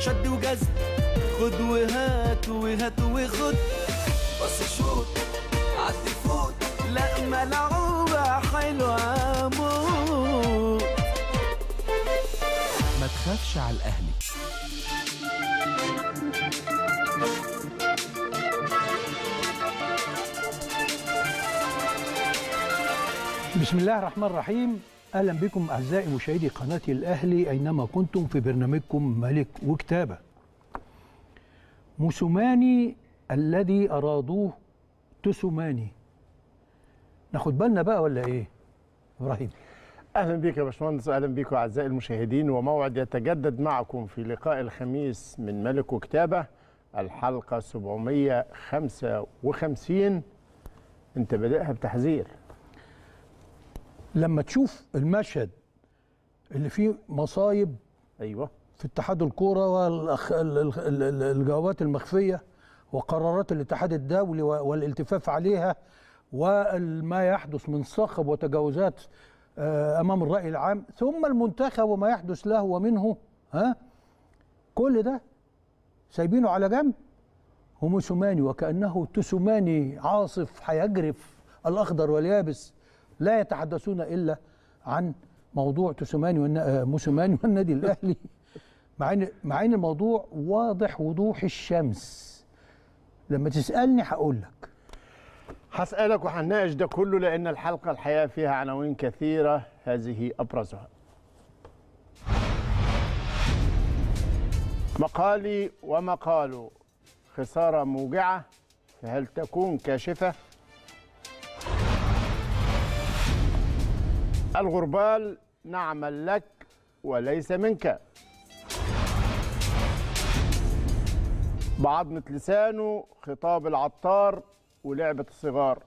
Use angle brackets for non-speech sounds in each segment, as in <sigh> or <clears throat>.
شد وجذب خد وهات وهات وخد بص شوط عدي فوت لا ملعوبة حلوة موت ما تخافش على الأهل بسم الله الرحمن الرحيم اهلا بكم اعزائي مشاهدي قناه الاهلي اينما كنتم في برنامجكم ملك وكتابه. موسوماني الذي ارادوه تسوماني. ناخد بالنا بقى ولا ايه؟ ابراهيم. اهلا بك يا باشمهندس اهلا بكم اعزائي المشاهدين وموعد يتجدد معكم في لقاء الخميس من ملك وكتابه الحلقه 755 انت بادئها بتحذير لما تشوف المشهد اللي فيه مصايب ايوه في اتحاد الكوره والجوابات المخفيه وقرارات الاتحاد الدولي والالتفاف عليها وما يحدث من صخب وتجاوزات آه، امام الراي العام ثم المنتخب وما يحدث له ومنه ها كل ده سايبينه على جنب وموسوماني وكانه تسوماني عاصف هيجرف الاخضر واليابس لا يتحدثون الا عن موضوع تسوماني آه، موسوماني <laughs> والنادي الاهلي مع ان مع ان الموضوع واضح وضوح الشمس لما تسالني هقول لك هسالك وهنناقش ده كله لان الحلقه الحقيقه فيها عناوين كثيره هذه ابرزها مقالي ومقاله خساره موجعه فهل تكون كاشفه الغربال نعمل لك وليس منك بعضمة لسانه خطاب العطار ولعبة الصغار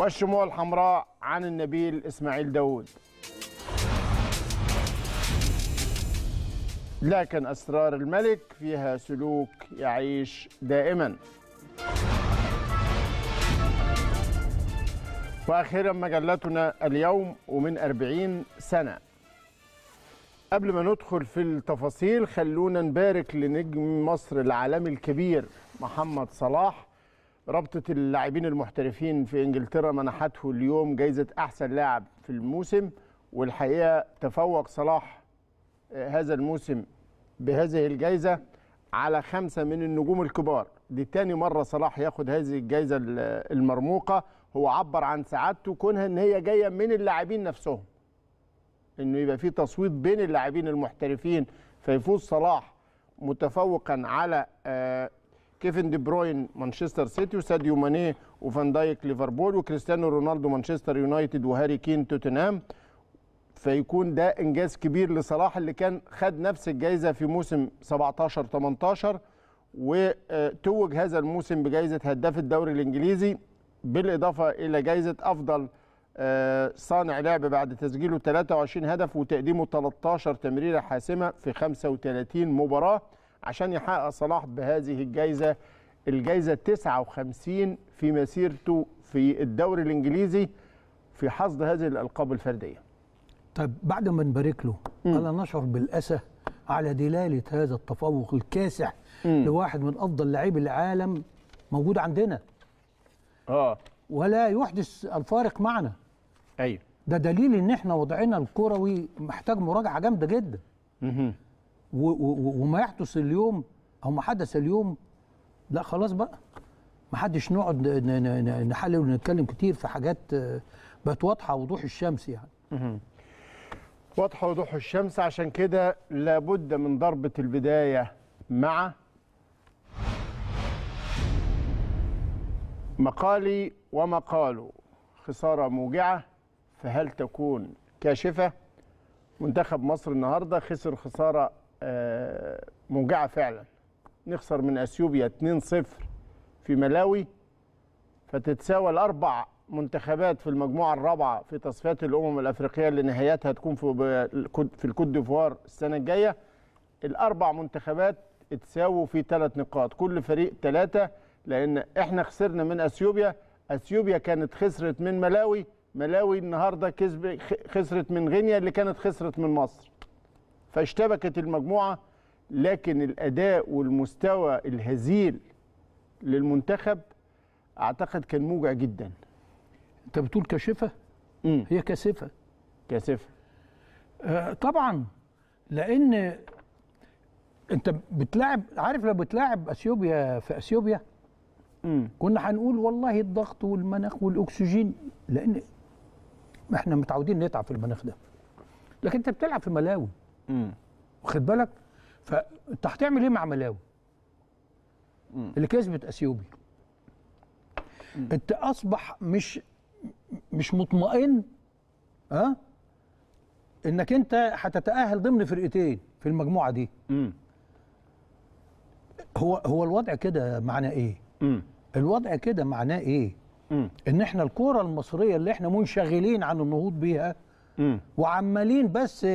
والشموع الحمراء عن النبيل إسماعيل داود لكن أسرار الملك فيها سلوك يعيش دائماً واخيرا مجلتنا اليوم ومن 40 سنه قبل ما ندخل في التفاصيل خلونا نبارك لنجم مصر العالمي الكبير محمد صلاح رابطه اللاعبين المحترفين في انجلترا منحته اليوم جائزه احسن لاعب في الموسم والحقيقه تفوق صلاح آه، هذا الموسم بهذه الجائزه على خمسه من النجوم الكبار دي تاني مره صلاح ياخد هذه الجائزه المرموقه هو عبر عن سعادته كونها ان هي جايه من اللاعبين نفسهم انه يبقى في تصويت بين اللاعبين المحترفين فيفوز صلاح متفوقا على آه، كيفن دي بروين مانشستر سيتي وساديو ماني وفان دايك ليفربول وكريستيانو رونالدو مانشستر يونايتد وهاري كين توتنهام فيكون ده انجاز كبير لصلاح اللي كان خد نفس الجائزه في موسم 17 18 وتوج هذا الموسم بجائزه هداف الدوري الانجليزي بالاضافه الى جائزه افضل آه، صانع لعب بعد تسجيله 23 هدف وتقديمه 13 تمريره حاسمه في 35 مباراه عشان يحقق صلاح بهذه الجائزه الجائزه 59 في مسيرته في الدوري الانجليزي في حصد هذه الالقاب الفرديه. طيب بعد ما نبارك له الا انا نشعر بالاسى على دلاله هذا التفوق الكاسح مم. لواحد من افضل لعيب العالم موجود عندنا. اه ولا يحدث الفارق معنا ايوه ده دليل ان احنا وضعنا الكروي محتاج مراجعه جامده جدا وما يحدث اليوم او ما حدث اليوم لا خلاص بقى ما حدش نقعد نحلل ونتكلم كتير في حاجات آه، بقت واضحه وضوح الشمس يعني واضحه وضوح الشمس عشان كده لابد من ضربه البدايه مع مقالي ومقاله خسارة موجعة فهل تكون كاشفة منتخب مصر النهاردة خسر خسارة آه، موجعة فعلا نخسر من أثيوبيا 2-0 في ملاوي فتتساوى الأربع منتخبات في المجموعة الرابعة في تصفيات الأمم الأفريقية اللي نهايتها تكون في في الكوت ديفوار السنة الجاية الأربع منتخبات اتساووا في ثلاث نقاط كل فريق ثلاثة لان احنا خسرنا من اثيوبيا اثيوبيا كانت خسرت من ملاوي ملاوي النهارده كسب خسرت من غينيا اللي كانت خسرت من مصر فاشتبكت المجموعه لكن الاداء والمستوى الهزيل للمنتخب اعتقد كان موجع جدا انت بتقول كاشفه هي كاسفه كاسفه آه طبعا لان انت بتلاعب عارف لو بتلاعب اثيوبيا في اثيوبيا كنا هنقول والله الضغط والمناخ والاكسجين لان احنا متعودين نتعب في المناخ ده لكن انت بتلعب في ملاوي واخد بالك فانت هتعمل ايه مع ملاوي اللي كسبت اثيوبيا انت اصبح مش مش مطمئن ها أه؟ انك انت هتتاهل ضمن فرقتين في المجموعه دي مم. هو هو الوضع كده معناه ايه مم. الوضع كده معناه ايه مم. ان احنا الكوره المصريه اللي احنا منشغلين عن النهوض بيها وعمالين بس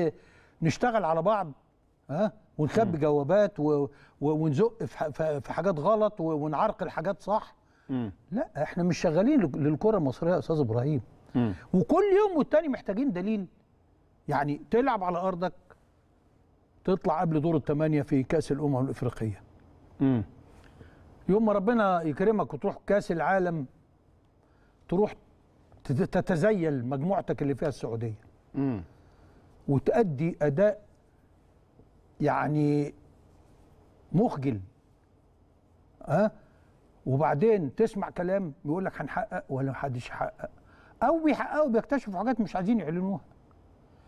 نشتغل على بعض ها ونخبي جوابات و... ونزق في حاجات غلط ونعرقل حاجات صح مم. لا احنا مش شغالين للكره المصريه يا استاذ ابراهيم مم. وكل يوم والتاني محتاجين دليل يعني تلعب على ارضك تطلع قبل دور الثمانيه في كاس الامم الافريقيه مم. يوم ما ربنا يكرمك وتروح كاس العالم تروح تتزيل مجموعتك اللي فيها السعوديه امم وتأدي اداء يعني مخجل ها أه؟ وبعدين تسمع كلام يقول لك هنحقق ولا محدش يحقق او بيحققوا بيكتشفوا حاجات مش عايزين يعلنوها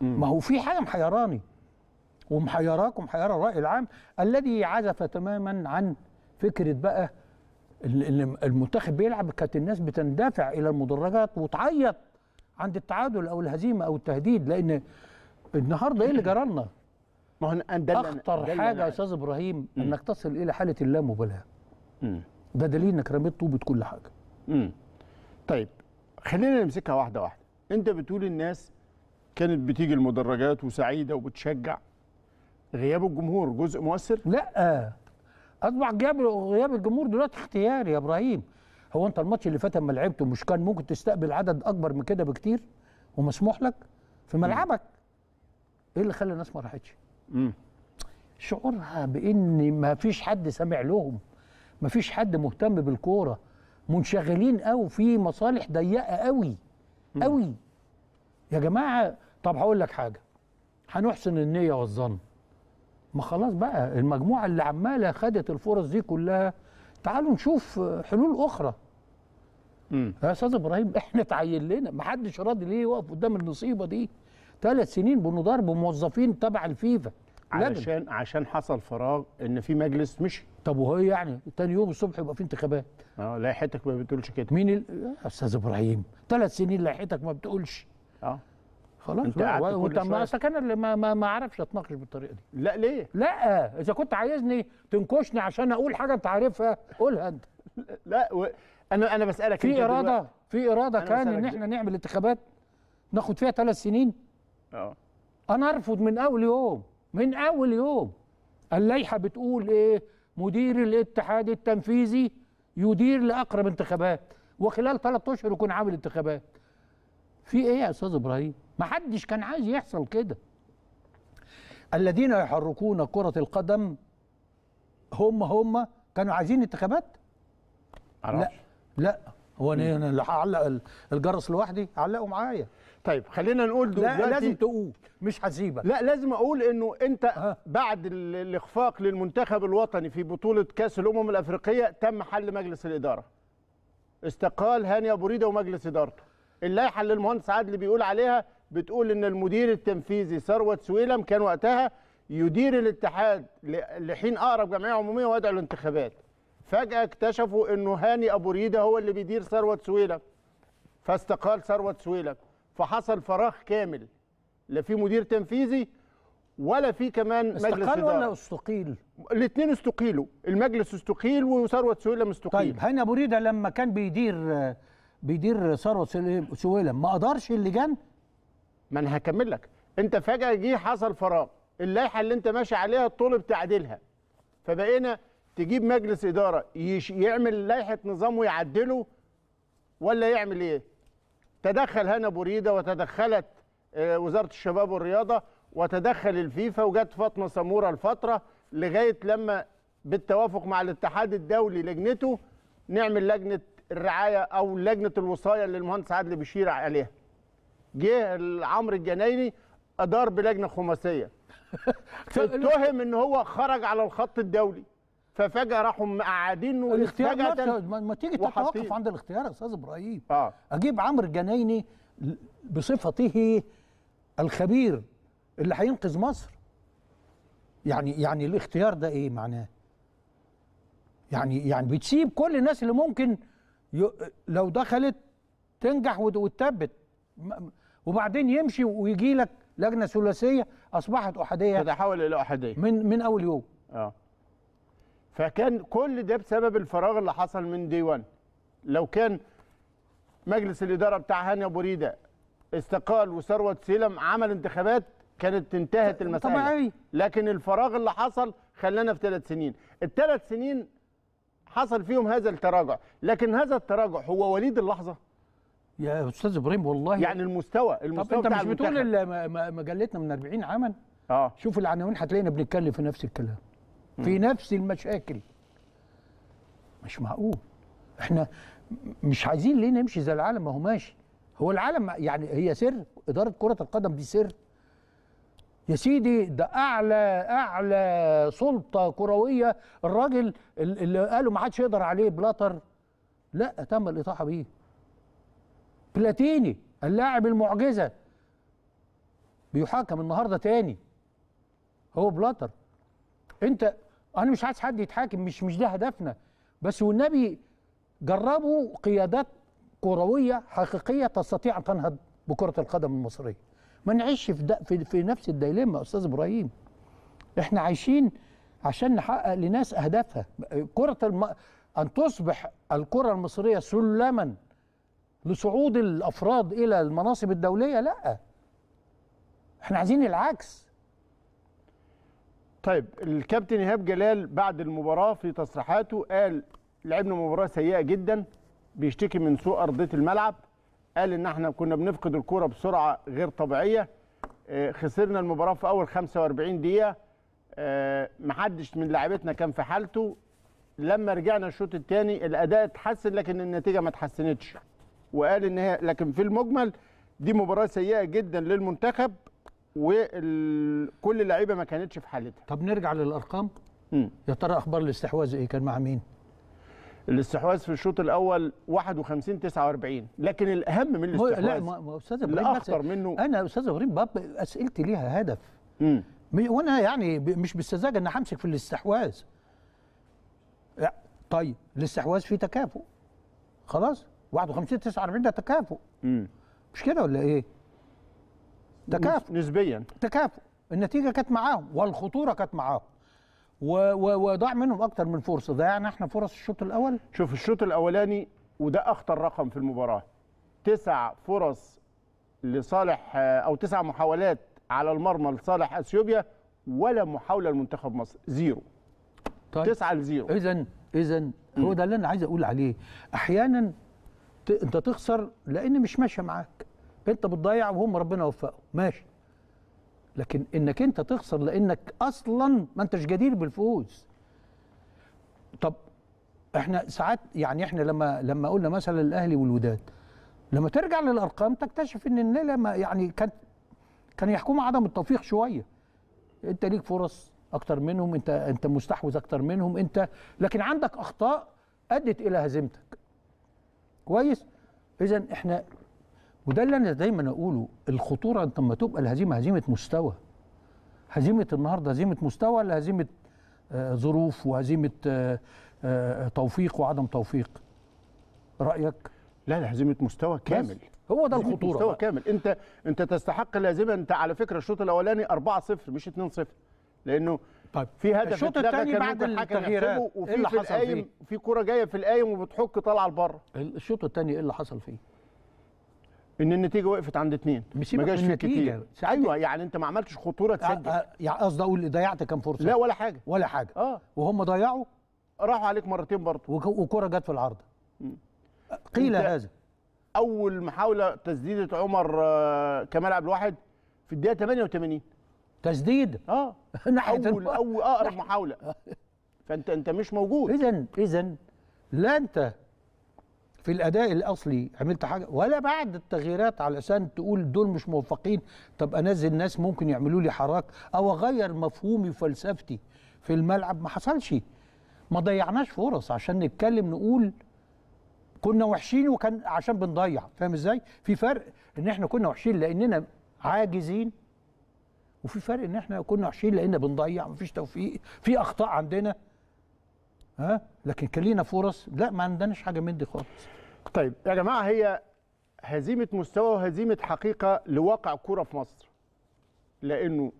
ما هو في حاجه محيراني ومحيراكم ومحيره الراي العام الذي عزف تماما عن فكره بقى المنتخب بيلعب كانت الناس بتندفع الى المدرجات وتعيط عند التعادل او الهزيمه او التهديد لان النهارده ايه اللي جرى لنا؟ ما هو اخطر دلنا حاجه يا استاذ ابراهيم م. انك تصل الى حاله اللامبالاه ده دليل انك رميت طوبه كل حاجه م. طيب خلينا نمسكها واحده واحده انت بتقول الناس كانت بتيجي المدرجات وسعيده وبتشجع غياب الجمهور جزء مؤثر لا اصبح غياب غياب الجمهور دلوقتي اختياري يا ابراهيم هو انت الماتش اللي فات اما لعبته مش كان ممكن تستقبل عدد اكبر من كده بكتير ومسموح لك في ملعبك ايه اللي خلى الناس ما راحتش شعورها بان ما فيش حد سامع لهم ما فيش حد مهتم بالكوره منشغلين قوي في مصالح ضيقه قوي قوي يا جماعه طب هقول لك حاجه هنحسن النيه والظن ما خلاص بقى المجموعه اللي عماله خدت الفرص دي كلها تعالوا نشوف حلول اخرى امم يا استاذ ابراهيم احنا اتعين لنا ما حدش راضي ليه يقف قدام النصيبه دي ثلاث سنين بنضار بموظفين تبع الفيفا علشان لبن. عشان حصل فراغ ان في مجلس مشي طب وهي يعني تاني يوم الصبح يبقى في انتخابات اه لائحتك ما بتقولش كده مين ال... استاذ ابراهيم ثلاث سنين لائحتك ما بتقولش اه خلاص انت قاعد كنت ما انا ما ما, ما اعرفش اتناقش بالطريقه دي لا ليه لا اذا كنت عايزني تنكشني عشان اقول حاجه انت عارفها قولها انت لا و... انا انا بسالك في اراده في اراده كان ان احنا نعمل انتخابات ناخد فيها ثلاث سنين اه انا ارفض من اول يوم من اول يوم اللائحه بتقول ايه مدير الاتحاد التنفيذي يدير لاقرب انتخابات وخلال ثلاث اشهر يكون عامل انتخابات في ايه يا استاذ ابراهيم ما حدش كان عايز يحصل كده الذين يحركون كرة القدم هم هم كانوا عايزين انتخابات لا لا هو انا اللي هعلق الجرس لوحدي علقه معايا طيب خلينا نقول دلوقتي لا لازم تقول مش هسيبك لا لازم اقول انه انت ها. بعد الاخفاق للمنتخب الوطني في بطوله كاس الامم الافريقيه تم حل مجلس الاداره استقال هاني ابو ريده ومجلس ادارته اللائحه اللي المهندس عادل بيقول عليها بتقول ان المدير التنفيذي ثروت سويلم كان وقتها يدير الاتحاد لحين اقرب جمعيه عموميه وادعى الانتخابات فجاه اكتشفوا انه هاني ابو ريده هو اللي بيدير ثروت سويلم فاستقال ثروت سويلم فحصل فراغ كامل لا في مدير تنفيذي ولا في كمان مجلس اداره استقال ولا استقيل؟ الاثنين استقيلوا، المجلس استقيل وثروت سويلم استقيل طيب هاني ابو ريده لما كان بيدير بيدير ثروت سويلم ما قدرش اللجان ما انا هكمل لك انت فجاه جه حصل فراغ اللائحه اللي انت ماشي عليها طلب تعديلها فبقينا تجيب مجلس اداره يش يعمل لائحه نظام ويعدله ولا يعمل ايه تدخل هنا بوريده وتدخلت آه، وزاره الشباب والرياضه وتدخل الفيفا وجت فاطمه سموره الفتره لغايه لما بالتوافق مع الاتحاد الدولي لجنته نعمل لجنه الرعايه او لجنه الوصايه اللي المهندس عادل بيشير عليها جه عمرو الجنايني ادار بلجنه خماسيه <laughs> اتهم ان هو خرج على الخط الدولي ففجاه راحوا مقعدين الاختيار ما تيجي تتوقف عند الاختيار يا استاذ ابراهيم آه. اجيب عمرو الجنايني بصفته الخبير اللي هينقذ مصر يعني يعني الاختيار ده ايه معناه يعني يعني بتسيب كل الناس اللي ممكن لو دخلت تنجح وتثبت وبعدين يمشي ويجي لك لجنه ثلاثيه اصبحت احاديه تتحول الى احاديه من من اول يوم اه فكان كل ده بسبب الفراغ اللي حصل من دي 1 لو كان مجلس الاداره بتاع هاني ابو ريده استقال وثروت سلم عمل انتخابات كانت انتهت المساله طبيعي لكن الفراغ اللي حصل خلانا في ثلاث سنين الثلاث سنين حصل فيهم هذا التراجع لكن هذا التراجع هو وليد اللحظه يا استاذ ابراهيم والله يعني المستوى المستوى طب انت مش بتقول مجلتنا من 40 عاما اه شوف العناوين هتلاقينا بنتكلم في نفس الكلام في م. نفس المشاكل مش معقول احنا مش عايزين ليه نمشي زي العالم ما هو ماشي هو العالم يعني هي سر اداره كره القدم دي سر يا سيدي ده اعلى اعلى سلطه كرويه الراجل اللي قالوا ما حدش يقدر عليه بلاتر لا تم الاطاحه بيه بلاتيني اللاعب المعجزه بيحاكم النهارده تاني هو بلاتر انت انا مش عايز حد يتحاكم مش مش ده هدفنا بس والنبي جربوا قيادات كرويه حقيقيه تستطيع ان تنهض بكره القدم المصريه ما نعيش في, ده في, في نفس الديليما استاذ ابراهيم احنا عايشين عشان نحقق لناس اهدافها كره الم... ان تصبح الكره المصريه سلما لصعود الافراد الى المناصب الدوليه لا احنا عايزين العكس طيب الكابتن ايهاب جلال بعد المباراه في تصريحاته قال لعبنا مباراه سيئه جدا بيشتكي من سوء ارضيه الملعب قال ان احنا كنا بنفقد الكوره بسرعه غير طبيعيه آه، خسرنا المباراه في اول 45 دقيقه آه، محدش من لاعبتنا كان في حالته لما رجعنا الشوط الثاني الاداء اتحسن لكن النتيجه ما اتحسنتش وقال ان هي لكن في المجمل دي مباراه سيئه جدا للمنتخب وكل اللعيبه ما كانتش في حالتها طب نرجع للارقام مم. يا ترى اخبار الاستحواذ ايه كان مع مين الاستحواذ في الشوط الاول 51 49 لكن الاهم من الاستحواذ لا ما استاذ ابراهيم منه انا استاذ ابراهيم باب اسئلتي ليها هدف امم وانا يعني مش بالسذاجه ان همسك في الاستحواذ طيب الاستحواذ فيه تكافؤ خلاص 51 49 ده تكافؤ مش كده ولا ايه؟ تكافؤ نسبيا تكافؤ النتيجه كانت معاهم والخطوره كانت معاهم وضاع منهم اكتر من فرصه ضيعنا احنا فرص الشوط الاول شوف الشوط الاولاني وده اخطر رقم في المباراه تسع فرص لصالح او تسع محاولات على المرمى لصالح اثيوبيا ولا محاوله لمنتخب مصر زيرو طيب. تسعه لزيرو اذا اذا هو ده اللي انا عايز اقول عليه احيانا انت تخسر لان مش ماشيه معاك انت بتضيع وهم ربنا يوفقهم ماشي لكن انك انت تخسر لانك اصلا ما انتش جدير بالفوز طب احنا ساعات يعني احنا لما لما قلنا مثلا الاهلي والوداد لما ترجع للارقام تكتشف ان النيله ما يعني كانت كان يحكم عدم التوفيق شويه انت ليك فرص اكتر منهم انت انت مستحوذ اكتر منهم انت لكن عندك اخطاء ادت الى هزيمتك كويس اذا احنا وده اللي انا دايما اقوله الخطوره انت لما تبقى الهزيمه هزيمه مستوى هزيمه النهارده هزيمه مستوى ولا هزيمه آه ظروف وهزيمه آه آه توفيق وعدم توفيق رايك لا لا هزيمه مستوى كامل هو ده الخطوره مستوى بقى. كامل انت انت تستحق الهزيمه انت على فكره الشوط الاولاني 4-0 مش 2-0 لانه طيب في هدف الشوط الثاني بعد التغييرات وفي إيه اللي حصل فيه؟ في كوره جايه في القايم وبتحك طالعه لبره الشوط الثاني ايه اللي حصل فيه؟ ان النتيجه وقفت عند اثنين ما جاش في كتير ايوه يعني انت ما عملتش خطوره آه، تسجل آه، يعني قصدي اقول ضيعت كام فرصه لا ولا حاجه ولا حاجه اه وهم ضيعوا راحوا عليك مرتين برضه وكره جت في العارضه قيل هذا اول محاوله تسديده عمر آه، كمال عبد الواحد في الدقيقه 88 تسديد اه <laughs> ناحيه اول اول اقرب محاوله فانت انت مش موجود اذا اذا لا انت في الاداء الاصلي عملت حاجه ولا بعد التغييرات علشان تقول دول مش موفقين طب انزل ناس ممكن يعملوا لي حراك او اغير مفهومي وفلسفتي في الملعب ما حصلش ما ضيعناش فرص عشان نتكلم نقول كنا وحشين وكان عشان بنضيع فاهم ازاي في فرق ان احنا كنا وحشين لاننا عاجزين وفي فرق ان احنا كنا عشرين لان بنضيع مفيش توفيق في اخطاء عندنا ها لكن كان لينا فرص لا ما عندناش حاجه من دي خالص طيب يا جماعه هي هزيمه مستوى وهزيمه حقيقه لواقع الكوره في مصر لانه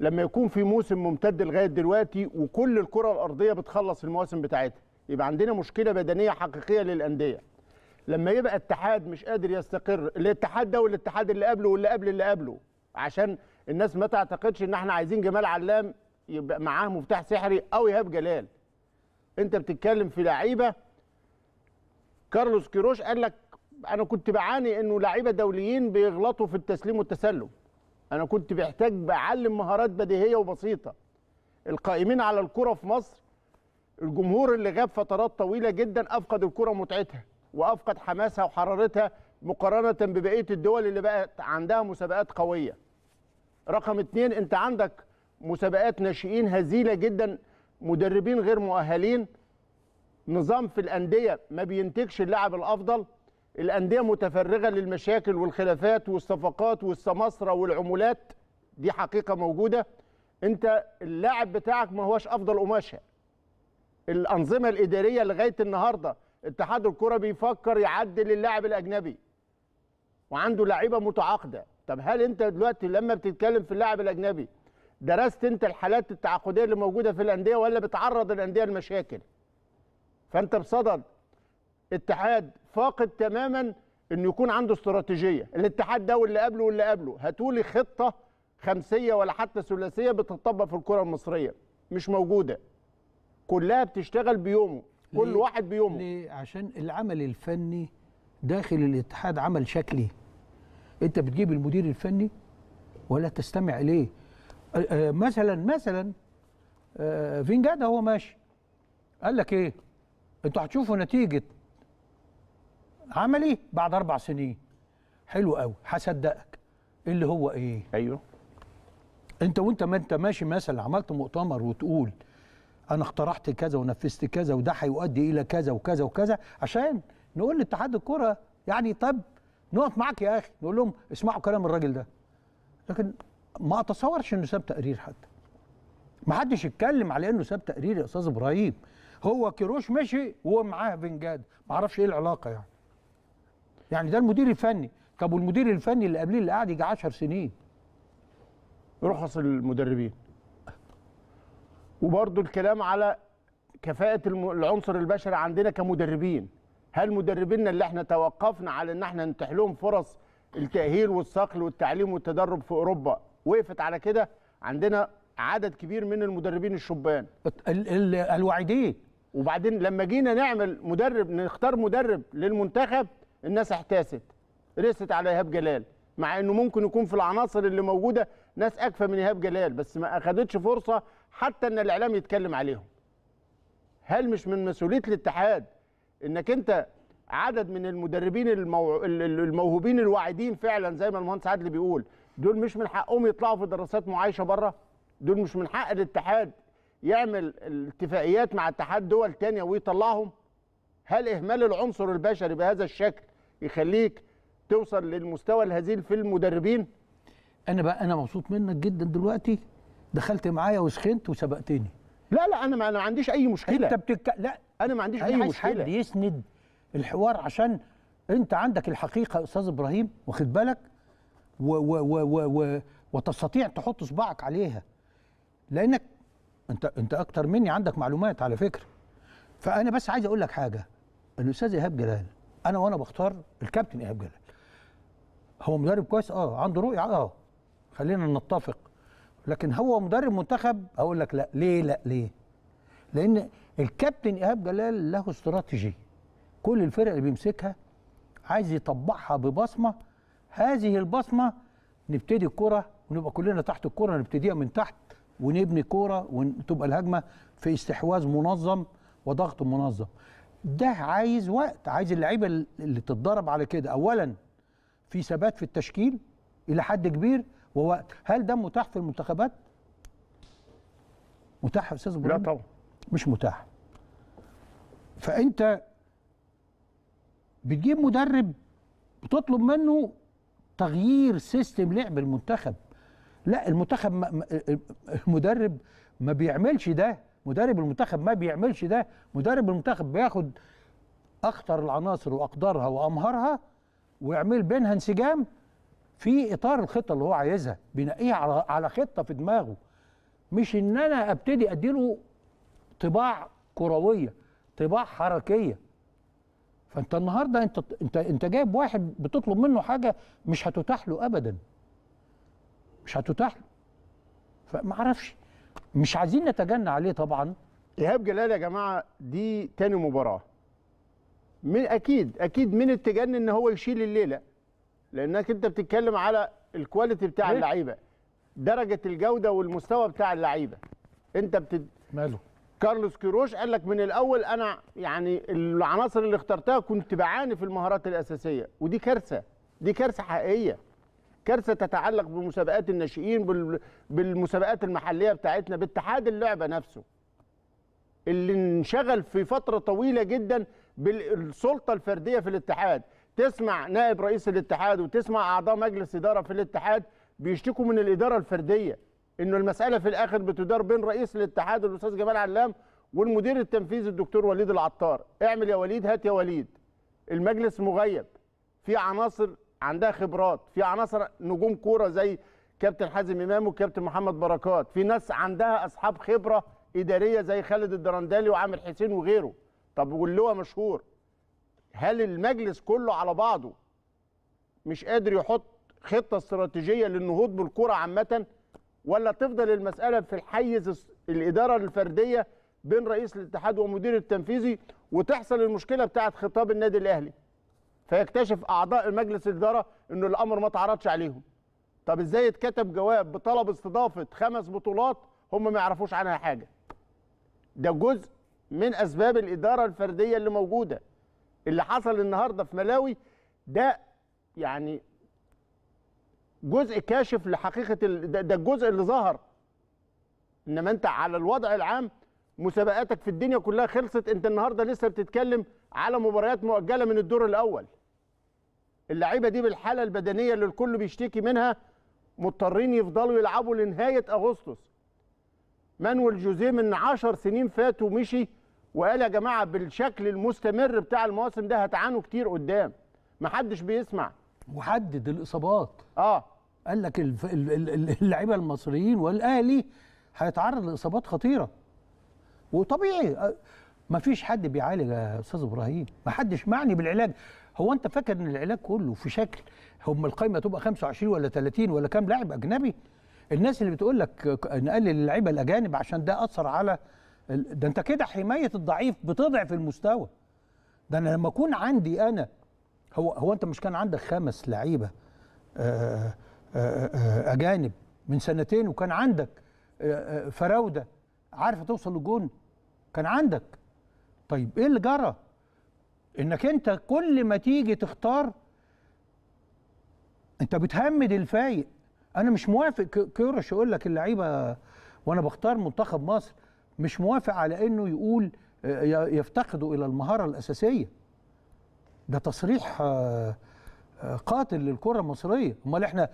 لما يكون في موسم ممتد لغايه دلوقتي وكل الكره الارضيه بتخلص المواسم بتاعتها يبقى عندنا مشكله بدنيه حقيقيه للانديه لما يبقى اتحاد مش قادر يستقر الاتحاد ده والاتحاد اللي قبله واللي قبل اللي قبله عشان الناس ما تعتقدش ان احنا عايزين جمال علام يبقى معاه مفتاح سحري او ايهاب جلال انت بتتكلم في لعيبه كارلوس كيروش قال لك انا كنت بعاني انه لعيبه دوليين بيغلطوا في التسليم والتسلم انا كنت بحتاج بعلم مهارات بديهيه وبسيطه القائمين على الكره في مصر الجمهور اللي غاب فترات طويله جدا افقد الكره متعتها وافقد حماسها وحرارتها مقارنه ببقيه الدول اللي بقت عندها مسابقات قويه رقم اثنين انت عندك مسابقات ناشئين هزيله جدا مدربين غير مؤهلين نظام في الانديه ما بينتجش اللاعب الافضل الانديه متفرغه للمشاكل والخلافات والصفقات والسماسره والعمولات دي حقيقه موجوده انت اللاعب بتاعك ما هوش افضل قماشه الانظمه الاداريه لغايه النهارده اتحاد الكره بيفكر يعدل اللاعب الاجنبي وعنده لعيبه متعاقده طب هل انت دلوقتي لما بتتكلم في اللاعب الاجنبي درست انت الحالات التعاقديه اللي موجوده في الانديه ولا بتعرض الانديه لمشاكل فانت بصدد اتحاد فاقد تماما انه يكون عنده استراتيجيه الاتحاد ده واللي قبله واللي قبله لي خطه خمسيه ولا حتى ثلاثيه بتطبق في الكره المصريه مش موجوده كلها بتشتغل بيومه كل واحد بيومه ليه عشان العمل الفني داخل الاتحاد عمل شكلي انت بتجيب المدير الفني ولا تستمع اليه آه، آه، مثلا مثلا آه، فينجادا هو ماشي قال لك ايه انتوا هتشوفوا نتيجه عملي بعد اربع سنين حلو قوي هصدقك اللي هو ايه ايوه انت وانت ما انت ماشي مثلا عملت مؤتمر وتقول انا اخترعت كذا ونفذت كذا وده هيؤدي الى كذا وكذا وكذا عشان نقول لاتحاد الكره يعني طب نقف معاك يا اخي نقول لهم اسمعوا كلام الراجل ده لكن ما اتصورش انه ساب تقرير حتى ما حدش يتكلم على انه ساب تقرير يا استاذ ابراهيم هو كيروش مشي ومعاه بنجاد ما اعرفش ايه العلاقه يعني يعني ده المدير الفني طب والمدير الفني اللي قبليه اللي قعد يجي 10 سنين رخص المدربين وبرضه الكلام على كفاءة العنصر البشري عندنا كمدربين هل مدربينا اللي احنا توقفنا على ان احنا نتيح لهم فرص التاهيل والصقل والتعليم والتدرب في اوروبا وقفت على كده عندنا عدد كبير من المدربين الشبان الواعدين وبعدين لما جينا نعمل مدرب نختار مدرب للمنتخب الناس احتاست رست على ايهاب جلال مع انه ممكن يكون في العناصر اللي موجوده ناس اكفى من ايهاب جلال بس ما اخدتش فرصه حتى ان الاعلام يتكلم عليهم هل مش من مسؤوليه الاتحاد انك انت عدد من المدربين المو... الموهوبين الواعدين فعلا زي ما المهندس عادل بيقول دول مش من حقهم يطلعوا في دراسات معايشه بره دول مش من حق الاتحاد يعمل الاتفاقيات مع اتحاد دول تانية ويطلعهم هل اهمال العنصر البشري بهذا الشكل يخليك توصل للمستوى الهزيل في المدربين انا بقى انا مبسوط منك جدا دلوقتي دخلت معايا وسخنت وسبقتني لا لا انا ما انا ما عنديش اي مشكله انت بتك... لا انا ما عنديش اي مشكله حد يسند الحوار عشان انت عندك الحقيقه يا استاذ ابراهيم واخد بالك و... و... و... و... و... وتستطيع تحط صباعك عليها لانك انت انت اكتر مني عندك معلومات على فكره فانا بس عايز اقول لك حاجه الاستاذ ايهاب جلال انا وانا بختار الكابتن ايهاب جلال هو مدرب كويس اه عنده رؤيه اه خلينا نتفق لكن هو مدرب منتخب اقول لك لا ليه لا ليه لان الكابتن ايهاب جلال له استراتيجيه كل الفرق اللي بيمسكها عايز يطبعها ببصمه هذه البصمه نبتدي الكره ونبقى كلنا تحت الكره نبتديها من تحت ونبني كوره وتبقى الهجمه في استحواذ منظم وضغط منظم ده عايز وقت عايز اللعيبه اللي تتدرب على كده اولا في ثبات في التشكيل الى حد كبير ووقت هل ده متاح في المنتخبات متاح يا استاذ لا طبعا مش متاح فانت بتجيب مدرب بتطلب منه تغيير سيستم لعب المنتخب لا المنتخب المدرب ما بيعملش ده مدرب المنتخب ما بيعملش ده مدرب المنتخب بياخد اخطر العناصر واقدرها وامهرها ويعمل بينها انسجام في اطار الخطه اللي هو عايزها بينقيها على على خطه في دماغه مش ان انا ابتدي اديله طباع كرويه طباع حركيه فانت النهارده انت انت انت جايب واحد بتطلب منه حاجه مش هتتاح له ابدا مش هتتاح له فما اعرفش مش عايزين نتجنى عليه طبعا ايهاب جلال يا جماعه دي تاني مباراه من اكيد اكيد من التجني ان هو يشيل الليله لانك انت بتتكلم على الكواليتي بتاع إيه؟ اللعيبه درجه الجوده والمستوى بتاع اللعيبه انت بت ماله كارلوس كيروش قال لك من الاول انا يعني العناصر اللي اخترتها كنت بعاني في المهارات الاساسيه ودي كارثه دي كارثه حقيقيه كارثه تتعلق بمسابقات الناشئين بال... بالمسابقات المحليه بتاعتنا باتحاد اللعبه نفسه اللي انشغل في فتره طويله جدا بالسلطه الفرديه في الاتحاد تسمع نائب رئيس الاتحاد وتسمع اعضاء مجلس اداره في الاتحاد بيشتكوا من الاداره الفرديه انه المساله في الاخر بتدار بين رئيس الاتحاد الاستاذ جمال علام والمدير التنفيذي الدكتور وليد العطار اعمل يا وليد هات يا وليد المجلس مغيب في عناصر عندها خبرات في عناصر نجوم كوره زي كابتن حازم امام وكابتن محمد بركات في ناس عندها اصحاب خبره اداريه زي خالد الدرندالي وعامر حسين وغيره طب واللواء مشهور هل المجلس كله على بعضه مش قادر يحط خطه استراتيجيه للنهوض بالكره عامه ولا تفضل المساله في الحيز الاداره الفرديه بين رئيس الاتحاد ومدير التنفيذي وتحصل المشكله بتاعه خطاب النادي الاهلي فيكتشف اعضاء مجلس الاداره ان الامر ما اتعرضش عليهم طب ازاي اتكتب جواب بطلب استضافه خمس بطولات هم ما يعرفوش عنها حاجه ده جزء من اسباب الاداره الفرديه اللي موجوده اللي حصل النهارده في ملاوي ده يعني جزء كاشف لحقيقه ده الجزء اللي ظهر انما انت على الوضع العام مسابقاتك في الدنيا كلها خلصت انت النهارده لسه بتتكلم على مباريات مؤجله من الدور الاول اللعيبه دي بالحاله البدنيه اللي الكل بيشتكي منها مضطرين يفضلوا يلعبوا لنهايه اغسطس مانويل جوزيه من 10 سنين فاتوا مشي وقال يا جماعه بالشكل المستمر بتاع المواسم ده هتعانوا كتير قدام محدش بيسمع وحدد الاصابات اه قال لك اللعيبه المصريين والاهلي هيتعرض لاصابات خطيره وطبيعي ما فيش حد بيعالج يا استاذ ابراهيم ما حدش معني بالعلاج هو انت فاكر ان العلاج كله في شكل هم القايمه تبقى 25 ولا 30 ولا كام لاعب اجنبي الناس اللي بتقول لك نقلل اللعيبه الاجانب عشان ده اثر على ده انت كده حمايه الضعيف بتضعف المستوى ده انا لما اكون عندي انا هو هو انت مش كان عندك خمس لعيبه آه، آه، آه، اجانب من سنتين وكان عندك فراوده عارفه توصل للجون كان عندك طيب ايه اللي جرى انك انت كل ما تيجي تختار انت بتهمد الفايق انا مش موافق كيروش يقول لك اللعيبه وانا بختار منتخب مصر مش موافق على انه يقول آه، يفتقدوا الى المهاره الاساسيه ده تصريح آه، آه، قاتل للكره المصريه امال احنا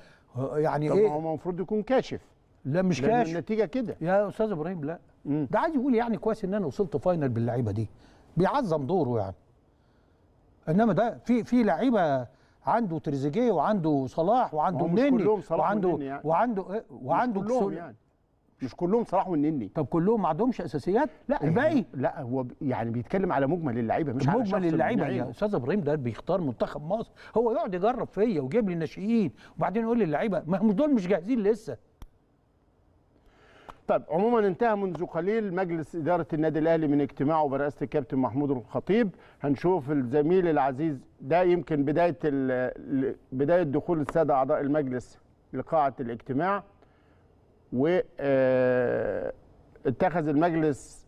يعني طب ايه هو المفروض يكون كاشف لا مش كاشف النتيجه كده يا استاذ ابراهيم لا مم. ده عايز يقول يعني كويس ان انا وصلت فاينل باللعيبه دي بيعظم دوره يعني انما ده في في لعيبه عنده تريزيجيه وعنده صلاح وعنده مني وعنده, يعني. وعنده إيه؟ وعنده وعنده وعنده وعنده وعنده, يعني. مش كلهم صلاح والنني طب كلهم ما عندهمش اساسيات لا إيه، الباقي لا هو يعني بيتكلم على مجمل اللعيبه مش على مجمل اللعيبه يا استاذ ابراهيم ده بيختار منتخب مصر هو يقعد يجرب فيا ويجيب لي الناشئين وبعدين يقول لي اللعيبه ما هم دول مش جاهزين لسه طيب عموما انتهى منذ قليل مجلس إدارة النادي الأهلي من اجتماعه برئاسة الكابتن محمود الخطيب هنشوف الزميل العزيز ده يمكن بداية بداية دخول السادة أعضاء المجلس لقاعة الاجتماع واتخذ المجلس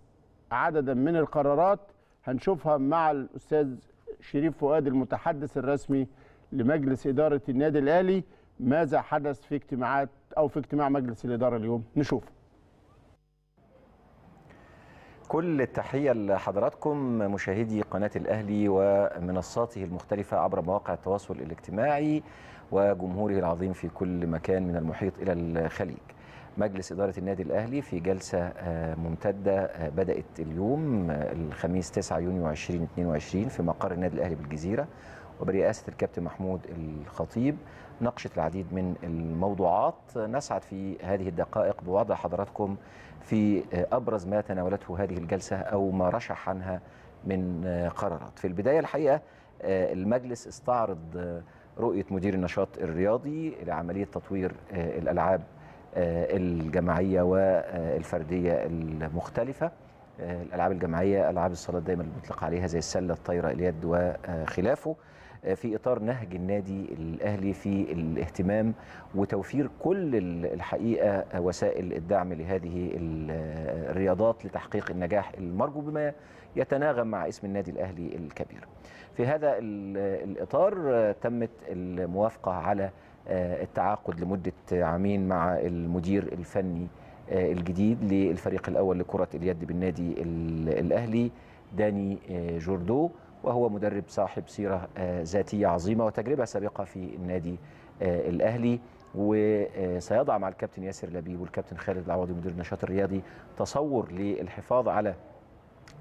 عددا من القرارات هنشوفها مع الاستاذ شريف فؤاد المتحدث الرسمي لمجلس اداره النادي الاهلي ماذا حدث في اجتماعات او في اجتماع مجلس الاداره اليوم نشوف كل التحيه لحضراتكم مشاهدي قناه الاهلي ومنصاته المختلفه عبر مواقع التواصل الاجتماعي وجمهوره العظيم في كل مكان من المحيط الى الخليج مجلس إدارة النادي الأهلي في جلسة آه، ممتدة آه، بدأت اليوم آه، الخميس 9 يونيو 2022 في مقر النادي الأهلي بالجزيرة وبرئاسة الكابتن محمود الخطيب ناقشت العديد من الموضوعات نسعد في هذه الدقائق بوضع حضراتكم في أبرز ما تناولته هذه الجلسة أو ما رشح عنها من قرارات في البداية الحقيقة المجلس استعرض رؤية مدير النشاط الرياضي لعملية تطوير الألعاب آه، الجماعيه والفرديه المختلفه آه، الالعاب الجماعيه العاب الصالات دايما اللي بنطلق عليها زي السله الطايره اليد وخلافه آه، في اطار نهج النادي الاهلي في الاهتمام وتوفير كل الحقيقه وسائل الدعم لهذه الرياضات لتحقيق النجاح المرجو بما يتناغم مع اسم النادي الاهلي الكبير. في هذا الاطار تمت الموافقه على آه، التعاقد لمدة عامين مع المدير الفني آه، الجديد للفريق الأول لكرة اليد بالنادي الأهلي داني آه، جوردو وهو مدرب صاحب سيرة ذاتية عظيمة وتجربة سابقة في النادي الأهلي وسيضع مع الكابتن ياسر لبيب والكابتن خالد العوضي مدير النشاط الرياضي تصور للحفاظ على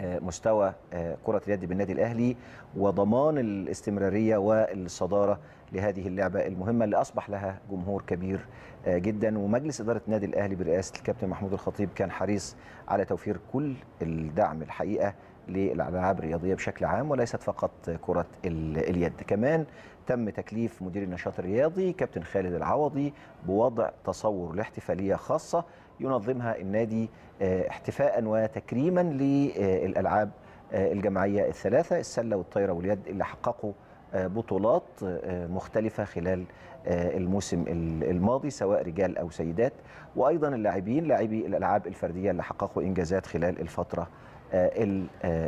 آه، مستوى آه، كرة اليد بالنادي الأهلي وضمان الاستمرارية والصدارة لهذه اللعبة المهمة اللي أصبح لها جمهور كبير آه، جدا ومجلس إدارة النادي الأهلي برئاسة الكابتن محمود الخطيب كان حريص على توفير كل الدعم الحقيقة للألعاب الرياضية بشكل عام وليست فقط كرة اليد كمان تم تكليف مدير النشاط الرياضي كابتن خالد العوضي بوضع تصور لاحتفالية خاصة ينظمها النادي آه، احتفاء وتكريما للألعاب آه، الجماعية الثلاثة السلة والطايرة واليد اللي حققوا آه، بطولات مختلفة خلال الموسم الماضي سواء رجال أو سيدات وأيضا اللاعبين لاعبي الألعاب الفردية اللي حققوا إنجازات خلال الفترة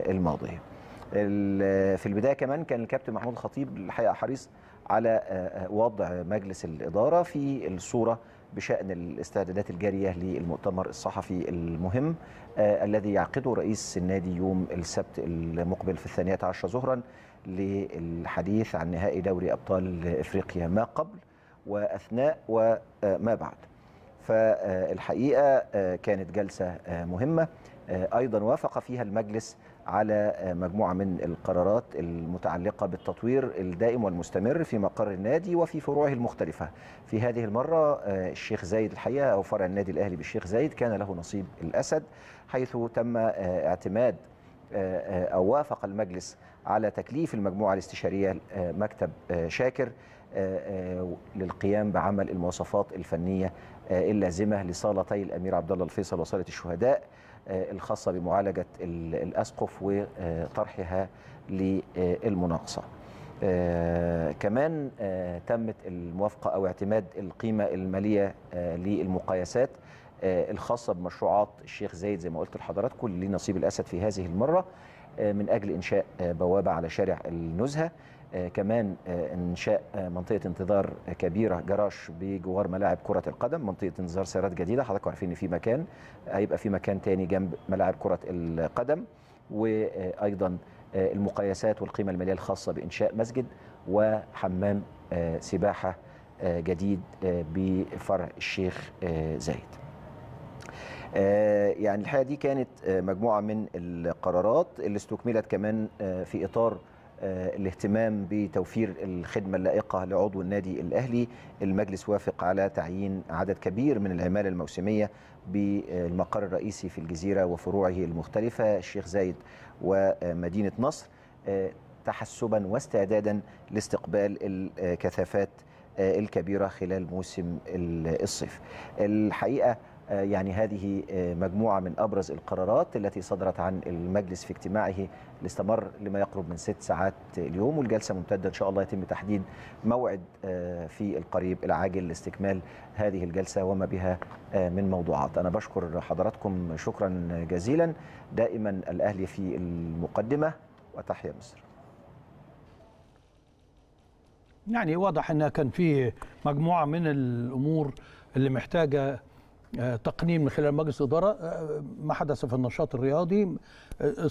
الماضية في البداية كمان كان الكابتن محمود الخطيب الحقيقة حريص على وضع مجلس الإدارة في الصورة بشأن الاستعدادات الجارية للمؤتمر الصحفي المهم آه الذي يعقده رئيس النادي يوم السبت المقبل في الثانية عشر ظهرا للحديث عن نهائي دوري أبطال إفريقيا ما قبل وأثناء وما بعد فالحقيقة آه، كانت جلسة آه، مهمة آه، أيضا وافق فيها المجلس على آه، مجموعة من القرارات المتعلقة بالتطوير الدائم والمستمر في مقر النادي وفي فروعه المختلفة في هذه المرة آه، الشيخ زايد الحقيقة أو فرع النادي الأهلي بالشيخ زايد كان له نصيب الأسد حيث تم آه، اعتماد أو وافق المجلس على تكليف المجموعة الاستشارية مكتب شاكر للقيام بعمل المواصفات الفنية اللازمة لصالتي الأمير عبد الله الفيصل وصالة الشهداء آه، الخاصة بمعالجة الأسقف وطرحها للمناقصة آه، كمان آه، تمت الموافقة أو اعتماد القيمة المالية للمقايسات الخاصة بمشروعات الشيخ زايد زي ما قلت لحضراتكم اللي نصيب الأسد في هذه المرة من أجل إنشاء بوابة على شارع النزهة آه، كمان آه، انشاء آه، منطقه انتظار كبيره جراش بجوار ملاعب كره القدم منطقه انتظار سيارات جديده حضراتكم عارفين ان في مكان هيبقى في مكان تاني جنب ملاعب كره القدم وايضا المقايسات والقيمه الماليه الخاصه بانشاء مسجد وحمام سباحه جديد بفرع الشيخ زايد يعني الحقيقه دي كانت مجموعه من القرارات اللي استكملت كمان في اطار آه، الاهتمام بتوفير الخدمة اللائقة لعضو النادي الأهلي المجلس وافق على تعيين عدد كبير من العمالة الموسمية بالمقر الرئيسي في الجزيرة وفروعه المختلفة الشيخ زايد ومدينة نصر آه، تحسبا واستعدادا لاستقبال الكثافات آه، الكبيرة خلال موسم الصيف الحقيقة آه، يعني هذه آه، مجموعة من أبرز القرارات التي صدرت عن المجلس في اجتماعه اللي استمر لما يقرب من ست ساعات اليوم والجلسة ممتدة إن شاء الله يتم تحديد موعد آه، في القريب العاجل لاستكمال هذه الجلسة وما بها من موضوعات أنا بشكر حضراتكم شكرا جزيلا دائما الأهلي في المقدمة وتحيا مصر يعني واضح أنها كان في مجموعة من الأمور اللي محتاجة آه، تقنين من خلال مجلس إدارة آه، ما حدث في النشاط الرياضي آه،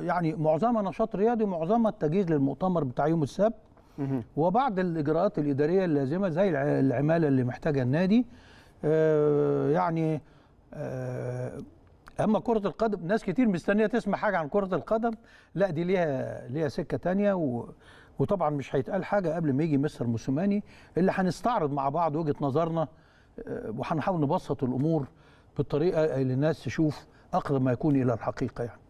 يعني معظمها نشاط رياضي معظمها التجهيز للمؤتمر بتاع يوم السبت وبعض الإجراءات الإدارية اللازمة زي العمالة اللي محتاجها النادي يعني اما كره القدم ناس كتير مستنيه تسمع حاجه عن كره القدم لا دي ليها ليها سكه تانية و وطبعا مش هيتقال حاجه قبل ما يجي مستر موسوماني اللي هنستعرض مع بعض وجهه نظرنا وهنحاول نبسط الامور بالطريقه اللي الناس تشوف اقرب ما يكون الى الحقيقه يعني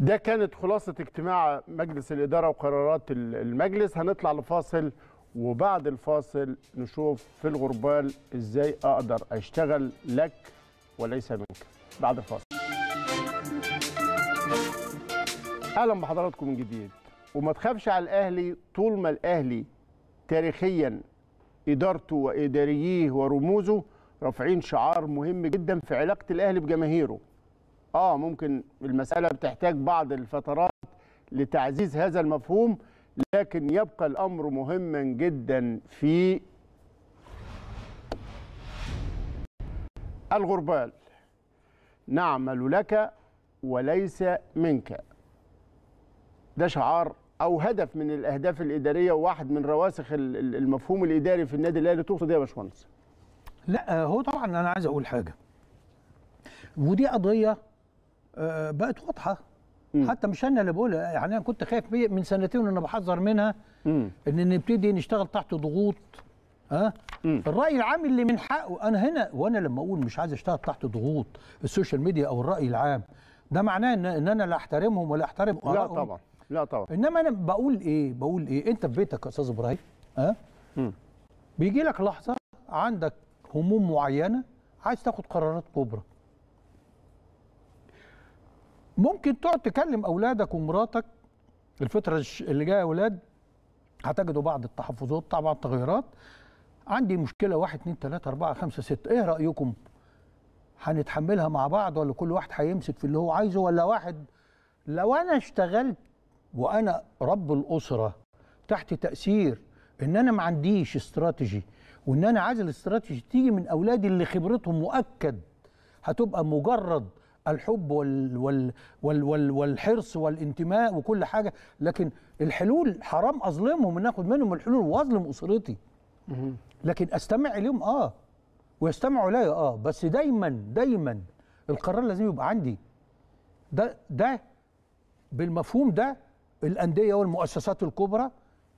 ده كانت خلاصه اجتماع مجلس الاداره وقرارات المجلس هنطلع لفاصل وبعد الفاصل نشوف في الغربال ازاي اقدر اشتغل لك وليس منك بعد الفاصل اهلا بحضراتكم من جديد وما تخافش على الاهلي طول ما الاهلي تاريخيا إدارته وإدارييه ورموزه رافعين شعار مهم جدا في علاقة الأهلي بجماهيره آه ممكن المسألة بتحتاج بعض الفترات لتعزيز هذا المفهوم لكن يبقى الأمر مهما جدا في الغربال نعمل لك وليس منك ده شعار او هدف من الاهداف الاداريه وواحد من رواسخ المفهوم الاداري في النادي الاهلي تقصد ايه يا باشمهندس؟ لا آه، هو طبعا انا عايز اقول حاجه ودي قضيه آه، بقت واضحه مم. حتى مش انا اللي بقولها يعني انا كنت خايف من سنتين وانا بحذر منها مم. ان نبتدي نشتغل تحت ضغوط ها مم. الراي العام اللي من حقه انا هنا وانا لما اقول مش عايز اشتغل تحت ضغوط السوشيال ميديا او الراي العام ده معناه ان انا لا احترمهم ولا احترم لا طبعا لا طبعا انما انا بقول ايه بقول ايه انت في بيتك يا استاذ ابراهيم ها أه؟ بيجي لك لحظه عندك هموم معينه عايز تاخد قرارات كبرى ممكن تقعد تكلم اولادك ومراتك الفتره اللي جايه يا اولاد هتجدوا بعض التحفظات طبعا التغيرات عندي مشكله 1 2 3 4 5 6 ايه رايكم هنتحملها مع بعض ولا كل واحد هيمسك في اللي هو عايزه ولا واحد لو انا اشتغلت وانا رب الاسره تحت تاثير ان انا ما عنديش استراتيجي وان انا عايز الاستراتيجي تيجي من اولادي اللي خبرتهم مؤكد هتبقى مجرد الحب وال وال وال وال والحرص والانتماء وكل حاجه لكن الحلول حرام اظلمهم ان اخد منهم الحلول واظلم اسرتي لكن استمع اليهم اه ويستمعوا لي اه بس دايما دايما القرار لازم يبقى عندي ده ده بالمفهوم ده الانديه والمؤسسات الكبرى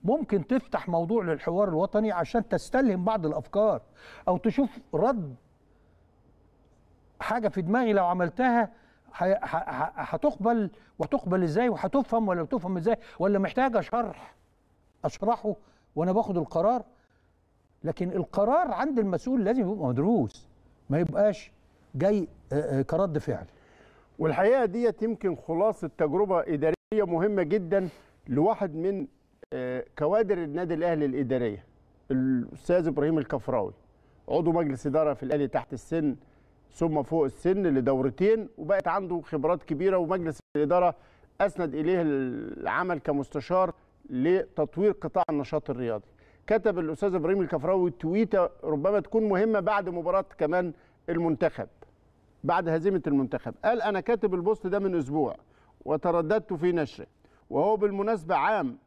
ممكن تفتح موضوع للحوار الوطني عشان تستلهم بعض الافكار او تشوف رد حاجه في دماغي لو عملتها هتقبل وتقبل ازاي وهتفهم ولا بتفهم ازاي ولا محتاجه شرح اشرحه وانا باخد القرار لكن القرار عند المسؤول لازم يبقى مدروس ما يبقاش جاي كرد فعل والحقيقه ديت يمكن خلاصه تجربه اداريه هي مهمه جدا لواحد من آه، كوادر النادي الاهلي الاداريه الاستاذ ابراهيم الكفراوي عضو مجلس اداره في الاهلي تحت السن ثم فوق السن لدورتين وبقت عنده خبرات كبيره ومجلس الاداره اسند اليه العمل كمستشار لتطوير قطاع النشاط الرياضي كتب الاستاذ ابراهيم الكفراوي تويته ربما تكون مهمه بعد مباراه كمان المنتخب بعد هزيمه المنتخب قال انا كاتب البوست ده من اسبوع وترددت في نشره وهو بالمناسبة عام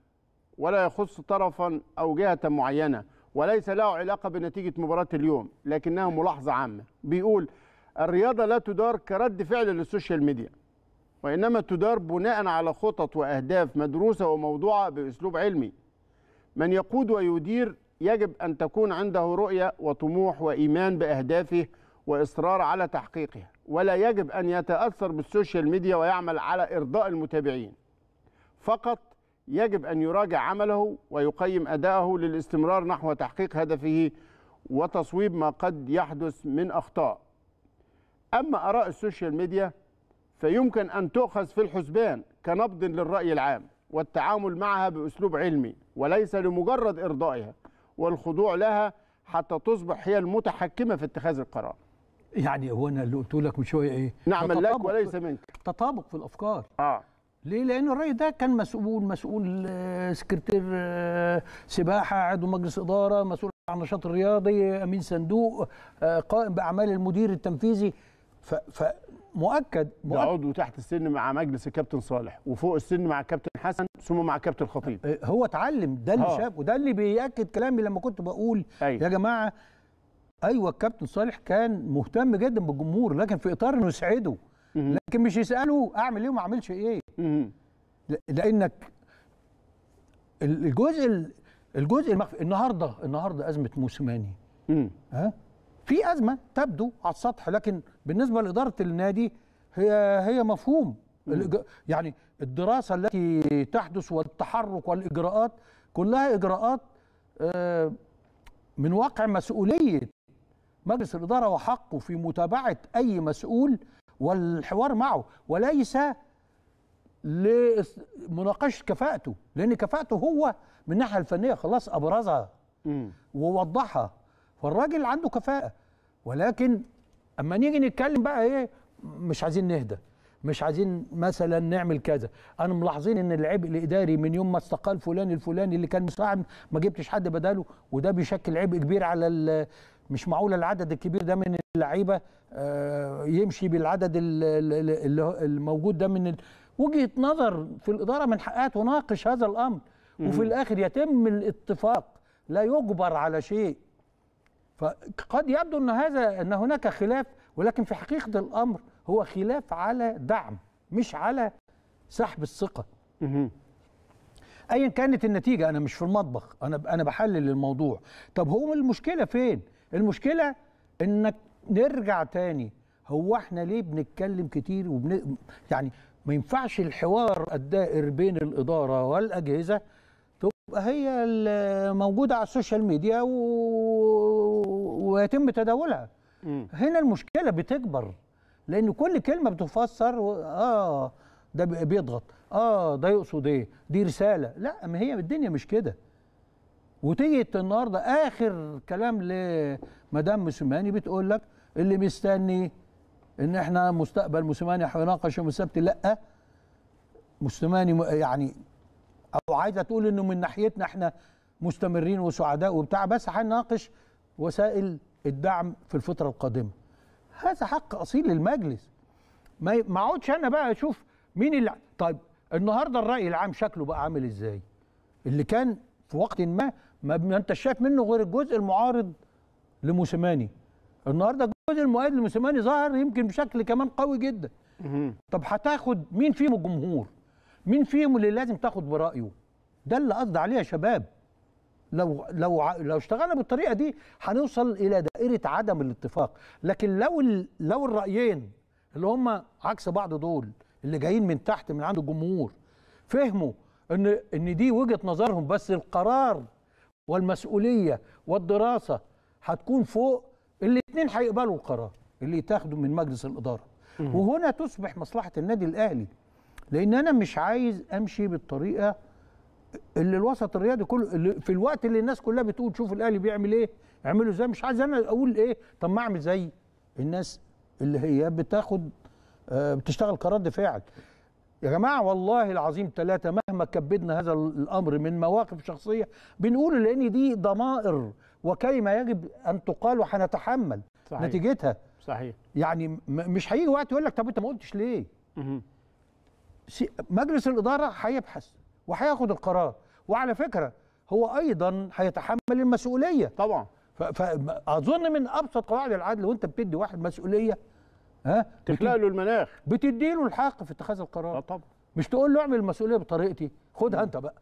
ولا يخص طرفا أو جهة معينة وليس له علاقة بنتيجة مباراة اليوم لكنها ملاحظة عامة بيقول الرياضة لا تدار كرد فعل للسوشيال ميديا وإنما تدار بناء على خطط وأهداف مدروسة وموضوعة بأسلوب علمي من يقود ويدير يجب أن تكون عنده رؤية وطموح وإيمان بأهدافه وإصرار على تحقيقها ولا يجب أن يتأثر بالسوشيال ميديا ويعمل على إرضاء المتابعين فقط يجب أن يراجع عمله ويقيم أداءه للاستمرار نحو تحقيق هدفه وتصويب ما قد يحدث من أخطاء أما آراء السوشيال ميديا فيمكن أن تؤخذ في الحسبان كنبض للرأي العام والتعامل معها بأسلوب علمي وليس لمجرد إرضائها والخضوع لها حتى تصبح هي المتحكمة في اتخاذ القرار يعني هو انا اللي قلت لك من شويه ايه نعمل لك وليس منك تطابق في الافكار اه ليه؟ لأن الراي ده كان مسؤول مسؤول آه، سكرتير آه، سباحة عضو مجلس إدارة مسؤول عن النشاط الرياضي أمين صندوق آه، قائم بأعمال المدير التنفيذي فمؤكد ده عضو تحت السن مع مجلس الكابتن صالح وفوق السن مع الكابتن حسن ثم مع الكابتن خطيب هو اتعلم ده اللي شاف وده اللي بيأكد كلامي لما كنت بقول أي. أيوه. يا جماعة ايوه الكابتن صالح كان مهتم جدا بالجمهور لكن في اطار انه يسعده لكن مش يساله اعمل ايه وما اعملش ايه لانك الجزء الجزء المخفي النهارده النهارده ازمه موسيماني ها في ازمه تبدو على السطح لكن بالنسبه لاداره النادي هي هي مفهوم يعني الدراسه التي تحدث والتحرك والاجراءات كلها اجراءات آه، من واقع مسؤوليه مجلس الإدارة وحقه في متابعة أي مسؤول والحوار معه وليس لمناقشة كفاءته لأن كفاءته هو من الناحية الفنية خلاص أبرزها ووضحها فالراجل عنده كفاءة ولكن أما نيجي نتكلم بقى إيه مش عايزين نهدى مش عايزين مثلا نعمل كذا انا ملاحظين ان العبء الاداري من يوم ما استقال فلان الفلاني اللي كان مساعد ما جبتش حد بداله وده بيشكل عبء كبير على مش معقول العدد الكبير ده من اللعيبه آه، يمشي بالعدد الموجود ده من وجهه نظر في الاداره من حقها تناقش هذا الامر وفي الاخر يتم الاتفاق لا يجبر على شيء فقد يبدو ان هذا ان هناك خلاف ولكن في حقيقه الامر هو خلاف على دعم مش على سحب الثقه ايا كانت النتيجه انا مش في المطبخ انا انا بحلل الموضوع طب هو المشكله فين المشكله انك نرجع تاني هو احنا ليه بنتكلم كتير وبن... يعني ما ينفعش الحوار الدائر بين الاداره والاجهزه تبقى هي موجوده على السوشيال ميديا و... ويتم تداولها م. هنا المشكله بتكبر لان كل كلمه بتفسر و... اه ده بيضغط اه ده يقصد ايه دي رساله لا ما هي الدنيا مش كده وتيجي النهارده اخر كلام لمدام موسيماني بتقول لك اللي مستني ان احنا مستقبل موسيماني هيناقش يوم السبت لا موسيماني يعني او عايزه تقول انه من ناحيتنا احنا مستمرين وسعداء وبتاع بس هنناقش وسائل الدعم في الفتره القادمه هذا حق اصيل للمجلس ما اقعدش انا بقى اشوف مين اللي طيب النهارده الراي العام شكله بقى عامل ازاي اللي كان في وقت ما ما انت شايف منه غير الجزء المعارض لموسيماني النهارده الجزء المؤيد لموسيماني ظهر يمكن بشكل كمان قوي جدا طب هتاخد مين فيهم الجمهور مين فيهم اللي لازم تاخد برايه ده اللي قصد عليه يا شباب لو لو لو اشتغلنا بالطريقه دي هنوصل الى دائره عدم الاتفاق لكن لو لو الرايين اللي هم عكس بعض دول اللي جايين من تحت من عند الجمهور فهموا ان ان دي وجهه نظرهم بس القرار والمسؤوليه والدراسه هتكون فوق الاثنين هيقبلوا القرار اللي تاخده من مجلس الاداره وهنا تصبح مصلحه النادي الاهلي لان انا مش عايز امشي بالطريقه اللي الوسط الرياضي كله في الوقت اللي الناس كلها بتقول شوف الاهلي بيعمل ايه اعملوا ازاي مش عايز انا اقول ايه طب ما اعمل زي الناس اللي هي بتاخد آه، بتشتغل قرار دفاعك يا جماعة والله العظيم ثلاثة مهما كبدنا هذا الأمر من مواقف شخصية بنقول لأن دي ضمائر وكلمة يجب أن تقال وحنتحمل صحيح. نتيجتها صحيح يعني مش هيجي وقت يقول لك طب أنت ما قلتش ليه؟ مجلس الإدارة هيبحث وهياخد القرار وعلى فكرة هو أيضا هيتحمل المسؤولية طبعا فأظن من أبسط قواعد العدل وأنت بتدي واحد مسؤولية ها تخلق له المناخ بتدي له الحق في اتخاذ القرار اه طبعا مش تقول له اعمل المسؤوليه بطريقتي خدها انت بقى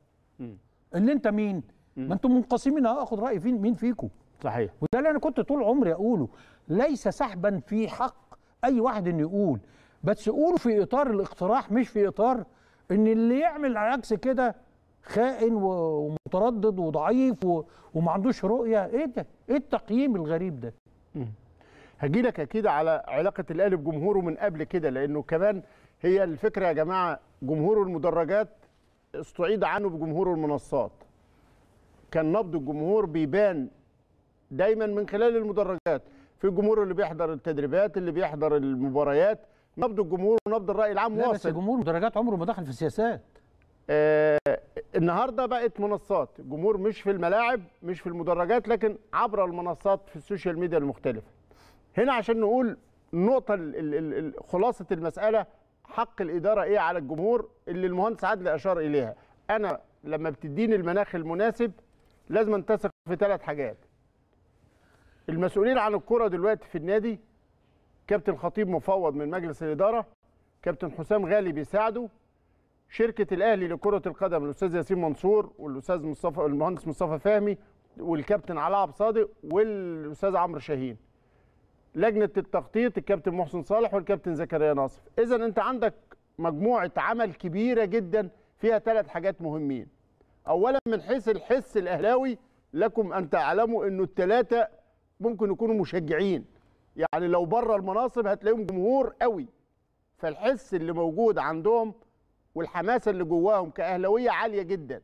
اللي انت مين ما انتم منقسمين هاخد راي فين مين فيكم صحيح وده اللي انا كنت طول عمري اقوله ليس سحبا في حق اي واحد انه يقول بس قوله في اطار الاقتراح مش في اطار ان اللي يعمل عكس كده خائن ومتردد وضعيف وما عندوش رؤيه ايه ده ايه التقييم الغريب ده هجي لك اكيد على علاقه الاهلي بجمهوره من قبل كده لانه كمان هي الفكره يا جماعه جمهور المدرجات استعيد عنه بجمهور المنصات كان نبض الجمهور بيبان دايما من خلال المدرجات في الجمهور اللي بيحضر التدريبات اللي بيحضر المباريات نبض الجمهور ونبض الراي العام واصل بس جمهور المدرجات عمره ما دخل في السياسات آه النهارده بقت منصات الجمهور مش في الملاعب مش في المدرجات لكن عبر المنصات في السوشيال ميديا المختلفه هنا عشان نقول النقطه خلاصه المساله حق الاداره ايه على الجمهور اللي المهندس عادل اشار اليها انا لما بتديني المناخ المناسب لازم تثق في ثلاث حاجات المسؤولين عن الكره دلوقتي في النادي كابتن خطيب مفوض من مجلس الاداره كابتن حسام غالي بيساعده شركه الاهلي لكره القدم الاستاذ ياسين منصور والاستاذ مصطفى المهندس مصطفى فهمي والكابتن علاء عبد صادق والاستاذ عمرو شاهين لجنه التخطيط الكابتن محسن صالح والكابتن زكريا ناصف اذا انت عندك مجموعه عمل كبيره جدا فيها ثلاث حاجات مهمين اولا من حيث الحس الاهلاوي لكم ان تعلموا انه الثلاثه ممكن يكونوا مشجعين يعني لو بره المناصب هتلاقيهم جمهور قوي فالحس اللي موجود عندهم والحماسه اللي جواهم كاهلاويه عاليه جدا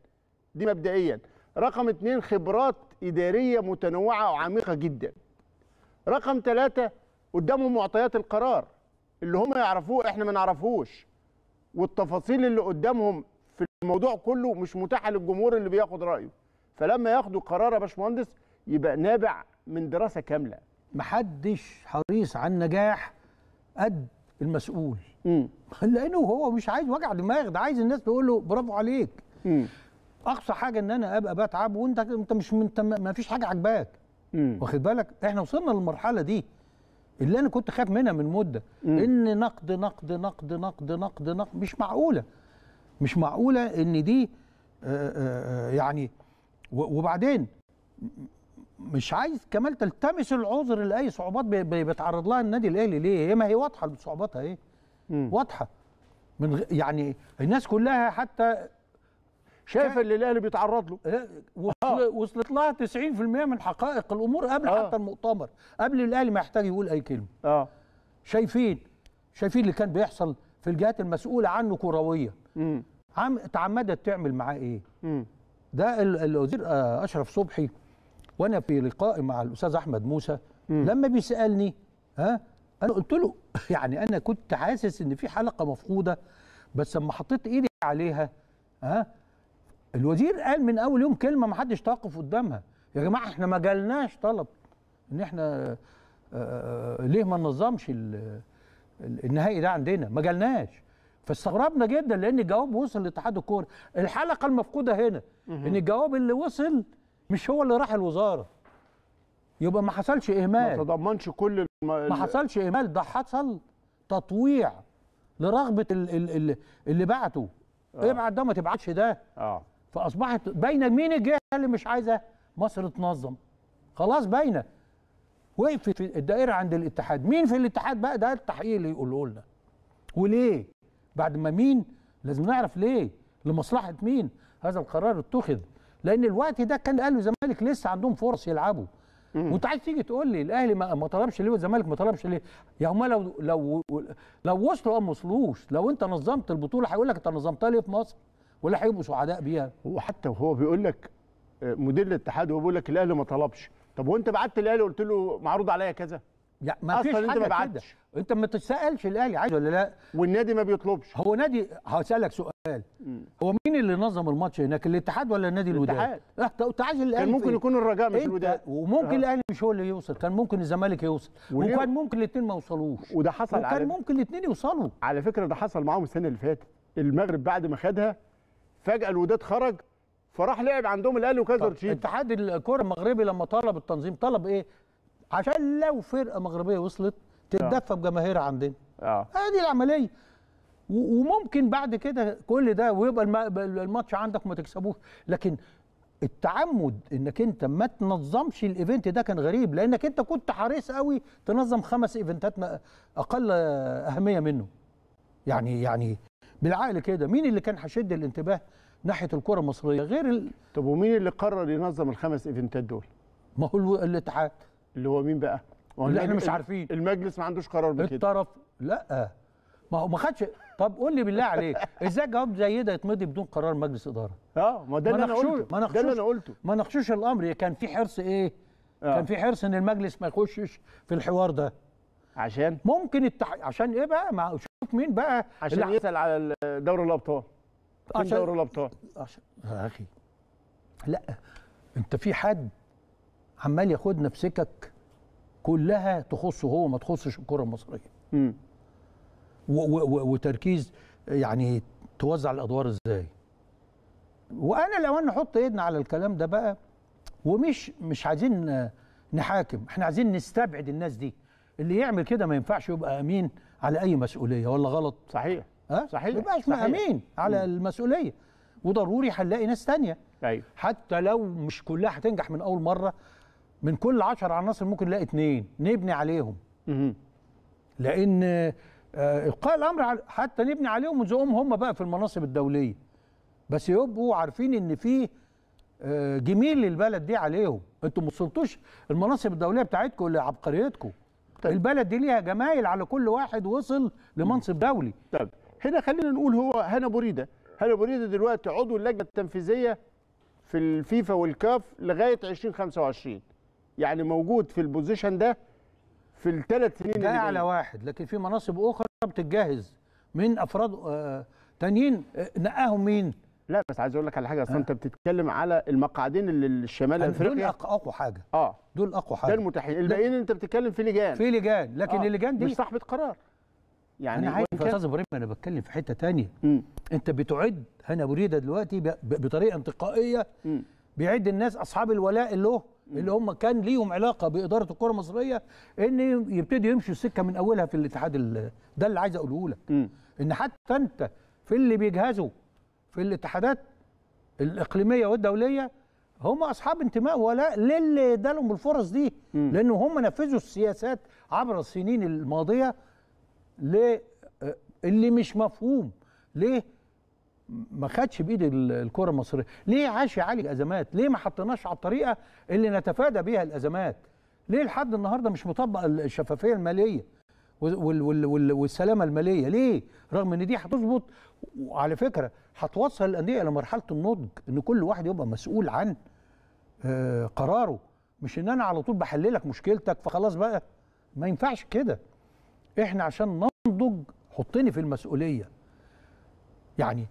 دي مبدئيا رقم اتنين خبرات اداريه متنوعه وعميقه جدا رقم ثلاثة قدامهم معطيات القرار اللي هم يعرفوه احنا ما نعرفوش والتفاصيل اللي قدامهم في الموضوع كله مش متاحه للجمهور اللي بياخد رايه فلما ياخدوا قرار يا باشمهندس يبقى نابع من دراسه كامله محدش حريص على النجاح قد المسؤول م. لانه هو مش عايز وجع دماغ ده عايز الناس تقول له برافو عليك م. اقصى حاجه ان انا ابقى بتعب وانت انت مش انت ما فيش حاجه عاجباك واخد بالك احنا وصلنا للمرحله دي اللي انا كنت خايف منها من مده مم. ان نقد نقد نقد نقد نقد نقد مش معقوله مش معقوله ان دي آآ آه، آآ آه، آه، يعني وبعدين مش عايز كمان تلتمس العذر لاي صعوبات بيتعرض لها النادي الاهلي ليه؟ هي ما هي واضحه صعوباتها ايه؟ واضحه من يعني الناس كلها حتى شايفه اللي الاهلي بيتعرض له إيه، وصل آه. وصلت لها 90% من حقائق الامور قبل آه. حتى المؤتمر قبل الاهلي ما يحتاج يقول اي كلمه اه شايفين شايفين اللي كان بيحصل في الجهات المسؤوله عنه كرويا عم تعمدت تعمل معاه ايه امم ده الوزير آه، اشرف صبحي وانا في لقائي مع الاستاذ احمد موسى لما بيسالني ها انا قلت له <laughs> يعني انا كنت حاسس ان في حلقه مفقوده بس لما حطيت ايدي عليها ها الوزير قال من اول يوم كلمه ما حدش توقف قدامها يا جماعه احنا ما جالناش طلب ان احنا آه، آه، ليه ما ننظمش النهائي ده عندنا ما جالناش فاستغربنا جدا لان الجواب وصل لاتحاد الكوره الحلقه المفقوده هنا ان الجواب اللي وصل مش هو اللي راح الوزاره يبقى ما حصلش اهمال ما تضمنش كل الم... ما حصلش اهمال ده حصل تطويع لرغبه اللي بعته آه. ابعت ده ما تبعتش ده اه فاصبحت باينه مين الجهه اللي مش عايزه مصر تنظم خلاص باينه وقفت الدائره عند الاتحاد مين في الاتحاد بقى ده التحقيق اللي يقوله لنا وليه بعد ما مين لازم نعرف ليه لمصلحه مين هذا القرار اتخذ لان الوقت ده كان الاهلي والزمالك لسه عندهم فرص يلعبوا وانت عايز تيجي تقول لي الاهلي ما طلبش ليه والزمالك ما طلبش ليه يا هما لو لو لو وصلوا او ما وصلوش لو انت نظمت البطوله هيقول لك انت نظمتها ليه في مصر ولا هيبقوا سعداء بيها هو حتى وهو بيقول لك آه، مدير الاتحاد هو بيقول لك الاهلي ما طلبش طب وانت بعت الاهلي وقلت له معروض عليا كذا لا ما فيش انت ما بعتش انت ما تسالش الاهلي عايز ولا لا والنادي ما بيطلبش هو نادي هسالك سؤال هو مين اللي نظم الماتش هناك الاتحاد ولا النادي الوداد الاتحاد انت عايز الاهلي كان ممكن يكون الرجاء مش الوداد وممكن أه. الاهلي مش هو اللي يوصل كان ممكن الزمالك يوصل وليه؟ وكان ممكن الاثنين ما يوصلوش وده حصل وكان على... ممكن الاثنين يوصلوا على فكره ده حصل معاهم السنه اللي فاتت المغرب بعد ما خدها فجاه الوداد خرج فراح لعب عندهم الاهلي وكذا رشيد اتحاد الكره المغربي لما طلب التنظيم طلب ايه عشان لو فرقه مغربيه وصلت تتدفى بجماهيرها آه. عندنا اه ادي آه العمليه وممكن بعد كده كل ده ويبقى الماتش عندك ما تكسبوش لكن التعمد انك انت ما تنظمش الايفنت ده كان غريب لانك انت كنت حريص قوي تنظم خمس ايفنتات اقل اهميه منه يعني يعني بالعقل كده مين اللي كان هيشد الانتباه ناحيه الكره المصريه غير ال... طب ومين اللي قرر ينظم الخمس ايفنتات دول ما هو الاتحاد اللي هو مين بقى اللي احنا مش عارفين المجلس ما عندوش قرار بكده الطرف لا ما هو ما خدش طب قول لي بالله عليك <laughs> ازاي جواب زي ده يتمضي بدون قرار مجلس اداره اه ما ده اللي انا قلته ما ده اللي انا قلته ما نخشوش الامر كان في حرص ايه آه. كان في حرص ان المجلس ما يخشش في الحوار ده عشان ممكن التح... عشان ايه بقى مع مين بقى عشان اللي يسال على دوري الابطال عشان دوري الابطال عشان يا اخي لا انت في حد عمال ياخدنا في سكك كلها تخصه هو ما تخصش الكره المصريه امم وتركيز يعني توزع الادوار ازاي وانا لو نحط ايدنا على الكلام ده بقى ومش مش عايزين نحاكم احنا عايزين نستبعد الناس دي اللي يعمل كده ما ينفعش يبقى امين على اي مسؤوليه ولا غلط صحيح أه؟ صحيح يبقى احنا امين على مم. المسؤوليه وضروري هنلاقي ناس تانية أيوة. حتى لو مش كلها هتنجح من اول مره من كل عشر عناصر ممكن نلاقي اتنين نبني عليهم مم. لان القاء آه، الامر حتى نبني عليهم ونزقهم هم بقى في المناصب الدوليه بس يبقوا عارفين ان في آه، جميل للبلد دي عليهم انتوا ما وصلتوش المناصب الدوليه بتاعتكم لعبقريتكم طيب. البلد دي ليها جمايل على كل واحد وصل لمنصب دولي طيب هنا خلينا نقول هو هنا بوريده هنا بوريده دلوقتي عضو اللجنه التنفيذيه في الفيفا والكاف لغايه 2025 يعني موجود في البوزيشن ده في الثلاث سنين ده على واحد لكن في مناصب اخرى بتتجهز من افراد آه تانيين آه، نقاهم مين لا بس عايز اقول لك على حاجه اصل آه. انت بتتكلم على المقعدين اللي الشمال افريقيا دول اقوى حاجه اه دول اقوى حاجه ده المتاحين الباقيين انت بتتكلم في لجان في لجان لكن آه. اللجان دي مش صاحبه قرار يعني انا عايز يا استاذ ابراهيم انا بتكلم في حته ثانيه انت بتعد هنا بريده دلوقتي بطريقه انتقائيه م. بيعد الناس اصحاب الولاء له اللي هم كان ليهم علاقه باداره الكره المصريه ان يبتدوا يمشوا السكه من اولها في الاتحاد ده اللي عايز اقوله لك ان حتى انت في اللي بيجهزوا في الاتحادات الاقليميه والدوليه هم اصحاب انتماء ولاء للي ادالهم الفرص دي لان هم نفذوا السياسات عبر السنين الماضيه ل اللي مش مفهوم ليه ما خدش بايد الكره المصريه ليه عاش يعالج ازمات ليه ما حطيناش على الطريقه اللي نتفادى بيها الازمات ليه لحد النهارده مش مطبق الشفافيه الماليه والسلامه الماليه ليه رغم ان دي هتظبط وعلى فكره هتوصل الانديه الى مرحله النضج ان كل واحد يبقى مسؤول عن آه، قراره مش ان انا على طول بحللك مشكلتك فخلاص بقى ما ينفعش كده احنا عشان ننضج حطني في المسؤوليه يعني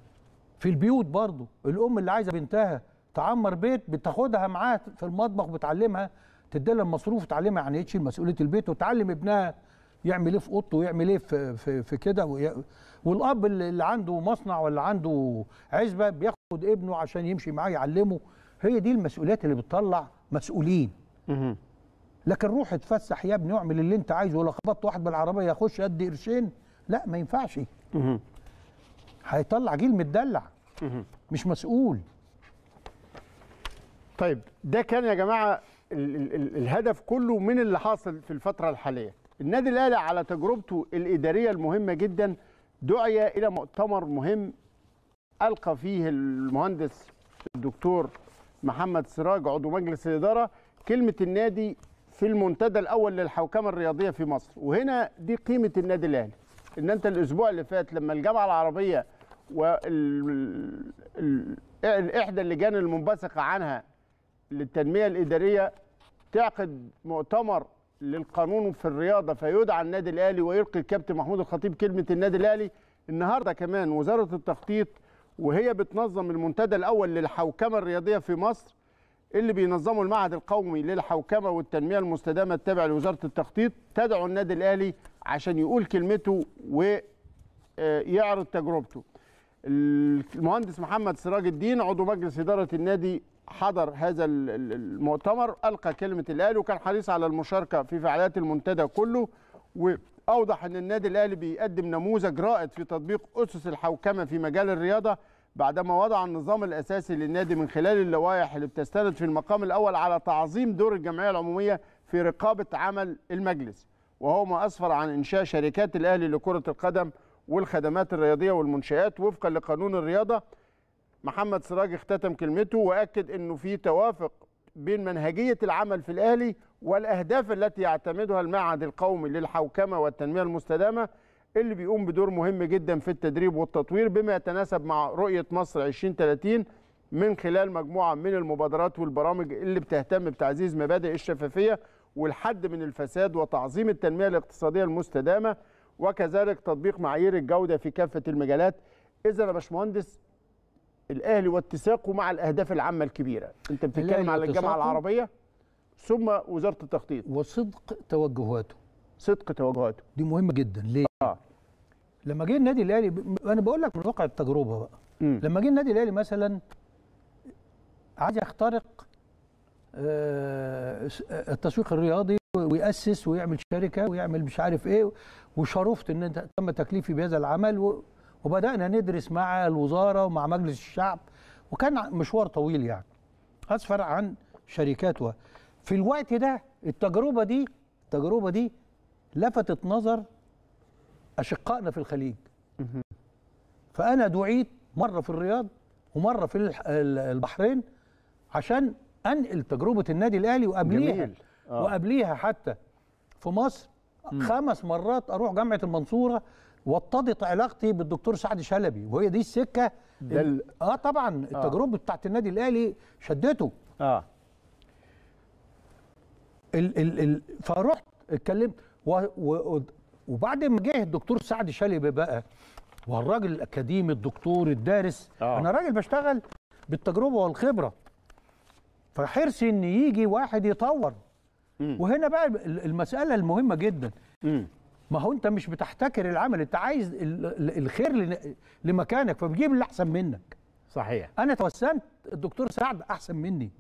في البيوت برضو الام اللي عايزه بنتها تعمر بيت بتاخدها معاها في المطبخ وبتعلمها تدي لها المصروف وتعلمها يعني ايه تشيل مسؤوليه البيت وتعلم ابنها يعمل ايه في اوضته ويعمل ايه في في, في كده وي... والاب اللي عنده مصنع ولا عنده عزبه بياخد ابنه عشان يمشي معاه يعلمه هي دي المسؤوليات اللي بتطلع مسؤولين لكن روح اتفسح يا ابني اعمل اللي انت عايزه ولا خبطت واحد بالعربيه يخش يدي قرشين لا ما ينفعش هيطلع جيل متدلع مش مسؤول طيب ده كان يا جماعه ال ال ال الهدف كله من اللي حاصل في الفتره الحاليه النادي الاهلي على تجربته الاداريه المهمه جدا دعي الى مؤتمر مهم القى فيه المهندس الدكتور محمد سراج عضو مجلس الاداره كلمه النادي في المنتدى الاول للحوكمه الرياضيه في مصر وهنا دي قيمه النادي الاهلي ان انت الاسبوع اللي فات لما الجامعه العربيه واحدى اللجان المنبثقه عنها للتنميه الاداريه تعقد مؤتمر للقانون في الرياضه فيدعى النادي الاهلي ويلقي الكابتن محمود الخطيب كلمه النادي الاهلي النهارده كمان وزاره التخطيط وهي بتنظم المنتدى الاول للحوكمه الرياضيه في مصر اللي بينظمه المعهد القومي للحوكمه والتنميه المستدامه التابع لوزاره التخطيط تدعو النادي الاهلي عشان يقول كلمته ويعرض تجربته المهندس محمد سراج الدين عضو مجلس اداره النادي حضر هذا المؤتمر ألقى كلمة الأهلي وكان حريص على المشاركة في فعاليات المنتدى كله وأوضح أن النادي الأهلي بيقدم نموذج رائد في تطبيق أسس الحوكمة في مجال الرياضة بعدما وضع النظام الأساسي للنادي من خلال اللوائح اللي بتستند في المقام الأول على تعظيم دور الجمعية العمومية في رقابة عمل المجلس وهو ما أسفر عن إنشاء شركات الأهلي لكرة القدم والخدمات الرياضية والمنشآت وفقا لقانون الرياضة محمد سراج اختتم كلمته واكد انه في توافق بين منهجيه العمل في الاهلي والاهداف التي يعتمدها المعهد القومي للحوكمه والتنميه المستدامه اللي بيقوم بدور مهم جدا في التدريب والتطوير بما يتناسب مع رؤيه مصر 2030 من خلال مجموعه من المبادرات والبرامج اللي بتهتم بتعزيز مبادئ الشفافيه والحد من الفساد وتعظيم التنميه الاقتصاديه المستدامه وكذلك تطبيق معايير الجوده في كافه المجالات اذا يا باشمهندس الاهلي واتساقه مع الاهداف العامه الكبيره انت بتتكلم على الجامعه العربيه ثم وزاره التخطيط وصدق توجهاته صدق توجهاته دي مهمه جدا ليه آه. لما جه النادي الاهلي انا بقول لك من واقع التجربه بقى م. لما جه النادي الاهلي مثلا عايز يخترق آه، التسويق الرياضي ويأسس ويعمل شركة ويعمل مش عارف إيه وشرفت إن أنت تم تكليفي بهذا العمل وبدانا ندرس مع الوزاره ومع مجلس الشعب وكان مشوار طويل يعني اسفر عن شركاتها في الوقت ده التجربه دي التجربه دي لفتت نظر اشقائنا في الخليج فانا دعيت مره في الرياض ومره في البحرين عشان انقل تجربه النادي الاهلي وقبليها آه. وقبليها حتى في مصر خمس مرات اروح جامعه المنصوره وطدت علاقتي بالدكتور سعد شلبي وهي دي السكه دل... اه طبعا آه. التجربه بتاعت النادي الاهلي شدته اه ال ال ال فرحت اتكلمت و... و... وبعد ما جه الدكتور سعد شلبي بقى والراجل الاكاديمي الدكتور الدارس آه. انا راجل بشتغل بالتجربه والخبره فحرصي ان يجي واحد يطور م. وهنا بقى المساله المهمه جدا م. ما هو انت مش بتحتكر العمل انت عايز الخير لمكانك فبتجيب اللي احسن منك صحيح انا توسمت الدكتور سعد احسن مني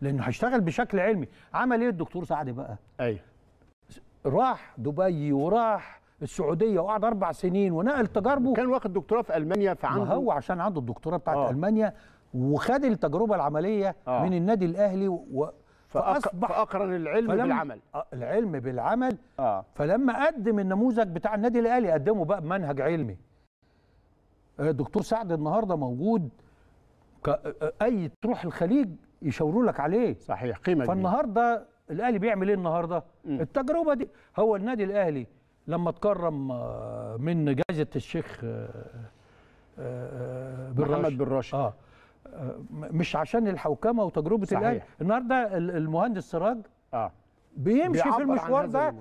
لانه هيشتغل بشكل علمي عمل ايه الدكتور سعد بقى ايوه راح دبي وراح السعوديه وقعد اربع سنين ونقل تجاربه كان واخد دكتوراه في المانيا فعنده ما هو عشان عنده الدكتوراه بتاعت آه. المانيا وخد التجربه العمليه آه. من النادي الاهلي و... فاصبح فاقرن العلم بالعمل العلم بالعمل آه. فلما قدم النموذج بتاع النادي الاهلي قدمه بقى بمنهج علمي آه، دكتور سعد النهارده موجود آه، آه، اي تروح الخليج يشاوروا لك عليه صحيح قيمه فالنهارده الاهلي بيعمل ايه النهارده م. التجربه دي هو النادي الاهلي لما تكرم من جائزه الشيخ بن محمد بن راشد آه. مش عشان الحوكمه وتجربه الاهلي النهارده المهندس سراج اه بيمشي في المشوار ده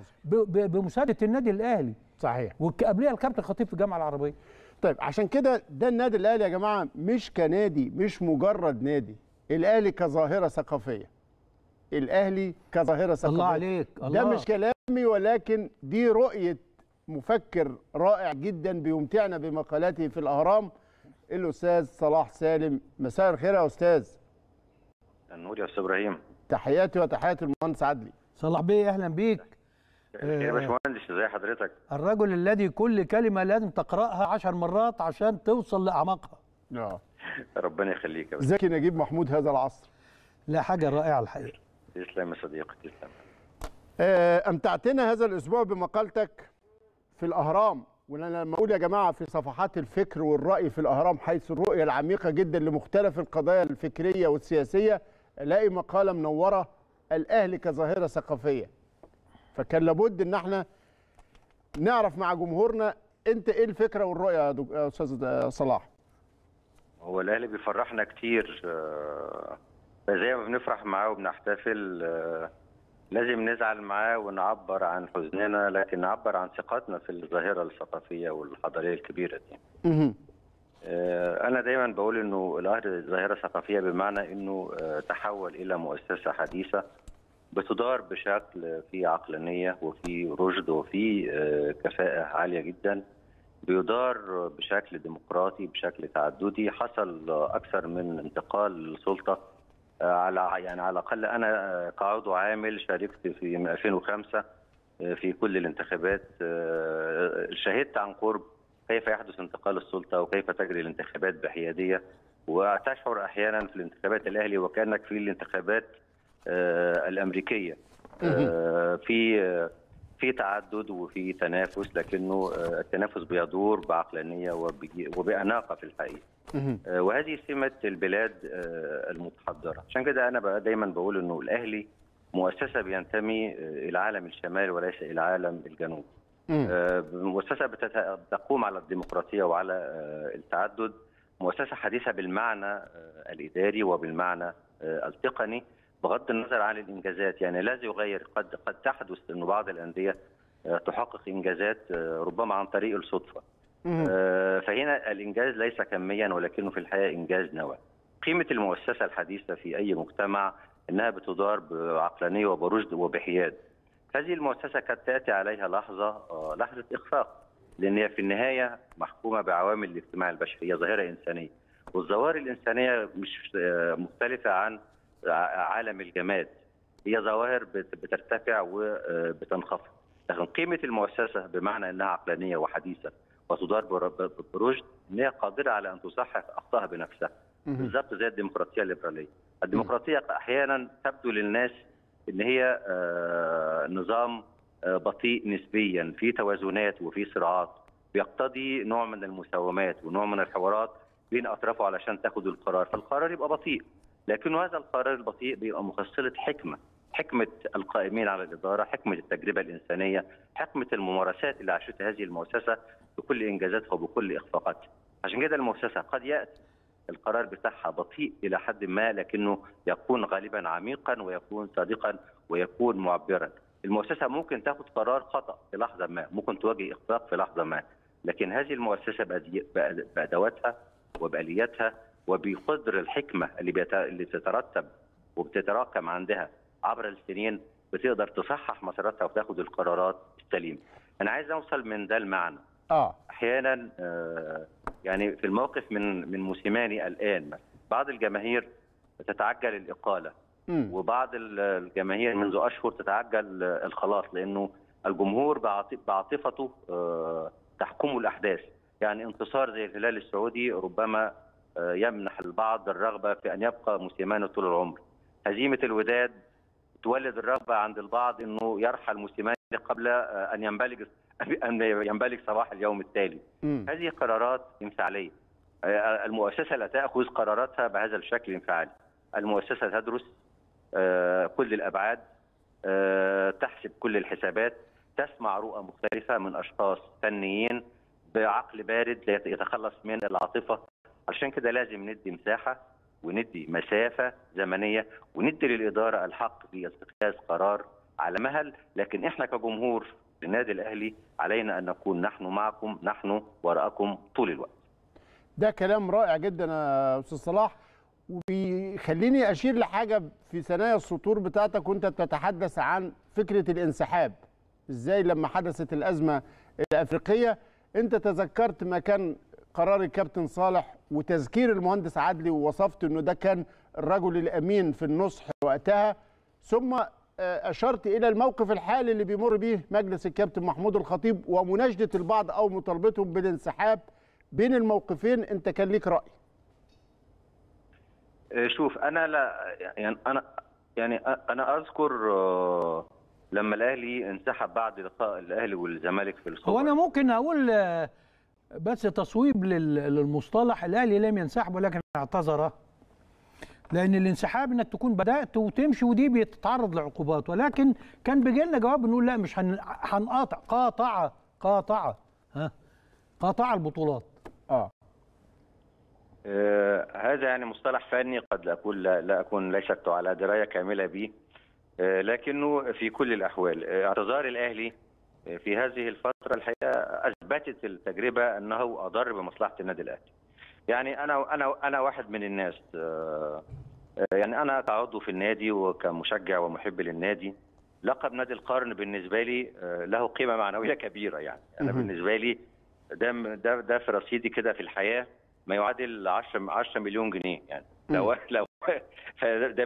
بمساعده النادي الاهلي صحيح وقبليها الكابتن خطيب في الجامعه العربيه طيب عشان كده ده النادي الاهلي يا جماعه مش كنادي مش مجرد نادي الاهلي كظاهره ثقافيه الاهلي كظاهره ثقافيه الله عليك الله. ده مش كلامي ولكن دي رؤيه مفكر رائع جدا بيمتعنا بمقالاته في الاهرام الاستاذ صلاح سالم مساء الخير يا استاذ النور يا استاذ ابراهيم تحياتي وتحيات المهندس عدلي صلاح بيه اهلا بيك يا آه، باشمهندس ازي حضرتك الرجل الذي كل كلمه لازم تقراها عشر مرات عشان توصل لاعماقها اه ربنا يخليك يا زكي نجيب محمود هذا العصر لا حاجه رائعه الحقيقه تسلم يا صديقي تسلم آه، امتعتنا هذا الاسبوع بمقالتك في الاهرام وانا لما اقول يا جماعه في صفحات الفكر والراي في الاهرام حيث الرؤيه العميقه جدا لمختلف القضايا الفكريه والسياسيه الاقي مقاله منوره الاهل كظاهره ثقافيه فكان لابد ان احنا نعرف مع جمهورنا انت ايه الفكره والرؤيه يا استاذ صلاح هو الاهلي بيفرحنا كتير آه، زي ما بنفرح معاه وبنحتفل آه، لازم نزعل معاه ونعبر عن حزننا لكن نعبر عن ثقتنا في الظاهره الثقافيه والحضاريه الكبيره دي. آه، انا دايما بقول انه القهر ظاهره ثقافيه بمعنى انه آه، تحول الى مؤسسه حديثه بتدار بشكل في عقلانيه وفي رشد وفي آه، كفاءه عاليه جدا بيدار بشكل ديمقراطي بشكل تعددي حصل اكثر من انتقال للسلطه آه، على يعني على الاقل انا كعضو آه، عامل شاركت في 2005 آه، في كل الانتخابات شهدت عن قرب كيف يحدث انتقال السلطه وكيف تجري الانتخابات بحياديه وتشعر احيانا في الانتخابات الاهلي وكانك في الانتخابات الامريكيه في في تعدد وفي تنافس لكنه آه، التنافس بيدور بعقلانيه وباناقه في الحقيقه. آه، وهذه سمه البلاد آه، المتحضره، عشان كده انا دايما بقول انه الاهلي مؤسسه بينتمي الى عالم الشمال وليس الى عالم الجنوب. مؤسسه بتقوم على الديمقراطيه وعلى التعدد، مؤسسه حديثه بالمعنى الاداري وبالمعنى التقني بغض النظر عن الانجازات يعني لا يغير قد قد تحدث انه بعض الانديه آه، تحقق انجازات آه، ربما عن طريق الصدفه آه، فهنا الانجاز ليس كميا ولكنه في الحقيقه انجاز نوعي قيمه المؤسسه الحديثه في اي مجتمع انها بتدار بعقلانيه وبرشد وبحياد هذه المؤسسه قد تاتي عليها لحظه لحظه اخفاق لان هي في النهايه محكومه بعوامل الاجتماع البشريه ظاهره انسانيه والظواهر الانسانيه مش مختلفه عن عالم الجماد هي ظواهر بترتفع وبتنخفض آه، لكن قيمه المؤسسه بمعنى انها عقلانيه وحديثه وتدار برشد ان هي قادره على ان تصحح اخطائها بنفسها بالظبط زي الديمقراطيه الليبراليه الديمقراطيه احيانا تبدو للناس ان هي آه، نظام آه، بطيء نسبيا في توازنات وفي صراعات بيقتضي نوع من المساومات ونوع من الحوارات بين اطرافه علشان تاخذ القرار فالقرار يبقى بطيء لكن هذا القرار البطيء بيبقى مغسلة حكمة حكمة القائمين على الإدارة حكمة التجربة الإنسانية حكمة الممارسات اللي عاشتها هذه المؤسسة بكل إنجازاتها وبكل إخفاقاتها عشان كده المؤسسة قد يأتي القرار بتاعها بطيء إلى حد ما لكنه يكون غالبا عميقا ويكون صادقا ويكون معبرا المؤسسة ممكن تاخد قرار خطأ في لحظة ما ممكن تواجه إخفاق في لحظة ما لكن هذه المؤسسة بأدواتها وبآلياتها وبقدر الحكمه اللي بيت... اللي بتترتب وبتتراكم عندها عبر السنين بتقدر تصحح مساراتها وتاخد القرارات السليمه. انا عايز اوصل من ده المعنى. اه احيانا آه، يعني في الموقف من من موسيماني الان بعض الجماهير تتعجل الاقاله م. وبعض الجماهير منذ اشهر تتعجل الخلاص لانه الجمهور بعاطفته آه، تحكمه الاحداث يعني انتصار زي الهلال السعودي ربما يمنح البعض الرغبة في أن يبقى مسلمان طول العمر هزيمة الوداد تولد الرغبة عند البعض أنه يرحل مسلمان قبل آه، أن ينبلغ <laughs> أن ينبلغ صباح اليوم التالي م. هذه قرارات انفعالية آه، المؤسسة لا تأخذ قراراتها بهذا الشكل الانفعالي المؤسسة تدرس آه، كل الأبعاد تحسب كل الحسابات تسمع رؤى مختلفة من أشخاص فنيين بعقل بارد يتخلص من العاطفة عشان كده لازم ندي مساحه وندي مسافه زمنيه وندي للاداره الحق في اتخاذ قرار على مهل لكن احنا كجمهور للنادي الاهلي علينا ان نكون نحن معكم نحن وراءكم طول الوقت. ده كلام رائع جدا يا استاذ صلاح وبيخليني اشير لحاجه في ثنايا السطور بتاعتك وانت بتتحدث عن فكره الانسحاب ازاي لما حدثت الازمه الافريقيه انت تذكرت ما كان قرار الكابتن صالح وتذكير المهندس عدلي ووصفت انه ده كان الرجل الامين في النصح وقتها ثم آه، اشرت الى الموقف الحالي اللي بيمر به مجلس الكابتن محمود الخطيب ومناشده البعض او مطالبتهم بالانسحاب بين الموقفين انت كان ليك راي آه، شوف انا لا يعني انا يعني انا اذكر آه، لما الاهلي انسحب بعد لقاء الاهلي والزمالك في الصور. هو انا ممكن اقول بس تصويب للمصطلح الاهلي لم ينسحب ولكن اعتذر لان الانسحاب انك تكون بدات وتمشي ودي بتتعرض لعقوبات ولكن كان بيجي لنا جواب نقول لا مش هنقاطع قاطع قاطع ها قاطع البطولات اه آه هذا يعني مصطلح فني قد لا اكون لا, لا اكون ليست على درايه كامله به آه لكنه في كل الاحوال آه اعتذار الاهلي في هذه الفترة الحقيقة أثبتت التجربة أنه أضر بمصلحة النادي الأهلي. يعني أنا أنا أنا واحد من الناس آه، يعني أنا كعضو في النادي وكمشجع ومحب للنادي لقب نادي القرن بالنسبة لي آه، له قيمة معنوية كبيرة يعني أنا بالنسبة لي ده ده ده في رصيدي كده في الحياة ما يعادل 10 10 مليون جنيه يعني لو <laughs> لو <laughs> ده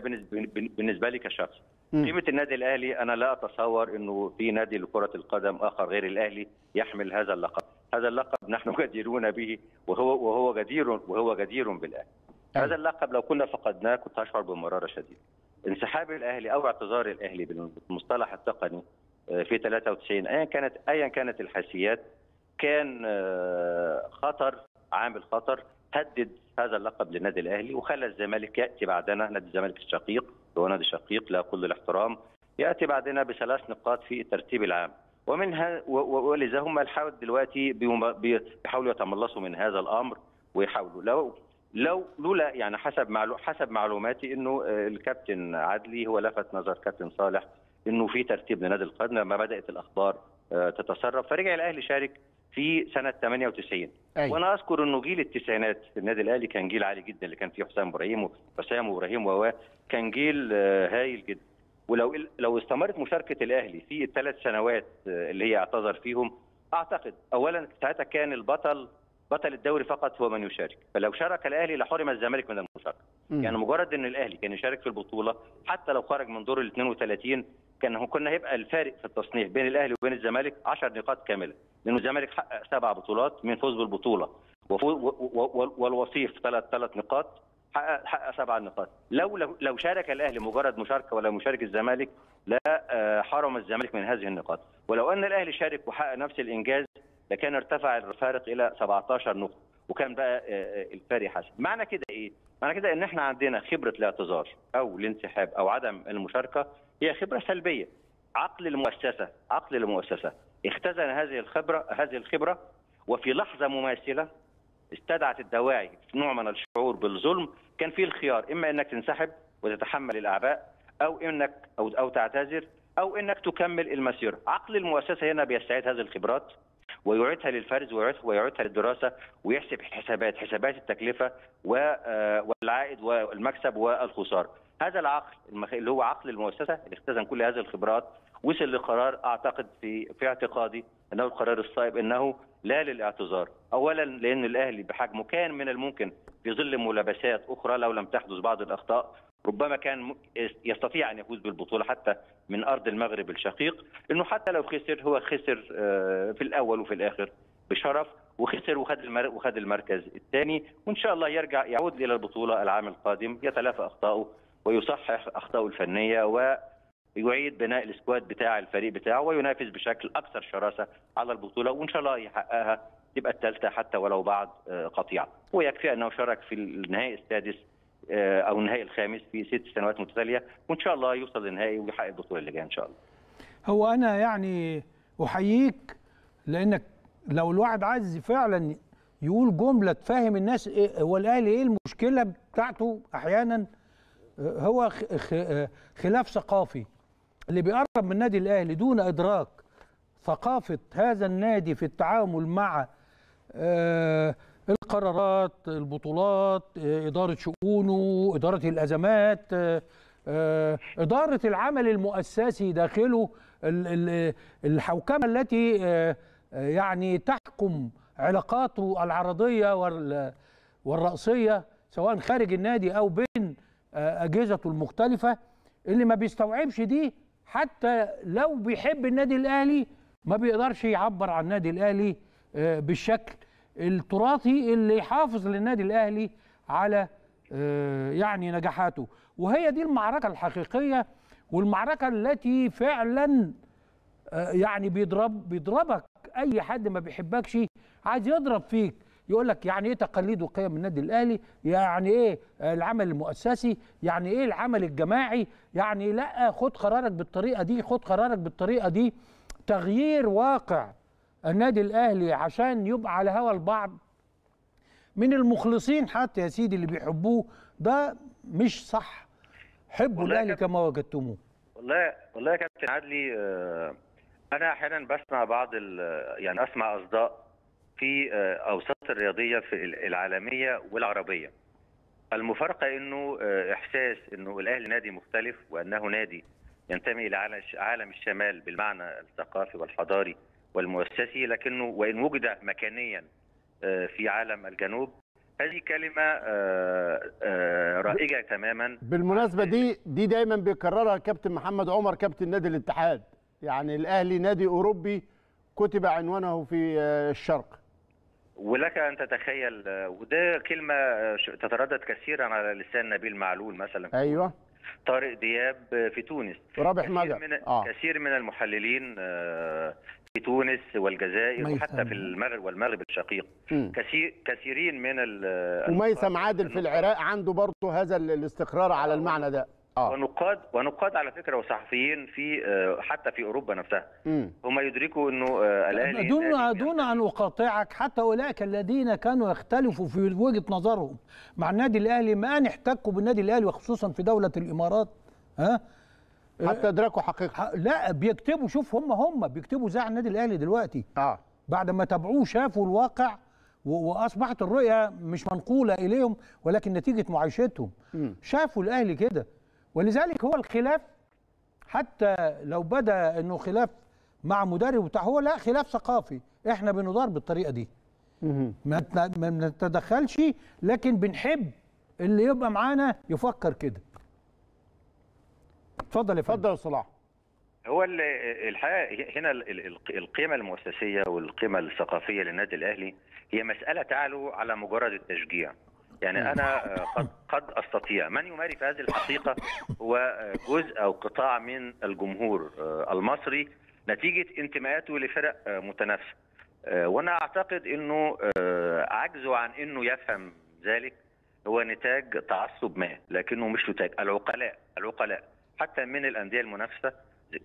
بالنسبة لي كشخص قيمه النادي الاهلي انا لا اتصور انه في نادي لكره القدم اخر غير الاهلي يحمل هذا اللقب هذا اللقب نحن <laughs> جديرون به وهو وهو جدير وهو جدير بالاهلي أيوة. هذا اللقب لو كنا فقدناه كنت اشعر بمراره شديده انسحاب الاهلي او اعتذار الاهلي بالمصطلح التقني آه، في 93 ايا كانت ايا كانت الحيثيات كان آه، خطر عامل خطر هدد هذا اللقب للنادي الاهلي وخلى الزمالك ياتي بعدنا نادي الزمالك الشقيق نادي شقيق لا كل الاحترام ياتي بعدنا بثلاث نقاط في الترتيب العام ومنها ولذا هم الحاول دلوقتي بيحاولوا يتملصوا من هذا الامر ويحاولوا لو لو لولا يعني حسب معلو حسب معلوماتي انه آه، الكابتن عدلي هو لفت نظر كابتن صالح انه في ترتيب لنادي القدم لما بدات الاخبار آه، تتسرب فرجع الاهلي شارك في سنه 98 أي. وانا اذكر انه جيل التسعينات النادي الاهلي كان جيل عالي جدا اللي كان فيه حسام ابراهيم وحسام وابراهيم و كان جيل آه، هايل جدا ولو لو استمرت مشاركه الاهلي في الثلاث سنوات آه، اللي هي اعتذر فيهم اعتقد اولا ساعتها كان البطل بطل الدوري فقط هو من يشارك فلو شارك الاهلي لحرم الزمالك من المشاركه يعني مجرد ان الاهلي كان يشارك في البطوله حتى لو خرج من دور ال 32 كان كنا هيبقى الفارق في التصنيف بين الاهلي وبين الزمالك 10 نقاط كامله لانه الزمالك حقق سبع بطولات من فوز بالبطوله والوصيف ثلاث ثلاث نقاط حقق حقق سبع نقاط لو لو شارك الاهلي مجرد مشاركه ولا مشارك الزمالك لا آه، حرم الزمالك من هذه النقاط ولو ان الاهلي شارك وحقق نفس الانجاز لكان ارتفع الفارق الى 17 نقطه وكان بقى آه، آه، الفارق حسب معنى كده ايه معنى كده ان احنا عندنا خبره الاعتذار او الانسحاب او عدم المشاركه هي خبره سلبيه عقل المؤسسه عقل المؤسسه اختزن هذه الخبره هذه الخبره وفي لحظه مماثله استدعت الدواعي نوع من الشعور بالظلم كان في الخيار اما انك تنسحب وتتحمل الاعباء او انك او او تعتذر او انك تكمل المسيره عقل المؤسسه هنا بيستعيد هذه الخبرات ويعيدها للفرز ويعيدها, ويعيدها للدراسه ويحسب حسابات حسابات التكلفه آه، والعائد والمكسب والخساره هذا العقل اللي هو عقل المؤسسه اللي اختزن كل هذه الخبرات وصل لقرار اعتقد في في اعتقادي انه القرار الصائب انه لا للاعتذار، اولا لان الاهلي بحجمه كان من الممكن في ظل ملابسات اخرى لو لم تحدث بعض الاخطاء ربما كان يستطيع ان يفوز بالبطوله حتى من ارض المغرب الشقيق، انه حتى لو خسر هو خسر آه، في الاول وفي الاخر بشرف وخسر وخد وخد المركز الثاني وان شاء الله يرجع يعود الى البطوله العام القادم يتلافى اخطائه ويصحح اخطائه الفنيه ويعيد بناء السكواد بتاع الفريق بتاعه وينافس بشكل اكثر شراسه على البطوله وان شاء الله يحققها تبقى الثالثه حتى ولو بعد آه، قطيعه ويكفي انه شارك في النهائي السادس آه، او النهائي الخامس في ست سنوات متتاليه وان شاء الله يوصل للنهائي ويحقق البطوله اللي جايه ان شاء الله هو انا يعني احييك لانك لو الواحد عايز فعلا يقول جمله تفهم الناس إيه هو الاهلي ايه المشكله بتاعته احيانا هو خلاف ثقافي اللي بيقرب من النادي الاهلي دون ادراك ثقافه هذا النادي في التعامل مع آه، القرارات البطولات آه، اداره شؤونه اداره الازمات آه، اداره العمل المؤسسي داخله الحوكمه التي يعني تحكم علاقاته العرضيه والرأسيه سواء خارج النادي او بين آه، اجهزته المختلفه اللي ما بيستوعبش دي حتى لو بيحب النادي الاهلي ما بيقدرش يعبر عن النادي الاهلي آه، بالشكل التراثي اللي يحافظ للنادي الاهلي على آه، يعني نجاحاته وهي دي المعركه الحقيقيه والمعركه التي فعلا يعني بيضرب بيضربك اي حد ما بيحبكش عايز يضرب فيك يقول لك يعني ايه تقاليد وقيم النادي الاهلي يعني ايه العمل المؤسسي يعني ايه العمل الجماعي يعني لا خد قرارك بالطريقه دي خد قرارك بالطريقه دي تغيير واقع النادي الاهلي عشان يبقى على هوا البعض من المخلصين حتى يا سيدي اللي بيحبوه ده مش صح حبوا الاهلي كما وجدتموه والله والله يا كابتن عدلي آه، انا احيانا بسمع بعض يعني اسمع اصداء في آه، اوساط الرياضيه في العالميه والعربيه المفارقه انه آه، احساس انه الاهلي نادي مختلف وانه نادي ينتمي الى عالم الشمال بالمعنى الثقافي والحضاري والمؤسسي لكنه وان وجد مكانيا آه، في عالم الجنوب هذه كلمة رائجة تماما بالمناسبة دي دي دايما بيكررها كابتن محمد عمر كابتن نادي الاتحاد يعني الأهلي نادي أوروبي كتب عنوانه في الشرق ولك ان تتخيل وده كلمه تتردد كثيرا على لسان نبيل معلول مثلا ايوه طارق دياب في تونس رابح مجد من آه. كثير من المحللين آه، في تونس والجزائر وحتى في المغرب والمغرب الشقيق كثير كثيرين من وميثم عادل في العراق عنده برضه هذا الاستقرار على المعنى ده آه. ونقاد ونقاد على فكره وصحفيين في آه، حتى في اوروبا نفسها هم يدركوا انه آه، الاهلي دون دون ان اقاطعك حتى اولئك الذين كانوا يختلفوا في وجهه نظرهم مع النادي الاهلي ما ان احتكوا بالنادي الاهلي وخصوصا في دوله الامارات ها حتى ادركوا حقيقه لا بيكتبوا شوف هم هم بيكتبوا زع النادي الاهلي دلوقتي اه بعد ما تابعوه شافوا الواقع واصبحت الرؤيه مش منقوله اليهم ولكن نتيجه معايشتهم شافوا الاهلي كده ولذلك هو الخلاف حتى لو بدا انه خلاف مع مدرب بتاع هو لا خلاف ثقافي احنا بنضار بالطريقه دي ما نتدخلش لكن بنحب اللي يبقى معانا يفكر كده اتفضل يا فندم اتفضل يا صلاح هو الحقيقه هنا القيمه المؤسسيه والقيمه الثقافيه للنادي الاهلي هي مساله تعلو على مجرد التشجيع يعني انا آه، قد قد استطيع من يمارس هذه الحقيقه هو آه، جزء او قطاع من الجمهور آه، المصري نتيجه انتماءاته لفرق متنافسه وانا اعتقد انه عجزه عن انه يفهم ذلك هو نتاج تعصب ما لكنه مش نتاج العقلاء العقلاء حتى من الانديه المنافسه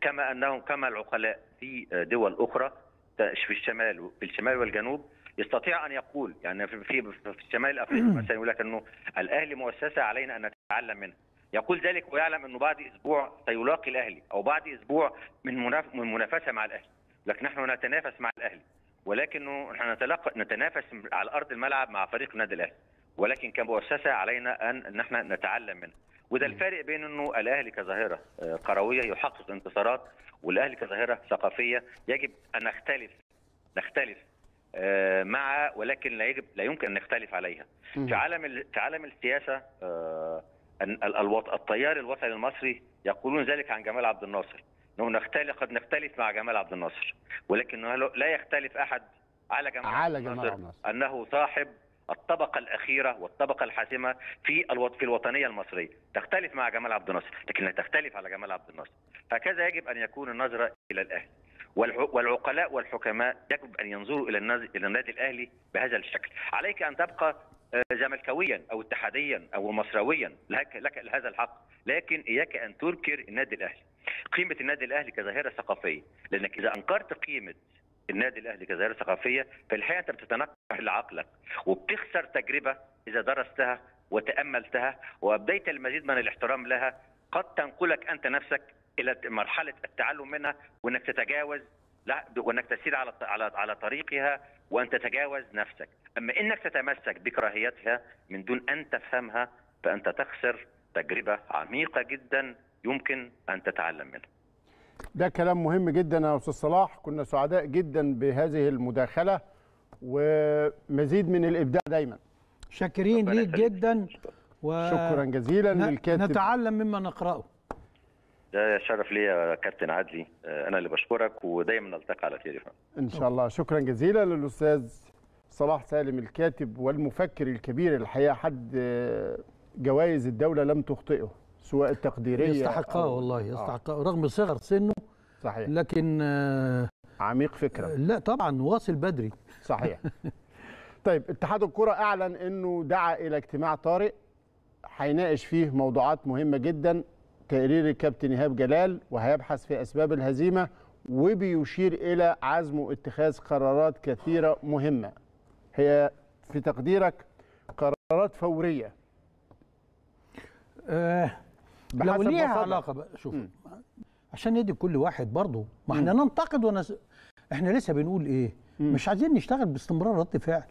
كما انهم كما العقلاء في دول اخرى في الشمال في الشمال والجنوب يستطيع ان يقول يعني في في, في شمال افريقيا مثلا يقول لك انه الاهلي مؤسسه علينا ان نتعلم منها يقول ذلك ويعلم انه بعد اسبوع سيلاقي الاهلي او بعد اسبوع من من منافسه مع الاهلي لكن نحن نتنافس مع الاهلي ولكنه نحن نتلقى نتنافس على ارض الملعب مع فريق النادي الاهلي ولكن كمؤسسه علينا ان نحن نتعلم منها وده الفارق بين انه الاهلي كظاهره قرويه آه، يحقق انتصارات والاهلي كظاهره ثقافيه يجب ان نختلف نختلف آه، مع ولكن لا يجب لا يمكن ان نختلف عليها في عالم في عالم السياسه آه، التيار الوطني المصري يقولون ذلك عن جمال عبد الناصر انه نختلف قد نختلف مع جمال عبد الناصر ولكن لا يختلف احد على جمال على جمال عبد الناصر انه صاحب الطبقة الأخيرة والطبقة الحاسمة في في الوطنية المصرية تختلف مع جمال عبد الناصر لكنها تختلف على جمال عبد الناصر هكذا يجب أن يكون النظرة إلى الأهل والعقلاء والحكماء يجب ان ينظروا الى الى النادي الاهلي بهذا الشكل، عليك ان تبقى آه، زملكاويا او اتحاديا او مصراويا لك لك هذا الحق، لكن اياك ان تنكر النادي الاهلي. قيمه النادي الاهلي كظاهره ثقافيه، لانك اذا انكرت قيمه النادي الاهلي كظاهره ثقافيه فالحقيقه انت بتتنقح لعقلك وبتخسر تجربه اذا درستها وتاملتها وابديت المزيد من الاحترام لها قد تنقلك انت نفسك الى مرحله التعلم منها وانك تتجاوز لا وانك تسير على على على طريقها وان تتجاوز نفسك، اما انك تتمسك بكراهيتها من دون ان تفهمها فانت تخسر تجربه عميقه جدا يمكن ان تتعلم منها. ده كلام مهم جدا يا استاذ صلاح، كنا سعداء جدا بهذه المداخله ومزيد من الابداع دايما. شاكرين ليك جدا و شكرا جزيلا للكاتب نتعلم مما نقراه. ده شرف ليا كابتن عدلي آه، انا اللي بشكرك ودايما نلتقي على خير يا فندم ان شاء الله شكرا جزيلا للاستاذ صلاح سالم الكاتب والمفكر الكبير الحقيقه حد آه، جوائز الدوله لم تخطئه سواء التقديريه يستحقها والله آه. يستحقها آه. رغم صغر سنه صحيح لكن آه عميق فكره لا طبعا واصل بدري صحيح <laughs> طيب اتحاد الكره اعلن انه دعا الى اجتماع طارئ هيناقش فيه موضوعات مهمه جدا تقرير الكابتن ايهاب جلال وهيبحث في اسباب الهزيمه وبيشير الى عزمه اتخاذ قرارات كثيره مهمه هي في تقديرك قرارات فوريه أه لو ليها علاقه بقى شوف عشان ندي كل واحد برضه ما احنا ننتقد ونس... احنا لسه بنقول ايه م. مش عايزين نشتغل باستمرار رد فعل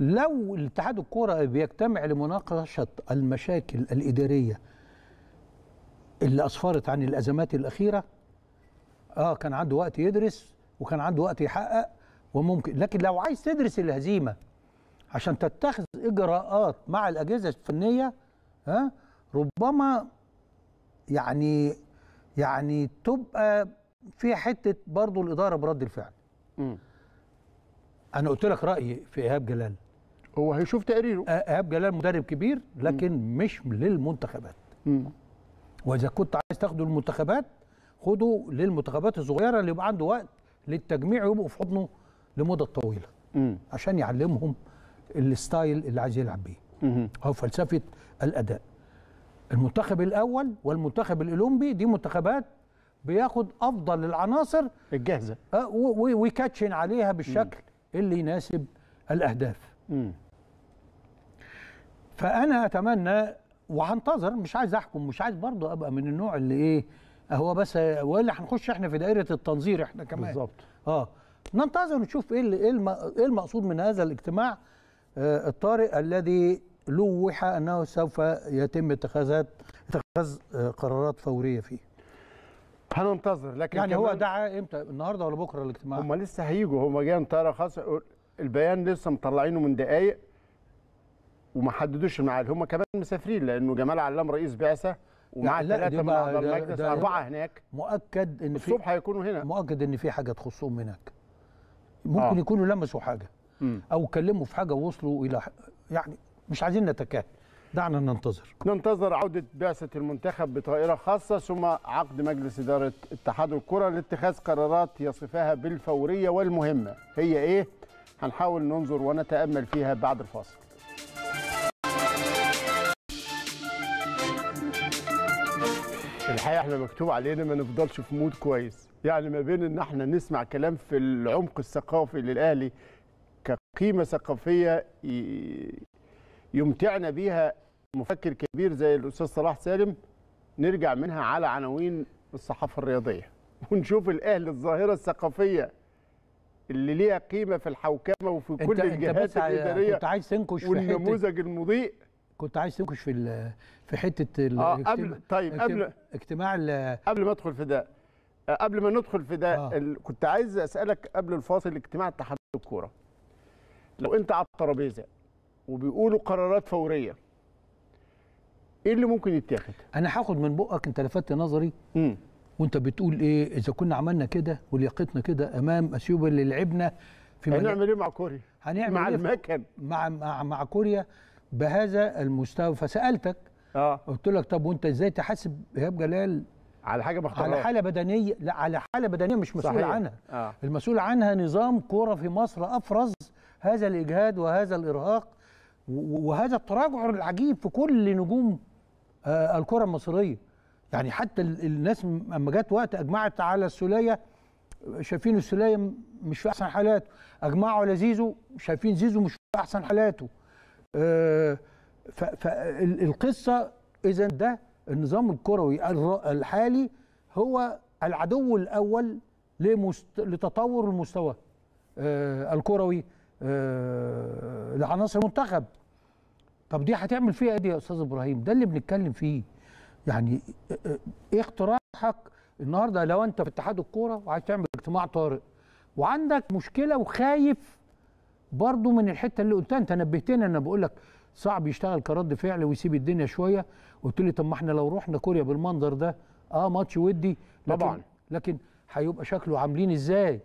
لو الاتحاد الكوره بيجتمع لمناقشه المشاكل الاداريه اللي أسفرت عن الأزمات الأخيرة آه كان عنده وقت يدرس وكان عنده وقت يحقق وممكن لكن لو عايز تدرس الهزيمة عشان تتخذ إجراءات مع الأجهزة الفنية ها آه، ربما يعني يعني تبقى في حتة برضه الإدارة برد الفعل أنا قلت لك رأيي في إيهاب جلال هو هيشوف تقريره إيهاب جلال مدرب كبير لكن مش للمنتخبات م. واذا كنت عايز تاخده المنتخبات خده للمنتخبات الصغيره اللي يبقى عنده وقت للتجميع ويبقوا في حضنه لمده طويله مم. عشان يعلمهم الستايل اللي عايز يلعب بيه او فلسفه الاداء المنتخب الاول والمنتخب الاولمبي دي منتخبات بياخد افضل العناصر الجاهزه أه، ويكاتشن عليها بالشكل مم. اللي يناسب الاهداف مم. فانا اتمنى وهنتظر مش عايز احكم مش عايز برضه ابقى من النوع اللي ايه هو بس والا هنخش احنا في دائره التنظير احنا كمان بالظبط اه ننتظر ونشوف ايه اللي إيه, ايه المقصود من هذا الاجتماع آه الطارئ الذي لوح انه سوف يتم اتخاذ اتخاذ آه، قرارات فوريه فيه هننتظر لكن يعني هو دعا امتى النهارده ولا بكره الاجتماع هم لسه هيجوا هم جايين طياره خاصه البيان لسه مطلعينه من دقائق وما حددوش الميعاد هم كمان مسافرين لانه جمال علام رئيس بعثه ومعاه ثلاثه من اعضاء المجلس اربعه هناك مؤكد ان في الصبح هيكونوا هنا مؤكد ان في حاجه تخصهم هناك ممكن آه. يكونوا لمسوا حاجه م. او اتكلموا في حاجه ووصلوا الى يعني مش عايزين نتكهن دعنا ننتظر ننتظر عودة بعثة المنتخب بطائرة خاصة ثم عقد مجلس إدارة اتحاد الكرة لاتخاذ قرارات يصفها بالفورية والمهمة هي إيه؟ هنحاول ننظر ونتأمل فيها بعد الفاصل الحقيقه احنا مكتوب علينا ما نفضلش في مود كويس يعني ما بين ان احنا نسمع كلام في العمق الثقافي للاهلي كقيمه ثقافيه يمتعنا بيها مفكر كبير زي الاستاذ صلاح سالم نرجع منها على عناوين الصحافه الرياضيه <laughs> ونشوف الاهلي الظاهره الثقافيه اللي ليها قيمه في الحوكمه وفي كل الجهات الاداريه انت عايز تنكش في والنموذج المضيء كنت عايز تنكش في في حته آه قبل طيب قبل اجتماع قبل ما ادخل في ده آه، قبل ما ندخل في ده آه. كنت عايز اسالك قبل الفاصل اجتماع اتحاد الكوره لو انت على الترابيزه وبيقولوا قرارات فوريه ايه اللي ممكن يتاخد انا هاخد من بقك انت لفتت نظري امم وانت بتقول ايه اذا كنا عملنا كده ولياقتنا كده امام اثيوبيا اللي لعبنا في يعني هنعمل ايه مع كوريا هنعمل مع إيه المكن مع مع, مع كوريا بهذا المستوى فسالتك اه قلت لك طب وانت ازاي تحاسب ايهاب جلال على حاجه مختلفه على حاله بدنيه لا على حاله بدنيه مش مسؤول صحيح. عنها آه. المسؤول عنها نظام كوره في مصر افرز هذا الاجهاد وهذا الارهاق وهذا التراجع العجيب في كل نجوم آه الكره المصريه يعني حتى الناس اما جت وقت اجمعت على السوليه شايفين السوليه مش في احسن حالاته اجمعوا على زيزو شايفين زيزو مش في احسن حالاته آه، فالقصه اذا ده النظام الكروي الحالي هو العدو الاول لتطور المستوى آه، الكروي آه، لعناصر المنتخب طب دي هتعمل فيها ايه يا استاذ ابراهيم ده اللي بنتكلم فيه يعني ايه اقتراحك النهارده لو انت في اتحاد الكوره وعايز تعمل اجتماع طارئ وعندك مشكله وخايف برضه من الحته اللي قلتها انت نبهتني انا بقول لك صعب يشتغل كرد فعل ويسيب الدنيا شويه قلت لي طب ما احنا لو رحنا كوريا بالمنظر ده اه ماتش ودي طبعا لكن هيبقى شكله عاملين ازاي طيب.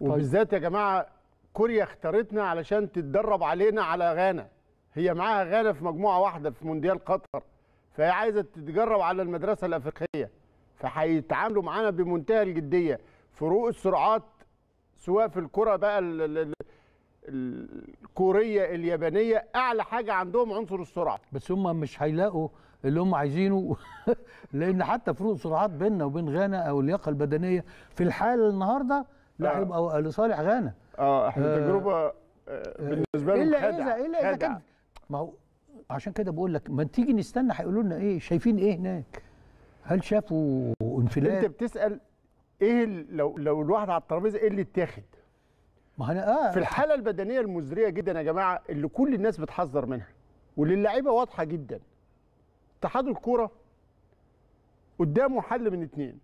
وبالذات يا جماعه كوريا اختارتنا علشان تتدرب علينا على غانا هي معاها غانا في مجموعه واحده في مونديال قطر فهي عايزه تتجرب على المدرسه الافريقيه فهيتعاملوا معانا بمنتهى الجديه فروق السرعات سواء في الكره بقى الكوريه اليابانيه اعلى حاجه عندهم عنصر السرعه بس هم مش هيلاقوا اللي هم عايزينه <laughs> لان حتى فروق سرعات بيننا وبين غانا او اللياقه البدنيه في الحاله النهارده لا آه. هيبقى آه. لصالح غانا اه احنا آه تجربه آه, آه، بالنسبه لهم الا اذا الا اذا كان ما هو عشان كده بقول لك ما تيجي نستنى هيقولوا لنا ايه شايفين ايه هناك هل شافوا انفلات انت بتسال ايه لو لو الواحد على الترابيزه ايه اللي اتاخد ما انا اه في الحاله البدنيه المزريه جدا يا جماعه اللي كل الناس بتحذر منها وللعيبه واضحه جدا اتحاد الكوره قدامه حل من اتنين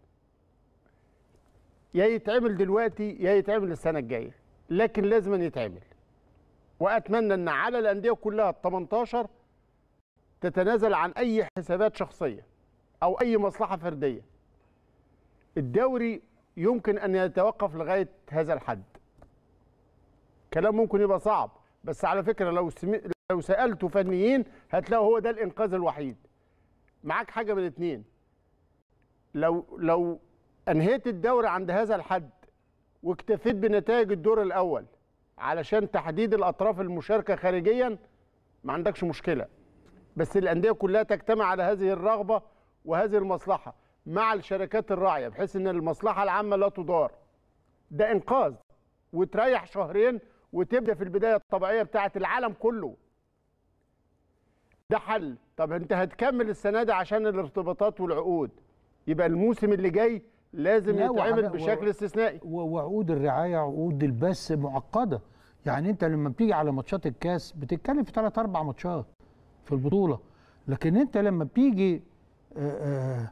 يا يتعمل دلوقتي يا يتعمل السنه الجايه لكن لازم أن يتعمل واتمنى ان على الانديه كلها ال 18 تتنازل عن اي حسابات شخصيه او اي مصلحه فرديه الدوري يمكن ان يتوقف لغايه هذا الحد كلام ممكن يبقى صعب بس على فكره لو سمي... لو سالته فنيين هتلاقوا هو ده الانقاذ الوحيد معاك حاجه من اتنين لو لو انهيت الدوري عند هذا الحد واكتفيت بنتائج الدور الاول علشان تحديد الاطراف المشاركه خارجيا ما عندكش مشكله بس الانديه كلها تجتمع على هذه الرغبه وهذه المصلحه مع الشركات الراعيه بحيث ان المصلحه العامه لا تدار ده انقاذ وتريح شهرين وتبدا في البدايه الطبيعيه بتاعه العالم كله ده حل طب انت هتكمل السنه دي عشان الارتباطات والعقود يبقى الموسم اللي جاي لازم يتعمل بشكل استثنائي وعقود الرعايه عقود البث معقده يعني انت لما بتيجي على ماتشات الكاس بتتكلم في 3 4 ماتشات في البطوله لكن انت لما بتيجي آه، آه،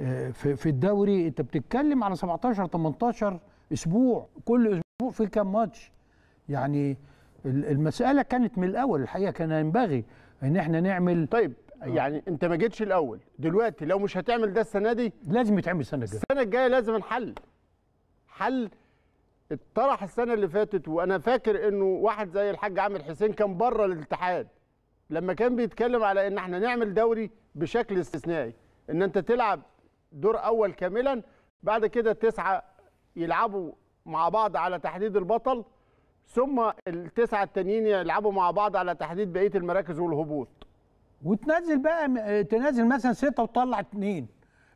آه، في الدوري انت بتتكلم على 17 18 اسبوع كل اسبوع في كام ماتش يعني المساله كانت من الاول الحقيقه كان ينبغي ان احنا نعمل طيب آه. يعني انت ما جيتش الاول دلوقتي لو مش هتعمل ده السنه دي لازم يتعمل السنه الجايه السنه الجايه لازم الحل حل اتطرح السنه اللي فاتت وانا فاكر انه واحد زي الحاج عامر حسين كان بره الاتحاد لما كان بيتكلم على ان احنا نعمل دوري بشكل استثنائي ان انت تلعب دور اول كاملا بعد كده تسعة يلعبوا مع بعض على تحديد البطل ثم التسعه التانيين يلعبوا مع بعض على تحديد بقيه المراكز والهبوط وتنزل بقى آه، تنزل مثلا سته وتطلع اثنين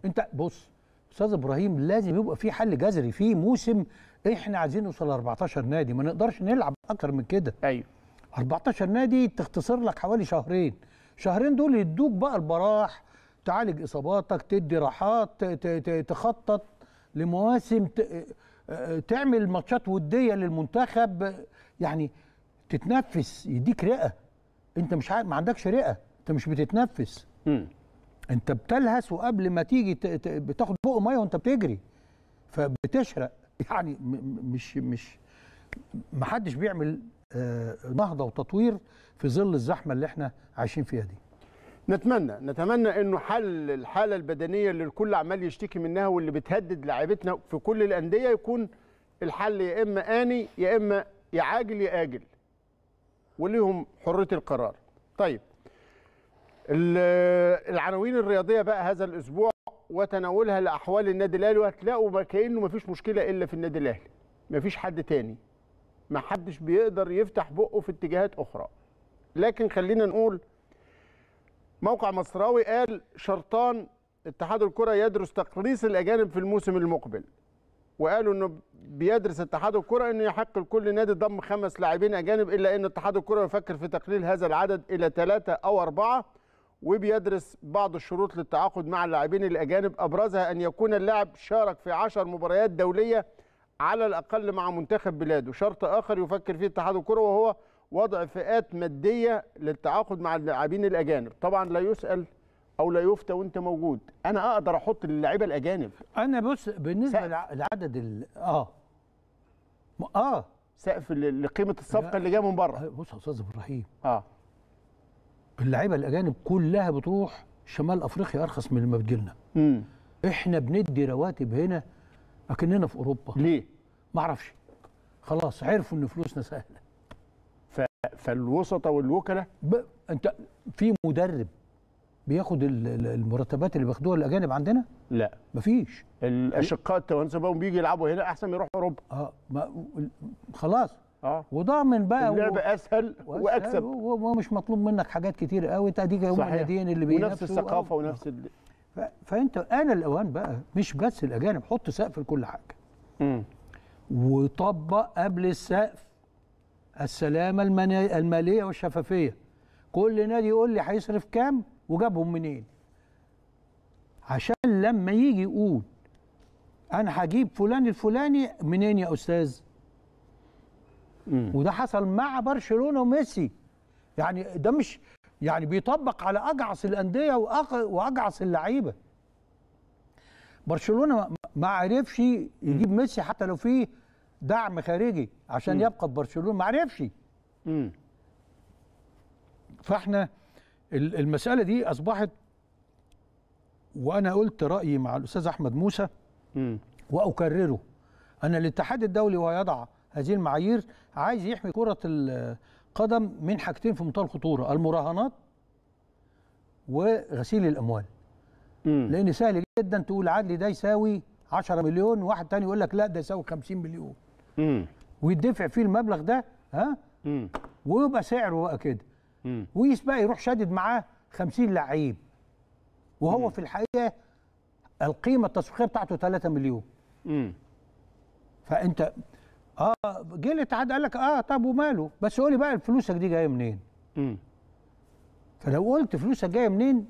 انت بص استاذ ابراهيم لازم يبقى في حل جذري في موسم احنا عايزين نوصل ل 14 نادي ما نقدرش نلعب اكتر من كده ايوه 14 نادي تختصر لك حوالي شهرين شهرين دول يدوك بقى البراح تعالج اصاباتك تدي راحات تخطط لمواسم تعمل ماتشات وديه للمنتخب يعني تتنفس يديك رئه انت مش ما عندكش رئه انت مش بتتنفس م. انت بتلهس وقبل ما تيجي بتاخد بق ميه وانت بتجري فبتشرق يعني مش مش ما حدش بيعمل آه، نهضه وتطوير في ظل الزحمه اللي احنا عايشين فيها دي نتمنى نتمنى انه حل الحاله البدنيه اللي الكل عمال يشتكي منها واللي بتهدد لاعيبتنا في كل الانديه يكون الحل يا اما اني يا اما يا عاجل يا اجل وليهم حريه القرار طيب العناوين الرياضيه بقى هذا الاسبوع وتناولها لاحوال النادي الاهلي وهتلاقوا كانه ما فيش مشكله الا في النادي الاهلي ما فيش حد تاني ما حدش بيقدر يفتح بقه في اتجاهات اخرى لكن خلينا نقول موقع مصراوي قال شرطان اتحاد الكره يدرس تقليص الاجانب في الموسم المقبل وقالوا انه بيدرس اتحاد الكره انه يحق لكل نادي ضم خمس لاعبين اجانب الا ان اتحاد الكره يفكر في تقليل هذا العدد الى ثلاثه او اربعه وبيدرس بعض الشروط للتعاقد مع اللاعبين الاجانب ابرزها ان يكون اللاعب شارك في عشر مباريات دوليه على الاقل مع منتخب بلاده شرط اخر يفكر فيه اتحاد الكره وهو وضع فئات ماديه للتعاقد مع اللاعبين الاجانب طبعا لا يسال او لا يفتى وانت موجود انا اقدر احط اللعيبه الاجانب انا بص بالنسبه سقف. لعدد ال... اه اه سقف لقيمه الصفقه اللي جايه من بره أه، بص يا استاذ ابراهيم اه اللعيبه الاجانب كلها بتروح شمال افريقيا ارخص من ما بتجيلنا امم احنا بندي رواتب هنا اكننا في اوروبا ليه ما اعرفش خلاص عرفوا ان فلوسنا سهله فالوسطاء والوكلاء انت في مدرب بياخد المرتبات اللي بياخدوها الاجانب عندنا؟ لا مفيش الاشقاء التوانسه بقى بيجي يلعبوا هنا احسن ما يروحوا اوروبا اه ما خلاص اه وضامن بقى اللعب اسهل واكسب ومش مطلوب منك حاجات كتير قوي انت اديك هم الناديين اللي بينافسوا ونفس الثقافه أو. ونفس ال... ف... فانت انا الاوان بقى مش بس الاجانب حط سقف لكل حاجه امم وطبق قبل السقف السلامه الماليه والشفافيه كل نادي يقول لي هيصرف كام وجابهم منين عشان لما يجي يقول انا هجيب فلان الفلاني منين يا استاذ مم. وده حصل مع برشلونه وميسي يعني ده مش يعني بيطبق على اجعص الانديه واجعص اللعيبه برشلونه ما عرفش يجيب ميسي حتى لو فيه دعم خارجي عشان م. يبقى في برشلونه ما عرفش فاحنا المساله دي اصبحت وانا قلت رايي مع الاستاذ احمد موسى م. واكرره ان الاتحاد الدولي ويضع هذه المعايير عايز يحمي كره القدم من حاجتين في منتهى الخطوره المراهنات وغسيل الاموال م. لان سهل جدا تقول عدلي ده يساوي 10 مليون وواحد تاني يقول لك لا ده يساوي 50 مليون ويدفع فيه المبلغ ده ها ويبقى سعره بقى كده ويس بقى يروح شادد معاه 50 لعيب وهو مم. في الحقيقه القيمه التسويقيه بتاعته 3 مليون مم. فانت اه جه الاتحاد قال لك اه طب وماله بس قول لي بقى فلوسك دي جايه منين مم. فلو قلت فلوسك جايه منين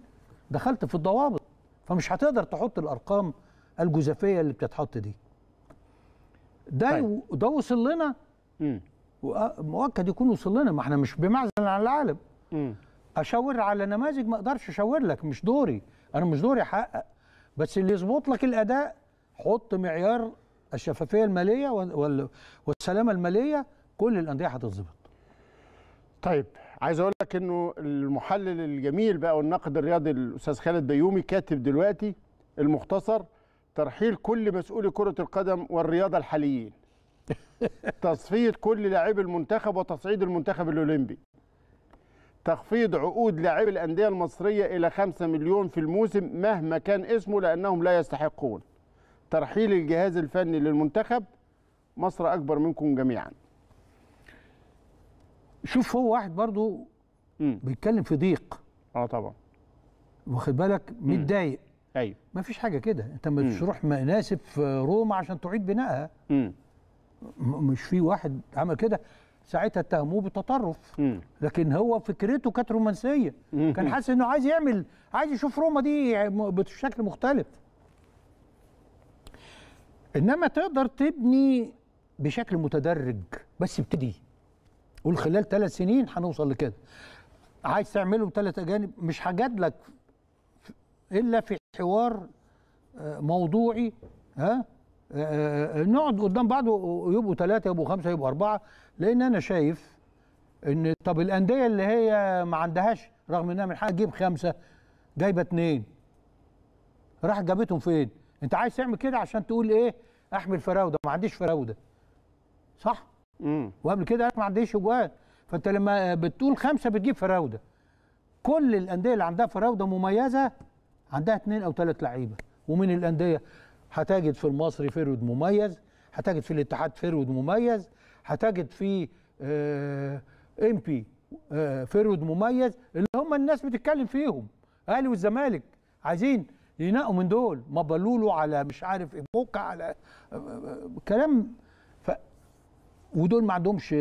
دخلت في الضوابط فمش هتقدر تحط الارقام الجزافيه اللي بتتحط دي ده طيب. ده وصل لنا آه، مؤكد يكون وصل لنا ما احنا مش بمعزل عن العالم م. اشاور على نماذج ما اقدرش اشاور لك مش دوري انا مش دوري احقق بس اللي يظبط لك الاداء حط معيار الشفافيه الماليه والسلامه الماليه كل الانديه هتتظبط طيب عايز اقول لك انه المحلل الجميل بقى والناقد الرياضي الاستاذ خالد بيومي كاتب دلوقتي المختصر ترحيل كل مسؤولي كرة القدم والرياضة الحاليين <laughs> تصفية كل لاعبي المنتخب وتصعيد المنتخب الأولمبي تخفيض عقود لاعبي الأندية المصرية إلى 5 مليون في الموسم مهما كان اسمه لأنهم لا يستحقون ترحيل الجهاز الفني للمنتخب مصر أكبر منكم جميعا شوف هو واحد برضو بيتكلم في ضيق اه طبعا واخد بالك متضايق ايوه ما فيش حاجه كده انت مش تروح مناسب في روما عشان تعيد بنائها مش في واحد عمل كده ساعتها اتهموه بالتطرف لكن هو فكرته كانت رومانسيه كان حاسس انه عايز يعمل عايز يشوف روما دي بشكل مختلف انما تقدر تبني بشكل متدرج بس ابتدي قول خلال ثلاث سنين هنوصل لكده عايز تعمله ثلاث اجانب مش هجادلك الا في حوار آه، موضوعي ها آه، آه، نقعد قدام بعض ويبقوا ثلاثة يبقوا خمسة يبقوا أربعة لأن أنا شايف إن طب الأندية اللي هي ما عندهاش رغم إنها من حقها تجيب خمسة جايبة اثنين راح جابتهم فين؟ أنت عايز تعمل كده عشان تقول إيه؟ أحمل فراودة ما عنديش فراودة صح؟ امم وقبل كده ما عنديش أجوان فأنت لما بتقول خمسة بتجيب فراودة كل الأندية اللي عندها فراودة مميزة عندها اثنين او ثلاث لعيبه ومن الانديه هتجد في المصري فيرود مميز هتجد في الاتحاد فيرود مميز هتجد في آه، امبي آه، فيرود مميز اللي هم الناس بتتكلم فيهم اهلي والزمالك عايزين ينقوا من دول مبلولو على مش عارف ايه بوكا على آه، كلام ف... ودول ما عندهمش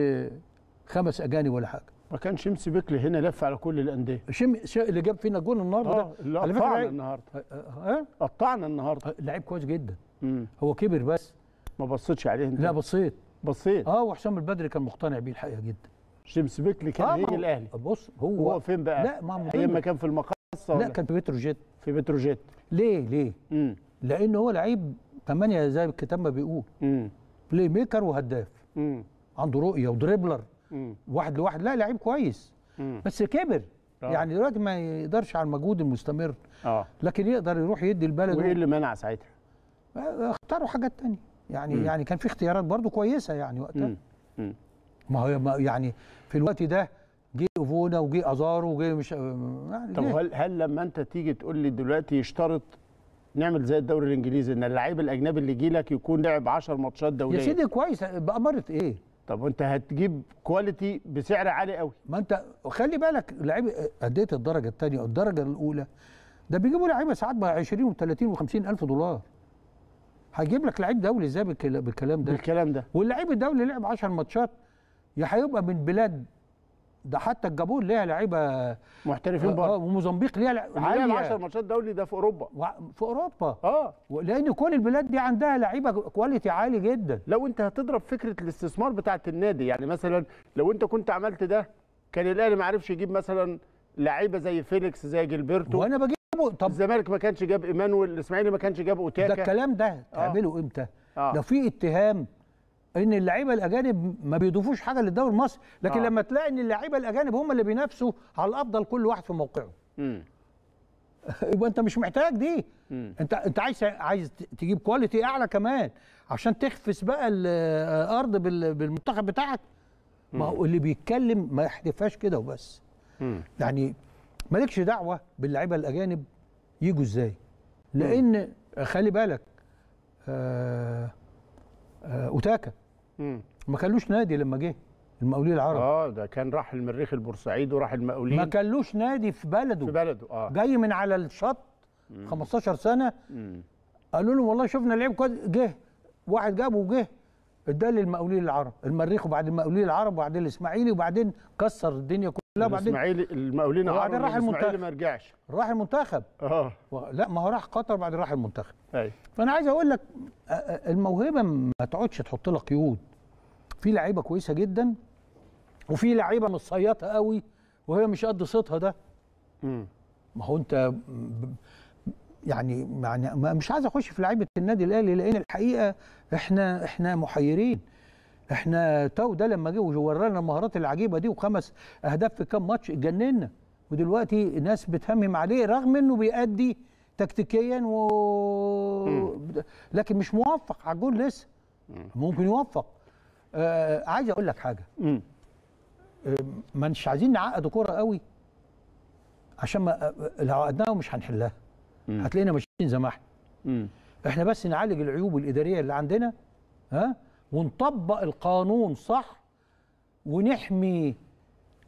خمس اجانب ولا حاجه ما كان شمس بكلي هنا لف على كل الانديه شم اللي جاب فينا جون النهارده اه اللي قطعنا النهارده آه، آه، آه، ها قطعنا النهارده لعيب كويس جدا مم. هو كبر بس ما بصيتش عليه انت لا بصيت بصيت اه وحسام البدري كان مقتنع بيه الحقيقه جدا جيمس بيكلي كان آه هيجي الاهلي بص هو هو فين بقى؟ لا ما ايام ما كان في المقصه لا كان في بتروجيت في بتروجيت ليه ليه؟ مم. لان هو لعيب ثمانيه زي الكتاب ما بيقول بلاي ميكر وهداف مم. عنده رؤيه ودريبلر واحد لواحد لا لعيب كويس مم. بس كبر أوه. يعني دلوقتي ما يقدرش على المجهود المستمر آه. لكن يقدر يروح يدي البلد وايه اللي منع ساعتها؟ آه، اختاروا حاجات تانية يعني مم. يعني كان في اختيارات برضو كويسه يعني وقتها مم. مم. ما هو يعني في الوقت ده جه اوفونا وجه ازارو وجه مش آه، يعني طب هل هل لما انت تيجي تقول لي دلوقتي يشترط نعمل زي الدوري الانجليزي ان اللعيب الاجنبي اللي يجي لك يكون لعب 10 ماتشات دوليه يا سيدي كويس باماره ايه؟ طب وانت هتجيب كواليتي بسعر عالي قوي ما انت خلي بالك لعيب انديه الدرجه الثانيه والدرجه الاولى ده بيجيبوا لعيبه ساعات ب 20 و30 و50 الف دولار هيجيب لك لعيب دولي ازاي بالكلام ده بالكلام ده واللعيب الدولي لعب 10 ماتشات يا هيبقى من بلاد ده حتى الجابون ليها لعيبه محترفين آه، برضه آه، وموزمبيق ليها عاليه 10 ماتشات دولي ده في اوروبا و... في اوروبا اه لان كل البلاد دي عندها لعيبه كواليتي عالي جدا لو انت هتضرب فكره الاستثمار بتاعه النادي يعني مثلا لو انت كنت عملت ده كان الاهلي ما عرفش يجيب مثلا لعيبه زي فيليكس زي جيلبرتو وانا بجيبه طب الزمالك ما كانش جاب ايمانويل الاسماعيلي ما كانش جاب اوتاكا ده الكلام ده تعمله آه. امتى؟ آه. ده في اتهام ان اللعيبه الاجانب ما بيضيفوش حاجه للدوري المصري لكن آه. لما تلاقي ان اللعيبه الاجانب هم اللي بينافسوا على الافضل كل واحد في موقعه <laughs> يبقى انت مش محتاج دي مم. انت انت عايز عايز تجيب كواليتي اعلى كمان عشان تخفس بقى الارض بالمنتخب بتاعك ما هو اللي بيتكلم ما يحدفهاش كده وبس مم. يعني مالكش دعوه باللعيبه الاجانب يجوا ازاي لان خلي بالك آه آه اوتاكا ما كانلوش نادي لما جه المقاولين العرب اه ده كان راح المريخ البورسعيد وراح المقاولين ما كانلوش نادي في بلده في بلده اه جاي من على الشط مم. 15 سنه مم. قالوا له والله شفنا لعيب كويس جه واحد جابه وجه ده للمقاولين العرب المريخ وبعدين المقاولين العرب وبعدين الاسماعيلي وبعدين كسر الدنيا كلها وبعدين الاسماعيلي المقاولين العرب وبعدين راح المنتخب ما رجعش راح المنتخب اه لا ما هو راح قطر بعد راح المنتخب ايوه فانا عايز اقول لك الموهبه ما تقعدش تحط لها قيود في لعيبه كويسه جدا وفي لعيبه متصيطه قوي وهي مش قد صيتها ده امم ما هو انت يعني, يعني مش عايز اخش في لعيبه النادي الاهلي لان الحقيقه احنا احنا محيرين احنا تو ده لما جه وورانا المهارات العجيبه دي وخمس اهداف في كام ماتش اتجننا ودلوقتي ناس بتهمم عليه رغم انه بيأدي تكتيكيا و لكن مش موفق على الجول لسه ممكن يوفق آه عايز اقول لك حاجه آه، ما مش عايزين نعقد كوره قوي عشان ما آه، لو عقدناها مش هنحلها هتلاقينا ماشيين زي ما احنا احنا بس نعالج العيوب الاداريه اللي عندنا ها ونطبق القانون صح ونحمي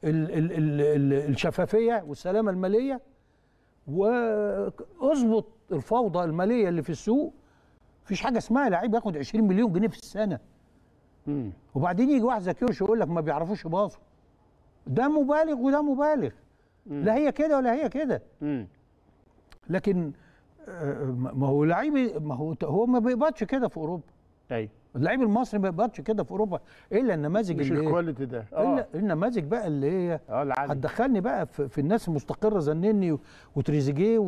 ال ال ال ال الشفافيه والسلامه الماليه واظبط الفوضى الماليه اللي في السوق مفيش حاجه اسمها لعيب ياخد 20 مليون جنيه في السنه مم. وبعدين يجي واحد زكيوش يقول لك ما بيعرفوش يباصوا ده مبالغ وده مبالغ مم. لا هي كده ولا هي كده لكن آه، ما هو لعيب ما هو هو ما بيقبضش كده في اوروبا ايوه اللعيب المصري ما بيقبضش كده في اوروبا الا النماذج اللي مش الكواليتي ده اه الا النماذج بقى اللي هي آه، هتدخلني بقى في, في الناس المستقره زنني وتريزيجيه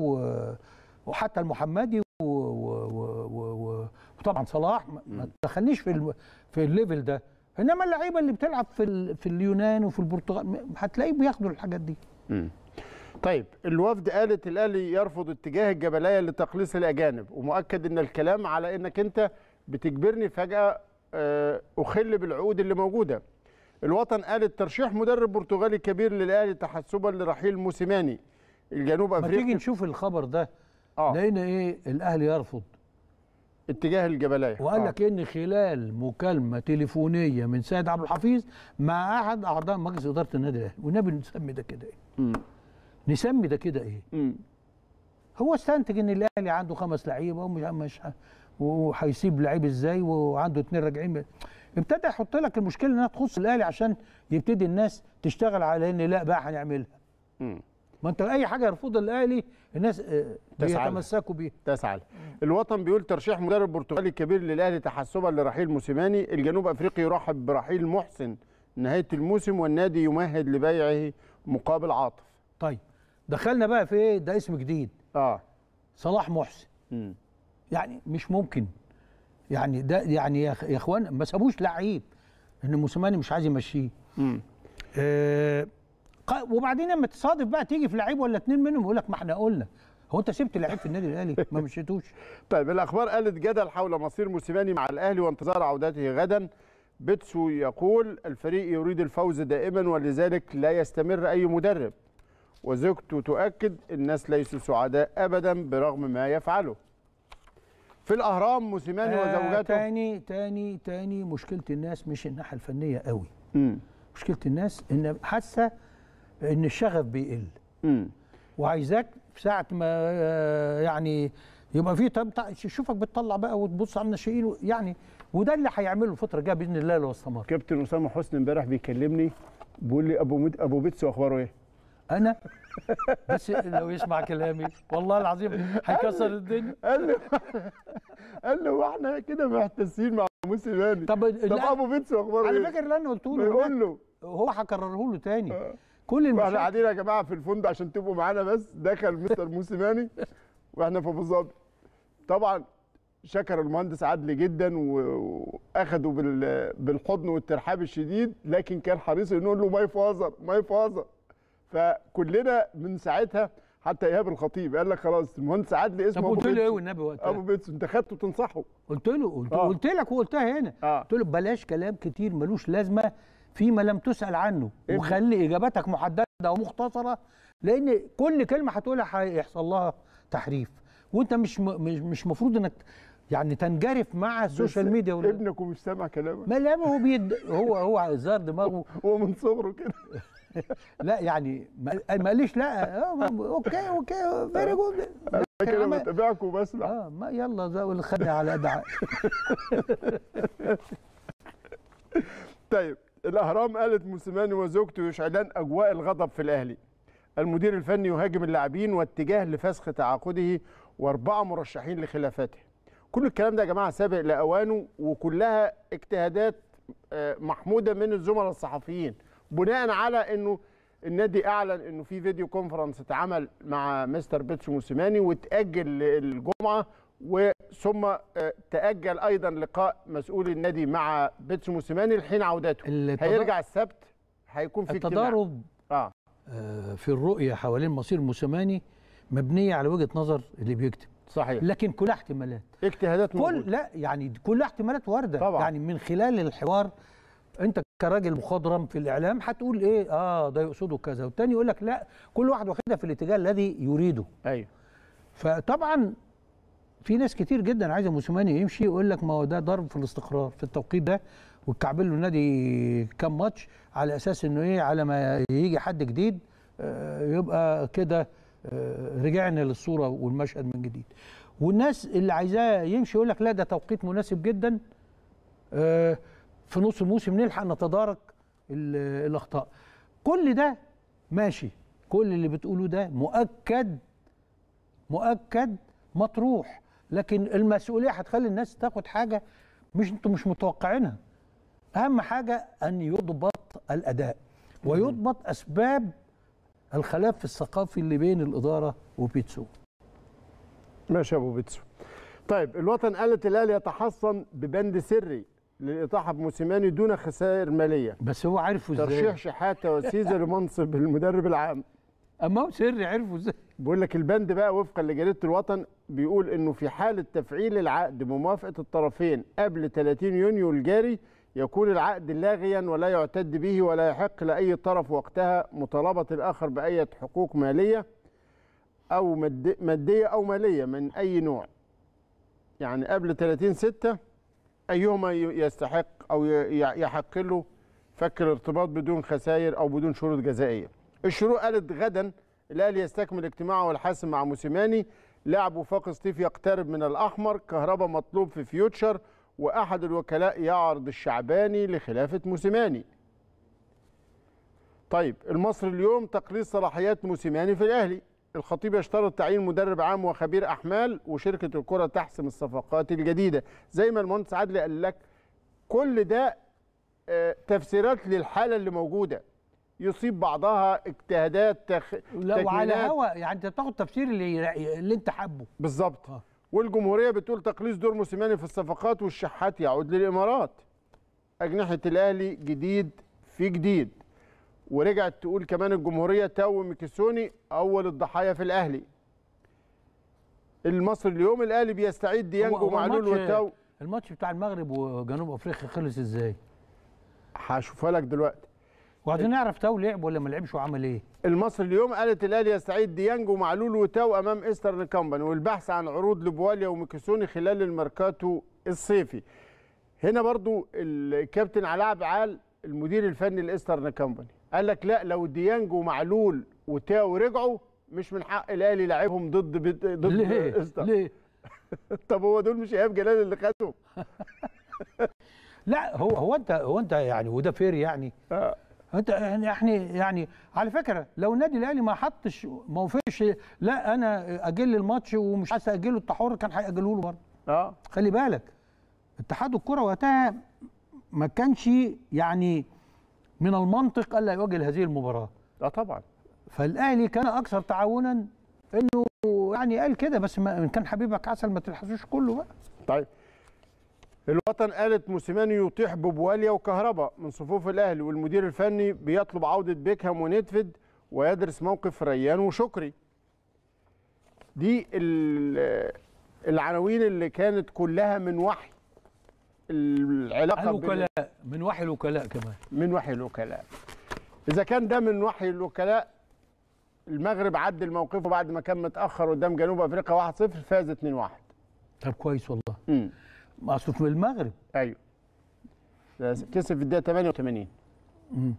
وحتى المحمدي وطبعا صلاح ما تدخلنيش في في الليفل ده انما اللعيبه اللي بتلعب في في اليونان وفي البرتغال هتلاقيه بياخدوا الحاجات دي م. طيب الوفد قالت الاهلي يرفض اتجاه الجبلايه لتقليص الاجانب ومؤكد ان الكلام على انك انت بتجبرني فجاه آه، اخل بالعقود اللي موجوده الوطن قالت ترشيح مدرب برتغالي كبير للاهلي تحسبا لرحيل موسيماني الجنوب افريقي ما تيجي نشوف الخبر ده آه. لقينا ايه الاهلي يرفض اتجاه الجبلايه وقال لك آه. ان خلال مكالمه تليفونيه من سيد عبد الحفيظ مع احد اعضاء مجلس اداره النادي الاهلي والنبي نسمي ده كده ايه نسمي ده كده ايه مم. هو استنتج ان الاهلي عنده خمس لعيبه ومش مش وهيسيب لعيب ازاي وعنده اثنين راجعين ابتدى يحط لك المشكله انها تخص الاهلي عشان يبتدي الناس تشتغل على ان لا بقى هنعملها ما انت اي حاجه يرفضها الاهلي الناس آه، بيتمسكوا بيها تسعى الوطن بيقول ترشيح مدرب برتغالي كبير للاهلي تحسبا لرحيل موسيماني الجنوب افريقي يرحب برحيل محسن نهايه الموسم والنادي يمهد لبيعه مقابل عاطف طيب دخلنا بقى في ايه ده اسم جديد اه صلاح محسن م. يعني مش ممكن يعني ده يعني يا اخوان ما سابوش لعيب ان موسيماني مش عايز يمشيه آه وبعدين لما تصادف بقى تيجي في لعيب ولا اتنين منهم يقول لك ما احنا قلنا هو انت سبت لعيب في النادي الاهلي ما مشيتوش <laughs> طيب الاخبار قالت جدل حول مصير موسيماني مع الاهلي وانتظار عودته غدا بيتسو يقول الفريق يريد الفوز دائما ولذلك لا يستمر اي مدرب وزوجته تؤكد الناس ليسوا سعداء أبدا برغم ما يفعله في الأهرام موسيماني آه وزوجته تاني تاني تاني مشكلة الناس مش الناحية الفنية قوي مم. مشكلة الناس إن حاسة إن الشغف بيقل م. وعايزاك في ساعة ما آه، يعني يبقى في طب تشوفك بتطلع بقى وتبص على الناشئين يعني وده اللي هيعمله الفتره الجايه باذن الله لو استمر كابتن اسامه حسني امبارح بيكلمني بيقول لي ابو ابو بيتسو اخباره ايه؟ انا <laughs> بس لو يسمع كلامي والله العظيم هيكسر الدنيا قال له <laughs> قال له واحنا كده محتسين مع موسى ماني طب طب ابو بيتس اخباره على إيه؟ فكره اللي انا قلته له بيقول له هو هكرره له تاني آه. كل المشاكل احنا قاعدين يا جماعه في الفندق عشان تبقوا معانا بس دخل مستر موسيماني واحنا في ابو ظبي طبعا شكر المهندس عدلي جدا واخده بالحضن والترحاب الشديد لكن كان حريص انه يقول له ماي فازر ماي فازر فكلنا من ساعتها حتى ايهاب الخطيب قال لك خلاص المهندس عدلي اسمه طب قلت له ايه والنبي وقتها ابو بيتس انت خدته تنصحه قلت له قلت, آه. قلت لك وقلتها هنا آه. قلت له بلاش كلام كتير ملوش لازمه فيما لم تسال عنه إيه؟ وخلي اجاباتك محدده ومختصره لان كل كلمه هتقولها هيحصل لها تحريف وانت مش م... مش مفروض انك يعني تنجرف مع السوشيال ميديا ابنك ومش سامع كلامك ما لا هو بيد هو هو زار دماغه هو من صغره كده <laughs> <laughs> لا يعني ما قاليش لا اوكي اوكي فيري جود كده بتابعكم بسمع اه ما يلا زاول الخدع على ادعاء <laughs> طيب الاهرام قالت موسيماني وزوجته يشعلان اجواء الغضب في الاهلي المدير الفني يهاجم اللاعبين واتجاه لفسخ تعاقده واربعه مرشحين لخلافاته كل الكلام ده يا جماعه سابق لاوانه وكلها اجتهادات آه، محموده من الزملاء الصحفيين بناء على انه النادي اعلن انه في فيديو كونفرنس اتعمل مع مستر بيتسو موسيماني وتاجل للجمعه وثم آه، تاجل ايضا لقاء مسؤول النادي مع بيتسو موسيماني لحين عودته التضار... هيرجع السبت هيكون في التضارب آه. آه. في الرؤيه حوالين مصير موسيماني مبنيه على وجهه نظر اللي بيكتب صحيح لكن كلها احتمالات اجتهادات كل موجود. لا يعني كلها احتمالات وارده طبعا. يعني من خلال الحوار انت كراجل مخضرم في الاعلام هتقول ايه اه ده يقصده كذا والتاني يقول لك لا كل واحد واخدها في الاتجاه الذي يريده ايوه فطبعا في ناس كتير جدا عايزه موسيماني يمشي يقول لك ما هو ده ضرب في الاستقرار في التوقيت ده وتكعبل له النادي كام ماتش على اساس انه ايه على ما يجي حد جديد آه، يبقى كده آه، رجعنا للصوره والمشهد من جديد والناس اللي عايزاه يمشي يقول لك لا ده توقيت مناسب جدا آه، في نص الموسم نلحق نتدارك الاخطاء كل ده ماشي كل اللي بتقوله ده مؤكد مؤكد مطروح لكن المسؤوليه هتخلي الناس تاخد حاجه مش انتم مش متوقعينها اهم حاجه ان يضبط الاداء ويضبط اسباب الخلاف الثقافي اللي بين الاداره وبيتسو ماشي يا ابو بيتسو طيب الوطن قالت الاهلي يتحصن ببند سري للاطاحه بموسيماني دون خسائر ماليه بس هو عرفه ازاي ترشيح شحاته وسيزا لمنصب المدرب العام اما هو سري عرفه ازاي بيقول لك البند بقى وفقا لجريده الوطن بيقول انه في حاله تفعيل العقد بموافقه الطرفين قبل 30 يونيو الجاري يكون العقد لاغيا ولا يعتد به ولا يحق لاي طرف وقتها مطالبه الاخر باي حقوق ماليه او ماديه او ماليه من اي نوع يعني قبل 30 6 ايهما يستحق او يحق له فك الارتباط بدون خسائر او بدون شروط جزائيه الشروط قالت غدا الاهلي يستكمل اجتماعه الحاسم مع موسيماني لاعب وفاق سطيف يقترب من الاحمر كهربا مطلوب في فيوتشر واحد الوكلاء يعرض الشعباني لخلافه موسيماني طيب المصري اليوم تقليص صلاحيات موسيماني في الاهلي الخطيب يشترط تعيين مدرب عام وخبير احمال وشركه الكره تحسم الصفقات الجديده زي ما المهندس عادل قال لك كل ده آه، تفسيرات للحاله اللي موجوده يصيب بعضها اجتهادات تخ... لو على هوا يعني انت بتاخد تفسير اللي اللي انت حابه بالظبط آه. والجمهوريه بتقول تقليص دور موسيماني في الصفقات والشحات يعود للامارات اجنحه الاهلي جديد في جديد ورجعت تقول كمان الجمهوريه تو ميكيسوني اول الضحايا في الاهلي المصري اليوم الاهلي بيستعيد ديانج ومعلول وتو الماتش بتاع المغرب وجنوب افريقيا خلص ازاي هشوفها لك دلوقتي وبعدين نعرف تو لعب ولا ما لعبش وعمل ايه المصري اليوم قالت الاهلي يستعيد ديانج ومعلول وتو امام ايسترن كامباني والبحث عن عروض لبواليا وميكيسوني خلال الميركاتو الصيفي هنا برضو الكابتن علاء بعال المدير الفني لايسترن كامباني قال لك لا لو ديانج ومعلول وتاو رجعوا مش من حق الاهلي لاعبهم ضد بت... ضد ليه؟ إستا. ليه؟ <laughs> طب هو دول مش ايهاب جلال اللي خدهم <laughs> لا هو هو انت هو انت يعني وده فير يعني آه. انت يعني احنا يعني على فكره لو النادي الاهلي ما حطش ما وفقش لا انا اجل الماتش ومش عايز اجله التحور كان هيأجله له برضه اه خلي بالك اتحاد الكره وقتها ما كانش يعني من المنطق الا يواجه هذه المباراه اه طبعا فالاهلي كان اكثر تعاونا انه يعني قال كده بس ما كان حبيبك عسل ما تلحسوش كله بقى طيب الوطن قالت موسيماني يطيح ببواليا وكهرباء من صفوف الاهلي والمدير الفني بيطلب عوده بيكهام ونيدفيد ويدرس موقف ريان وشكري دي العناوين اللي كانت كلها من وحي العلاقه الوكلاء من وحي الوكلاء كمان من وحي الوكلاء اذا كان ده من وحي الوكلاء المغرب عدل موقفه بعد ما كان متاخر قدام جنوب افريقيا 1-0 فاز 2-1 طب كويس والله امم مقصود من المغرب ايوه كسب في الدقيقه 88 امم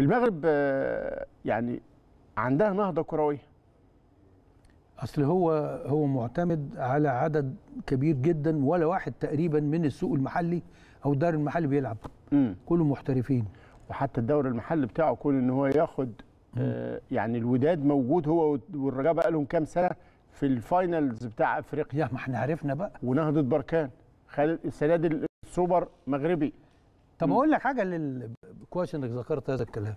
المغرب آه، يعني عندها نهضه كرويه اصل هو هو معتمد على عدد كبير جدا ولا واحد تقريبا من السوق المحلي او الدوري المحلي بيلعب مم. كله محترفين وحتى الدوري المحلي بتاعه كون ان هو ياخد آه يعني الوداد موجود هو والرجاء بقى لهم كام سنه في الفاينلز بتاع افريقيا ما احنا عرفنا بقى ونهضه بركان خالد السنه السوبر مغربي طب اقول لك حاجه لل... كويس انك ذكرت هذا الكلام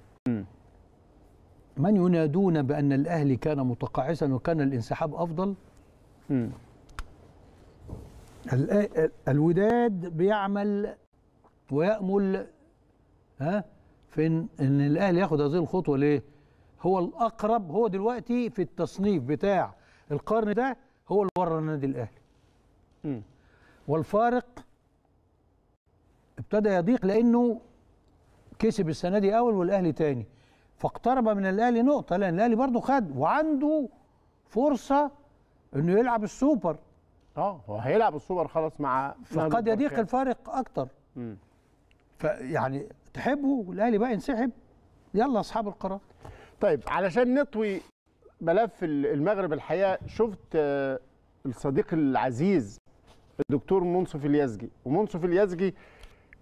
من ينادون بأن الأهلي كان متقاعسا وكان الانسحاب أفضل الوداد بيعمل ويأمل ها في ان, الاهلي ياخد هذه الخطوه ليه؟ هو الاقرب هو دلوقتي في التصنيف بتاع القرن ده هو اللي ورا النادي الاهلي. م. والفارق ابتدى يضيق لانه كسب السنه دي اول والاهلي تاني فاقترب من الاهلي نقطه لان الاهلي برضه خد وعنده فرصه انه يلعب السوبر اه هو هيلعب السوبر خلاص مع فقد يضيق الفارق اكتر فيعني تحبه الاهلي بقى ينسحب يلا اصحاب القرار طيب علشان نطوي ملف المغرب الحقيقه شفت آه، الصديق العزيز الدكتور منصف اليزجي ومنصف اليزجي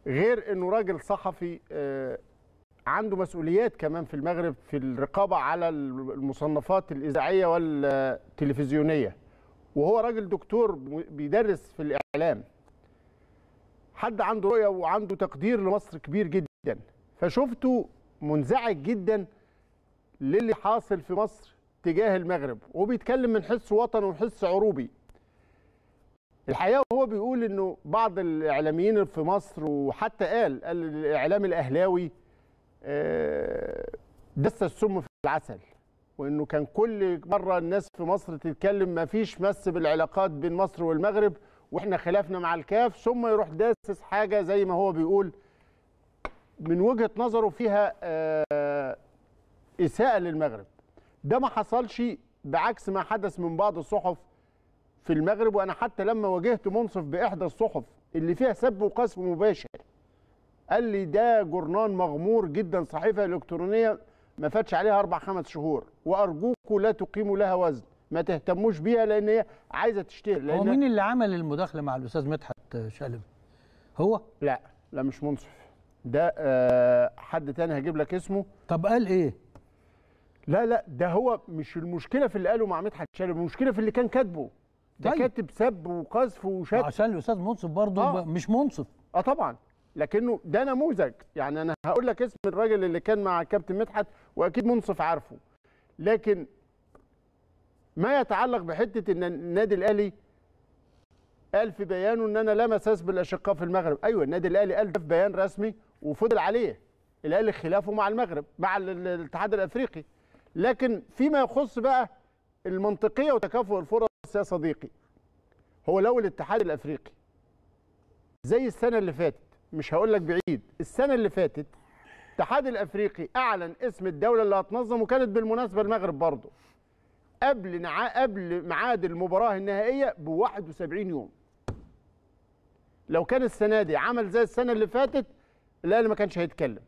غير انه راجل صحفي آه، عنده مسؤوليات كمان في المغرب في الرقابه على المصنفات الاذاعيه والتلفزيونيه وهو راجل دكتور بيدرس في الاعلام حد عنده رؤيه وعنده تقدير لمصر كبير جدا فشفته منزعج جدا للي حاصل في مصر تجاه المغرب وبيتكلم من حس وطني وحس عروبي الحقيقه هو بيقول انه بعض الاعلاميين في مصر وحتى قال, قال الاعلام الاهلاوي دس آه، السم في العسل وانه كان كل مره الناس في مصر تتكلم ما فيش مس بالعلاقات بين مصر والمغرب واحنا خلافنا مع الكاف ثم يروح داسس حاجه زي ما هو بيقول من وجهه نظره فيها آه، اساءه للمغرب ده ما حصلش بعكس ما حدث من بعض الصحف في المغرب وانا حتى لما واجهت منصف باحدى الصحف اللي فيها سب وقذف مباشر قال لي ده جورنان مغمور جدا صحيفه الكترونيه ما فاتش عليها اربع خمس شهور وارجوكم لا تقيموا لها وزن ما تهتموش بيها لان هي عايزه تشتهر لان هو مين اللي عمل المداخله مع الاستاذ مدحت شلبي هو لا لا مش منصف ده آه حد تاني هجيب لك اسمه طب قال ايه لا لا ده هو مش المشكله في اللي قاله مع مدحت شلبي المشكله في اللي كان كاتبه ده طيب. كاتب سب وقذف وشتم عشان الاستاذ منصف برضه آه. مش منصف اه طبعا لكنه ده نموذج يعني انا هقول لك اسم الراجل اللي كان مع كابتن مدحت واكيد منصف عارفه لكن ما يتعلق بحته ان النادي الاهلي قال في بيانه ان انا لا مساس بالاشقاء في المغرب ايوه النادي الاهلي قال في بيان رسمي وفضل عليه الاهلي خلافه مع المغرب مع الاتحاد الافريقي لكن فيما يخص بقى المنطقيه وتكافؤ الفرص يا صديقي هو لو الاتحاد الافريقي زي السنه اللي فاتت مش هقول لك بعيد السنه اللي فاتت الاتحاد الافريقي اعلن اسم الدوله اللي هتنظم وكانت بالمناسبه المغرب برضه قبل قبل ميعاد المباراه النهائيه ب 71 يوم لو كان السنه دي عمل زي السنه اللي فاتت الاهلي ما كانش هيتكلم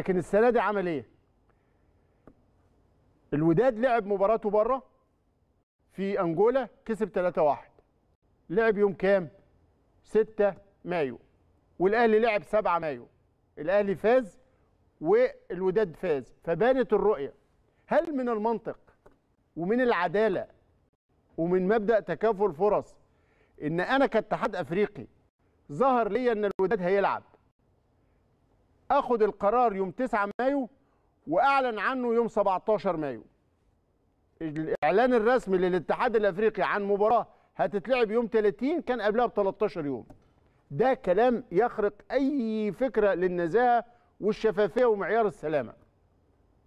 لكن السنه دي عمل ايه الوداد لعب مباراته بره في انجولا كسب 3-1 لعب يوم كام 6 مايو والاهلي لعب 7 مايو الاهلي فاز والوداد فاز فبانت الرؤيه هل من المنطق ومن العداله ومن مبدا تكافل فرص ان انا كاتحاد افريقي ظهر لي ان الوداد هيلعب اخد القرار يوم 9 مايو واعلن عنه يوم 17 مايو الاعلان الرسمي للاتحاد الافريقي عن مباراه هتتلعب يوم 30 كان قبلها ب 13 يوم ده كلام يخرق اي فكره للنزاهه والشفافيه ومعيار السلامه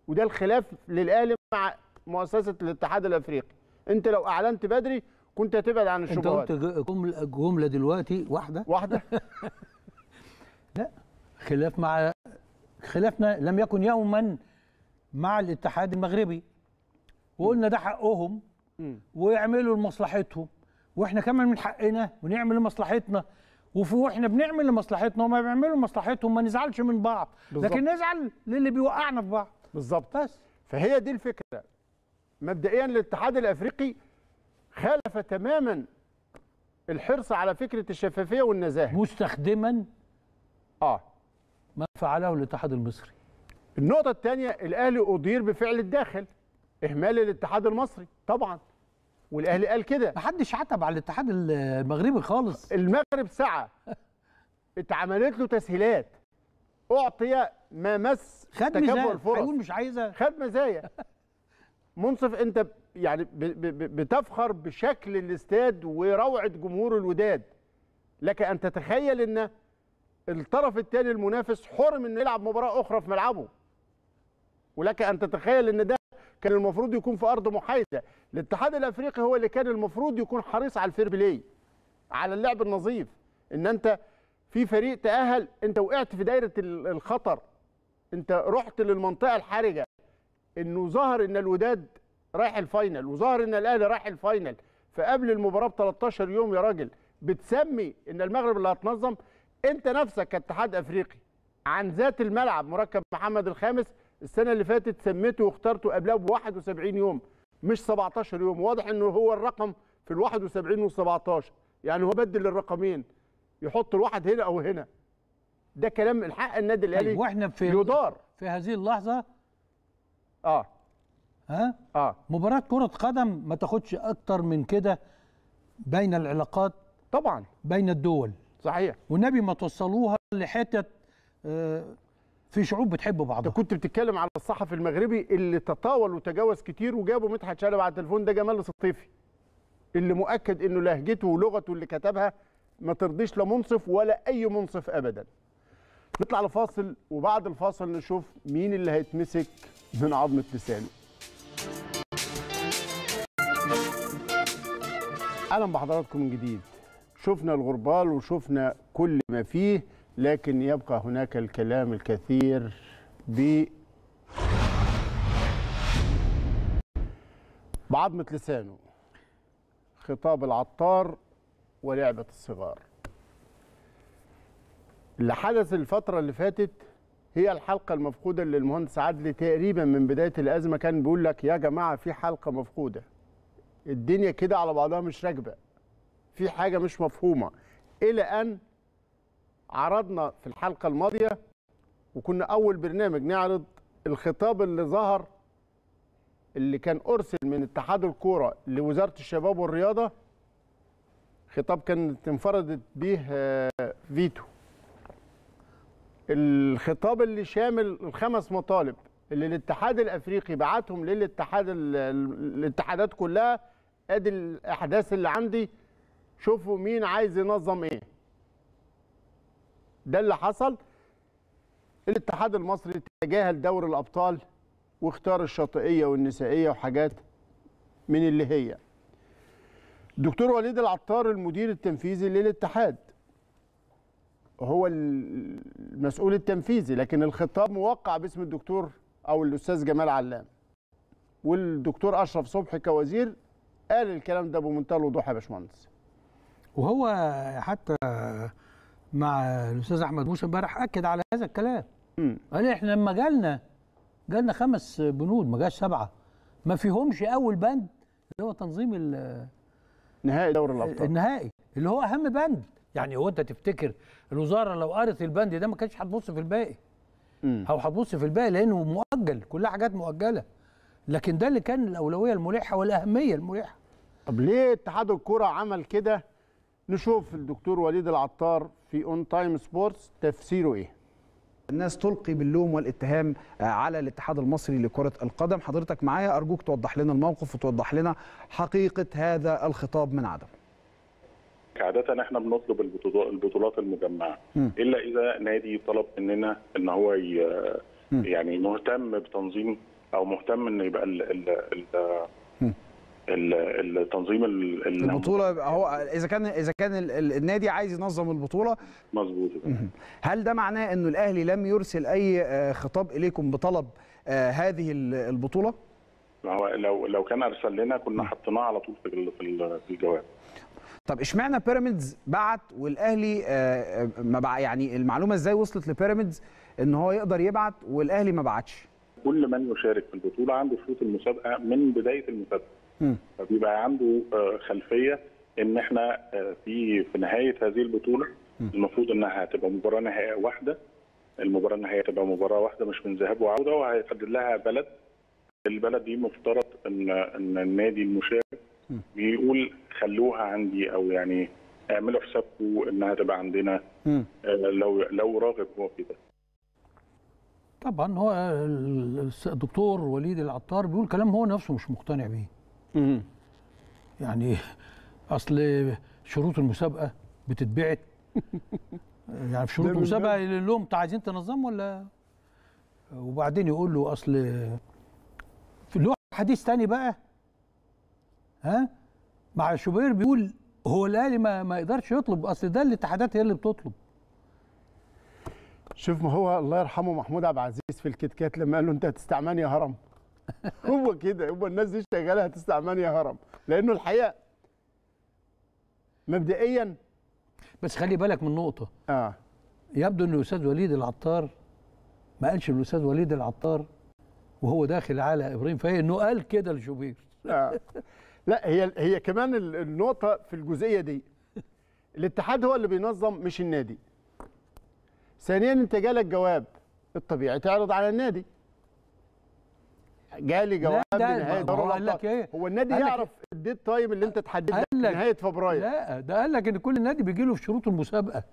وده الخلاف للاهلي مع مؤسسه الاتحاد الافريقي انت لو اعلنت بدري كنت هتبعد عن الشبهات انت قلت جمله جمله دلوقتي واحده واحده <laughs> لا خلاف مع خلافنا لم يكن يوما مع الاتحاد المغربي وقلنا ده حقهم ويعملوا لمصلحتهم واحنا كمان من حقنا ونعمل لمصلحتنا وفي احنا بنعمل لمصلحتنا وما بيعملوا لمصلحتهم ما نزعلش من بعض بالزبط. لكن نزعل للي بيوقعنا في بعض بالظبط بس فهي دي الفكره مبدئيا الاتحاد الافريقي خالف تماما الحرص على فكره الشفافيه والنزاهه مستخدما اه ما فعله الاتحاد المصري النقطه الثانيه الاهلي اضير بفعل الداخل اهمال الاتحاد المصري طبعا والاهلي قال كده محدش عتب على الاتحاد المغربي خالص المغرب سعى <laughs> اتعملت له تسهيلات اعطي ما مس خد تكبر الفرص مش عايزه خد مزايا <laughs> منصف انت يعني بتفخر بشكل الاستاد وروعه جمهور الوداد لك ان تتخيل ان الطرف الثاني المنافس حرم انه يلعب مباراه اخرى في ملعبه ولك ان تتخيل ان ده كان المفروض يكون في ارض محايده الاتحاد الافريقي هو اللي كان المفروض يكون حريص على الفير بلاي على اللعب النظيف ان انت في فريق تاهل انت وقعت في دايره الخطر انت رحت للمنطقه الحرجه انه ظهر ان الوداد رايح الفاينل وظهر ان الاهلي رايح الفاينل فقبل المباراه ب 13 يوم يا راجل بتسمي ان المغرب اللي هتنظم انت نفسك كاتحاد افريقي عن ذات الملعب مركب محمد الخامس السنه اللي فاتت سميته واخترته قبلها ب 71 يوم مش 17 يوم واضح انه هو الرقم في ال 71 وال 17 يعني هو بدل الرقمين يحط الواحد هنا او هنا ده كلام الحق النادي الاهلي طيب واحنا في يدار في هذه اللحظه اه ها اه مباراه كره قدم ما تاخدش اكتر من كده بين العلاقات طبعا بين الدول صحيح والنبي ما توصلوها لحتت آه في شعوب بتحب بعضها انت كنت بتتكلم على الصحفي المغربي اللي تطاول وتجاوز كتير وجابوا مدحت شلبي على التليفون ده جمال الصطيفي اللي مؤكد انه لهجته ولغته اللي كتبها ما ترضيش لا منصف ولا اي منصف ابدا نطلع لفاصل وبعد الفاصل نشوف مين اللي هيتمسك من عظمه لسانه اهلا بحضراتكم من جديد شفنا الغربال وشفنا كل ما فيه لكن يبقى هناك الكلام الكثير ب بعظمة لسانه خطاب العطار ولعبة الصغار اللي حدث الفترة اللي فاتت هي الحلقة المفقودة اللي المهندس عدلي تقريبا من بداية الأزمة كان بيقول لك يا جماعة في حلقة مفقودة الدنيا كده على بعضها مش راكبة في حاجة مش مفهومة إلى أن عرضنا في الحلقه الماضيه وكنا اول برنامج نعرض الخطاب اللي ظهر اللي كان ارسل من اتحاد الكوره لوزاره الشباب والرياضه خطاب كانت انفردت به آه، فيتو الخطاب اللي شامل الخمس مطالب اللي الاتحاد الافريقي بعتهم للاتحاد الاتحادات كلها ادي الاحداث اللي عندي شوفوا مين عايز ينظم ايه ده اللي حصل الاتحاد المصري تجاهل دوري الابطال واختار الشاطئيه والنسائيه وحاجات من اللي هي دكتور وليد العطار المدير التنفيذي للاتحاد هو المسؤول التنفيذي لكن الخطاب موقع باسم الدكتور او الاستاذ جمال علام والدكتور اشرف صبحي كوزير قال الكلام ده بمنتهى الوضوح يا باشمهندس وهو حتى مع الاستاذ احمد موسى امبارح اكد على هذا الكلام قال احنا لما جالنا جالنا خمس بنود ما جاش سبعه ما فيهمش اول بند اللي هو تنظيم نهائي دوري الابطال النهائي اللي هو اهم بند يعني هو انت تفتكر الوزاره لو قرت البند ده ما كانتش هتبص في الباقي او هتبص في الباقي لانه مؤجل كلها حاجات مؤجله لكن ده اللي كان الاولويه الملحه والاهميه الملحه طب ليه اتحاد الكره عمل كده نشوف الدكتور وليد العطار في اون تايم سبورتس تفسيره ايه الناس تلقي باللوم والاتهام آه، على الاتحاد المصري لكرة القدم حضرتك معايا أرجوك توضح لنا الموقف وتوضح لنا حقيقة هذا الخطاب من عدم عادة احنا بنطلب البطولات المجمعة م. إلا إذا نادي طلب مننا إن هو يعني مهتم بتنظيم أو مهتم إن يبقى التنظيم البطوله هو اذا كان اذا كان النادي عايز ينظم البطوله مظبوط هل ده معناه انه الاهلي لم يرسل اي آه، خطاب اليكم بطلب آه، هذه البطوله؟ هو لو لو كان ارسل لنا كنا حطيناه على طول في في الجواب طب اشمعنى بيراميدز بعت والاهلي آه، ما بع... يعني المعلومه ازاي وصلت لبيراميدز ان هو يقدر يبعت والاهلي ما بعتش؟ كل من يشارك في البطوله عنده شروط المسابقه من بدايه المسابقه فبيبقى عنده آه، خلفيه ان احنا آه، في في نهايه هذه البطوله المفروض انها هتبقى مباراه نهائيه واحده المباراه النهائيه هتبقى مباراه واحده مش من ذهاب وعوده وهيحدد لها بلد البلد دي مفترض ان ان النادي المشارك بيقول خلوها عندي او يعني اعملوا حسابكم انها تبقى عندنا آه، لو لو راغب هو في ده طبعا هو الدكتور وليد العطار بيقول كلام هو نفسه مش مقتنع بيه يعني اصل شروط المسابقه بتتبعت <laughs> يعني في شروط المسابقه يقول لهم انتوا عايزين تنظموا ولا وبعدين يقول له اصل في له حديث ثاني بقى ها مع شوبير بيقول هو الاهلي ما, ما يقدرش يطلب اصل ده الاتحادات هي اللي بتطلب شوف ما هو الله يرحمه محمود عبد العزيز في الكتكات لما قال له انت هتستعملني يا هرم <laughs> هو كده هو الناس دي شغاله هتستعمان يا هرم لانه الحقيقه مبدئيا بس خلي بالك من نقطه اه يبدو ان الاستاذ وليد العطار ما قالش الاستاذ وليد العطار وهو داخل على ابراهيم فهي انه قال كده لشوبير آه. لا هي هي كمان النقطه في الجزئيه دي الاتحاد هو اللي بينظم مش النادي ثانيا انت جالك جواب الطبيعي تعرض على النادي جالي جواب لنهايه هو قال لك ايه هو النادي يعرف إيه؟ الديت تايم اللي انت تحددها نهايه فبراير لا ده قال لك ان كل نادي بيجي له في شروط المسابقه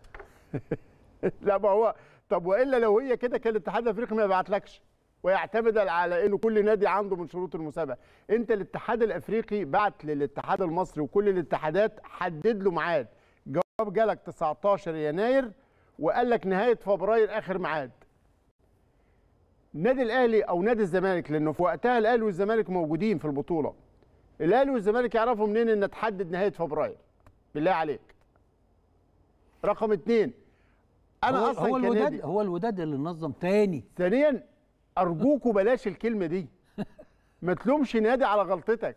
<laughs> لا ما هو طب والا لو هي كده كان الاتحاد الافريقي ما يبعتلكش ويعتمد على انه كل نادي عنده من شروط المسابقه انت الاتحاد الافريقي بعت للاتحاد المصري وكل الاتحادات حدد له ميعاد جواب جالك 19 يناير وقال لك نهايه فبراير اخر ميعاد نادي الاهلي او نادي الزمالك لانه في وقتها الاهلي والزمالك موجودين في البطوله الاهلي والزمالك يعرفوا منين ان تحدد نهايه فبراير بالله عليك رقم اتنين انا هو اصلا هو الوداد هو الوداد اللي نظم تاني ثانيا ارجوك بلاش الكلمه دي <laughs> ما تلومش نادي على غلطتك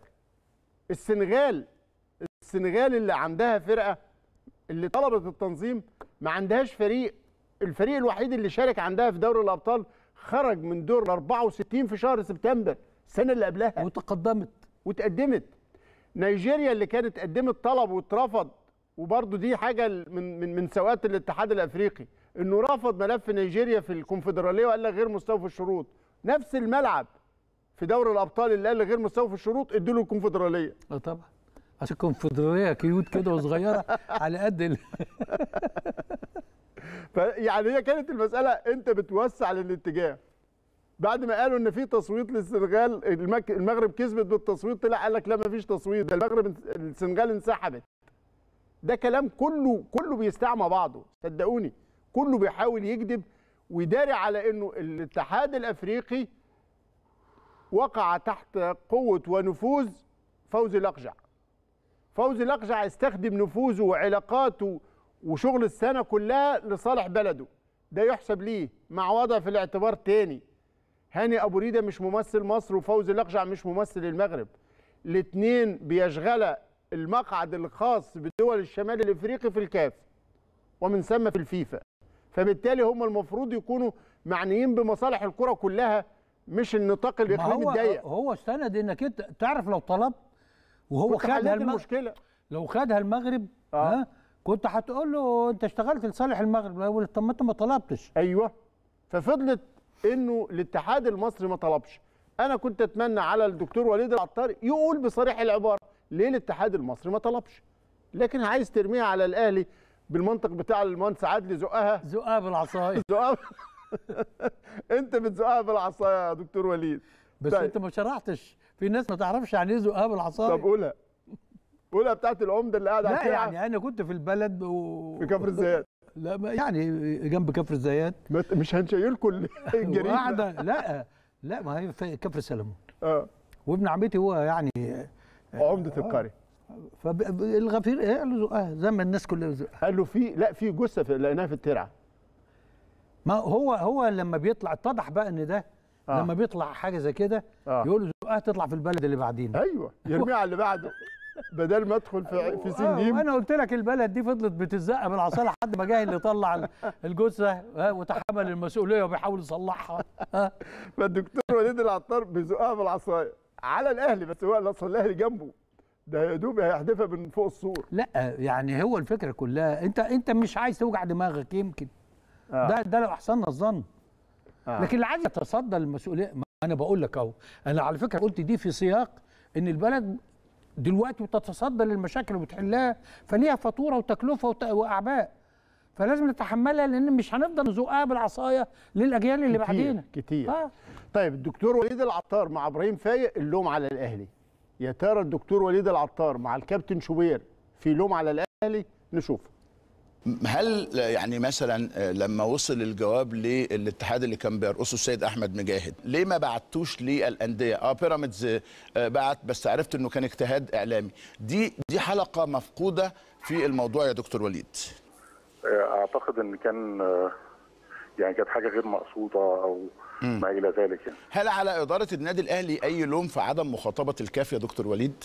السنغال السنغال اللي عندها فرقه اللي طلبت التنظيم ما عندهاش فريق الفريق الوحيد اللي شارك عندها في دوري الابطال خرج من دور 64 في شهر سبتمبر السنه اللي قبلها وتقدمت وتقدمت نيجيريا اللي كانت قدمت طلب واترفض وبرضه دي حاجه من من من سوءات الاتحاد الافريقي انه رفض ملف نيجيريا في الكونفدراليه وقال لك غير مستوى في الشروط نفس الملعب في دوري الابطال اللي قال لك غير مستوى في الشروط ادوا له الكونفدراليه اه طبعا عشان الكونفدراليه كيوت كده وصغيره على قد <laughs> فيعني هي كانت المساله انت بتوسع للاتجاه بعد ما قالوا ان في تصويت للسنغال المغرب كسبت بالتصويت طلع قال لك لا ما فيش تصويت ده المغرب السنغال انسحبت ده كلام كله كله بيستعمى بعضه صدقوني كله بيحاول يكذب ويداري على انه الاتحاد الافريقي وقع تحت قوه ونفوذ فوزي الاقجع فوزي الاقجع استخدم نفوذه وعلاقاته وشغل السنه كلها لصالح بلده ده يحسب ليه مع وضع في الاعتبار تاني هاني ابو ريده مش ممثل مصر وفوزي الاقجع مش ممثل المغرب الاثنين بيشغلا المقعد الخاص بدول الشمال الافريقي في الكاف ومن ثم في الفيفا فبالتالي هم المفروض يكونوا معنيين بمصالح الكره كلها مش النطاق الاقليمي الضيق هو استند انك انت تعرف لو طلب وهو خدها المشكله لو خدها المغرب آه. ها كنت هتقول له انت اشتغلت لصالح المغرب الاول طب ما انت ما طلبتش ايوه ففضلت انه الاتحاد المصري ما طلبش انا كنت اتمنى على الدكتور وليد العطار يقول بصريح العباره ليه الاتحاد المصري ما طلبش لكن عايز ترميها على الاهلي بالمنطق بتاع المهندس عادل زقها زقها بالعصايه زقها <laughs> <laughs> انت بتزقها بالعصايه يا دكتور وليد بس طيب. انت ما شرحتش في ناس ما تعرفش يعني ايه زقها بالعصايه طب قولها الاولى بتاعت العمده اللي قاعد على لا يعني انا كنت في البلد و... في كفر الزيات لا يعني جنب كفر الزيات مش هنشيلكم <laughs> الجريمه قاعده لا لا ما هي كفر سلمون اه وابن عمتي هو يعني آه، عمده آه. القريه فالغفير آه، قال له اه زي ما الناس كلها قال له في لا في جثه لقيناها في الترعه ما هو هو لما بيطلع اتضح بقى ان ده آه. لما بيطلع حاجه زي كده آه. يقول له اه تطلع في البلد اللي بعدين ايوه يرميها على اللي بعده بدل ما ادخل في أيوة. في سين آه، جيم انا قلت لك البلد دي فضلت بتزق بالعصا لحد ما جه اللي طلع الجثه وتحمل المسؤوليه وبيحاول يصلحها فالدكتور وليد العطار بيزقها بالعصايه على الاهلي بس هو اصل الاهلي جنبه ده يا دوب هيحدفها من فوق السور لا يعني هو الفكره كلها انت انت مش عايز توجع دماغك يمكن آه. ده ده لو احسننا الظن آه. لكن اللي عايز يتصدى للمسؤوليه انا بقول لك اهو انا على فكره قلت دي في سياق ان البلد دلوقتي وتتصدى للمشاكل وبتحلها فليها فاتوره وتكلفه واعباء فلازم نتحملها لان مش هنفضل نزقها بالعصايه للاجيال اللي بعدينا كتير آه. طيب الدكتور وليد العطار مع ابراهيم فايق اللوم على الاهلي يا ترى الدكتور وليد العطار مع الكابتن شوبير في لوم على الاهلي نشوفه هل يعني مثلا آه، لما وصل الجواب للاتحاد اللي كان بيرقصه السيد احمد مجاهد ليه ما بعتوش للانديه اه بيراميدز آه، بعت بس عرفت انه كان اجتهاد اعلامي دي دي حلقه مفقوده في الموضوع يا دكتور وليد آه، اعتقد ان كان يعني كانت حاجه غير مقصوده او ما الى ذلك يعني. هل على اداره النادي الاهلي اي لوم في عدم مخاطبه الكاف يا دكتور وليد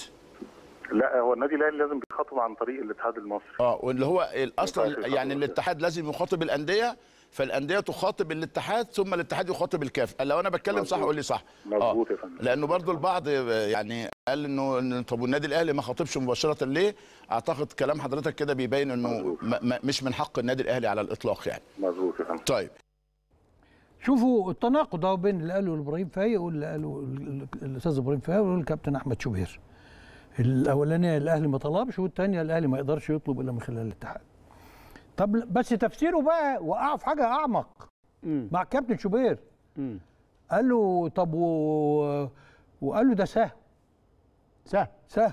لا هو النادي الاهلي لازم بيخاطب عن طريق الاتحاد المصري اه واللي هو اصلا يعني الاتحاد لازم يخاطب الانديه فالانديه تخاطب الاتحاد ثم الاتحاد يخاطب الكاف لو انا بتكلم مزبوط. صح قول لي صح مظبوط آه. يا فندم لانه برضو البعض يعني قال انه طب والنادي الاهلي ما خاطبش مباشره ليه اعتقد كلام حضرتك كده بيبين انه مش من حق النادي الاهلي على الاطلاق يعني مظبوط يا فندم طيب شوفوا التناقض اهو بين اللي قاله ابراهيم فايق واللي قاله الاستاذ ابراهيم فايق والكابتن احمد شوبير الاولانيه الاهلي ما طلبش والثانيه الاهلي ما يقدرش يطلب الا من خلال الاتحاد طب بس تفسيره بقى وقع في حاجه اعمق م. مع كابتن شوبير م. قال له طب و... وقال له ده سهو سهو سهو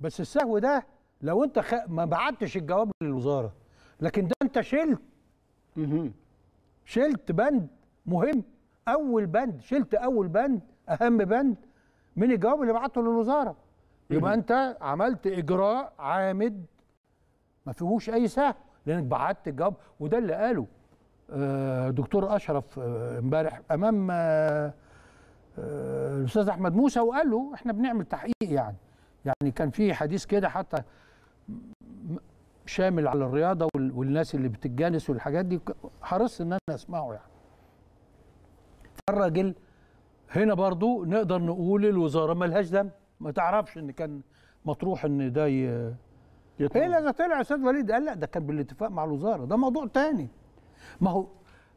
بس السهو ده لو انت خ... ما بعتش الجواب للوزاره لكن ده انت شلت شلت بند مهم اول بند شلت اول بند اهم بند من الجواب اللي بعته للوزاره يبقى انت عملت اجراء عامد ما فيهوش اي سهو لانك بعدت الجواب وده اللي قاله آه، دكتور اشرف آه، امبارح امام آه، الاستاذ احمد موسى وقال له احنا بنعمل تحقيق يعني يعني كان في حديث كده حتى شامل على الرياضه والناس اللي بتتجانس والحاجات دي حرصت ان انا اسمعه يعني فالراجل هنا برضو نقدر نقول الوزاره ملهاش ذنب ما تعرفش ان كان مطروح ان ده ي... ايه لما طلع استاذ وليد قال لا ده كان بالاتفاق مع الوزاره ده موضوع تاني ما هو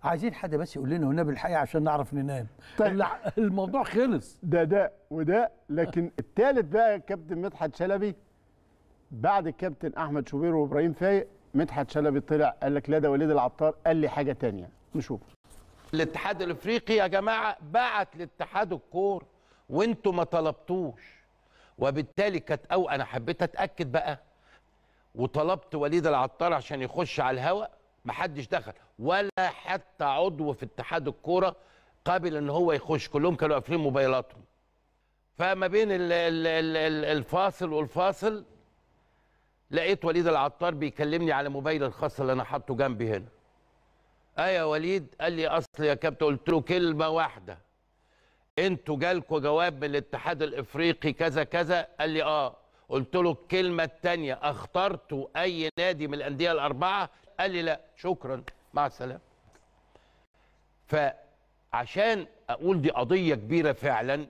عايزين حد بس يقول لنا هنا بالحقيقه عشان نعرف ننام طيب <laughs> الموضوع خلص ده ده وده لكن الثالث بقى كابتن مدحت شلبي بعد الكابتن احمد شوبير وابراهيم فايق مدحت شلبي طلع قال لك لا ده وليد العطار قال لي حاجه ثانيه نشوف الاتحاد الافريقي يا جماعه بعت لاتحاد الكور وانتوا ما طلبتوش وبالتالي كانت او انا حبيت اتاكد بقى وطلبت وليد العطار عشان يخش على الهواء محدش دخل ولا حتى عضو في اتحاد الكوره قابل ان هو يخش كلهم كانوا قافلين موبايلاتهم فما بين الفاصل والفاصل لقيت وليد العطار بيكلمني على موبايل الخاص اللي انا حاطه جنبي هنا اه يا وليد قال لي اصل يا كابتن قلت له كلمه واحده انتوا جالكوا جواب من الاتحاد الافريقي كذا كذا قال لي اه قلت له الكلمه الثانيه اخترتوا اي نادي من الانديه الاربعه قال لي لا شكرا مع السلامه فعشان اقول دي قضيه كبيره فعلا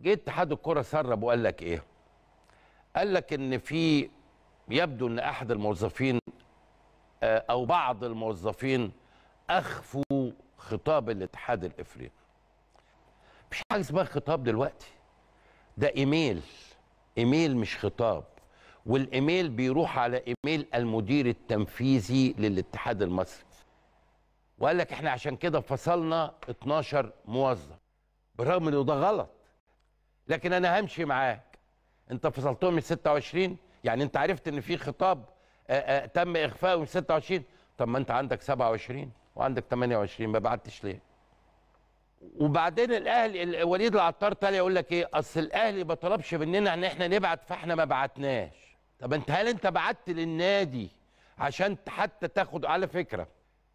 جه اتحاد الكره سرب وقال لك ايه قال لك ان في يبدو ان احد الموظفين آه، او بعض الموظفين اخفوا خطاب الاتحاد الافريقي مفيش حاجه اسمها خطاب دلوقتي ده ايميل ايميل مش خطاب والايميل بيروح على ايميل المدير التنفيذي للاتحاد المصري وقال لك احنا عشان كده فصلنا 12 موظف بالرغم انه ده غلط لكن انا همشي معاك انت فصلتهم من 26 يعني انت عرفت ان في خطاب آآ آآ تم اخفائه من 26 طب ما انت عندك 27 وعندك 28 ما بعتش ليه وبعدين الاهلي وليد العطار طالع يقول لك ايه اصل الاهلي ما طلبش مننا ان احنا نبعت فاحنا ما بعتناش طب انت هل انت بعت للنادي عشان حتى تاخد على فكره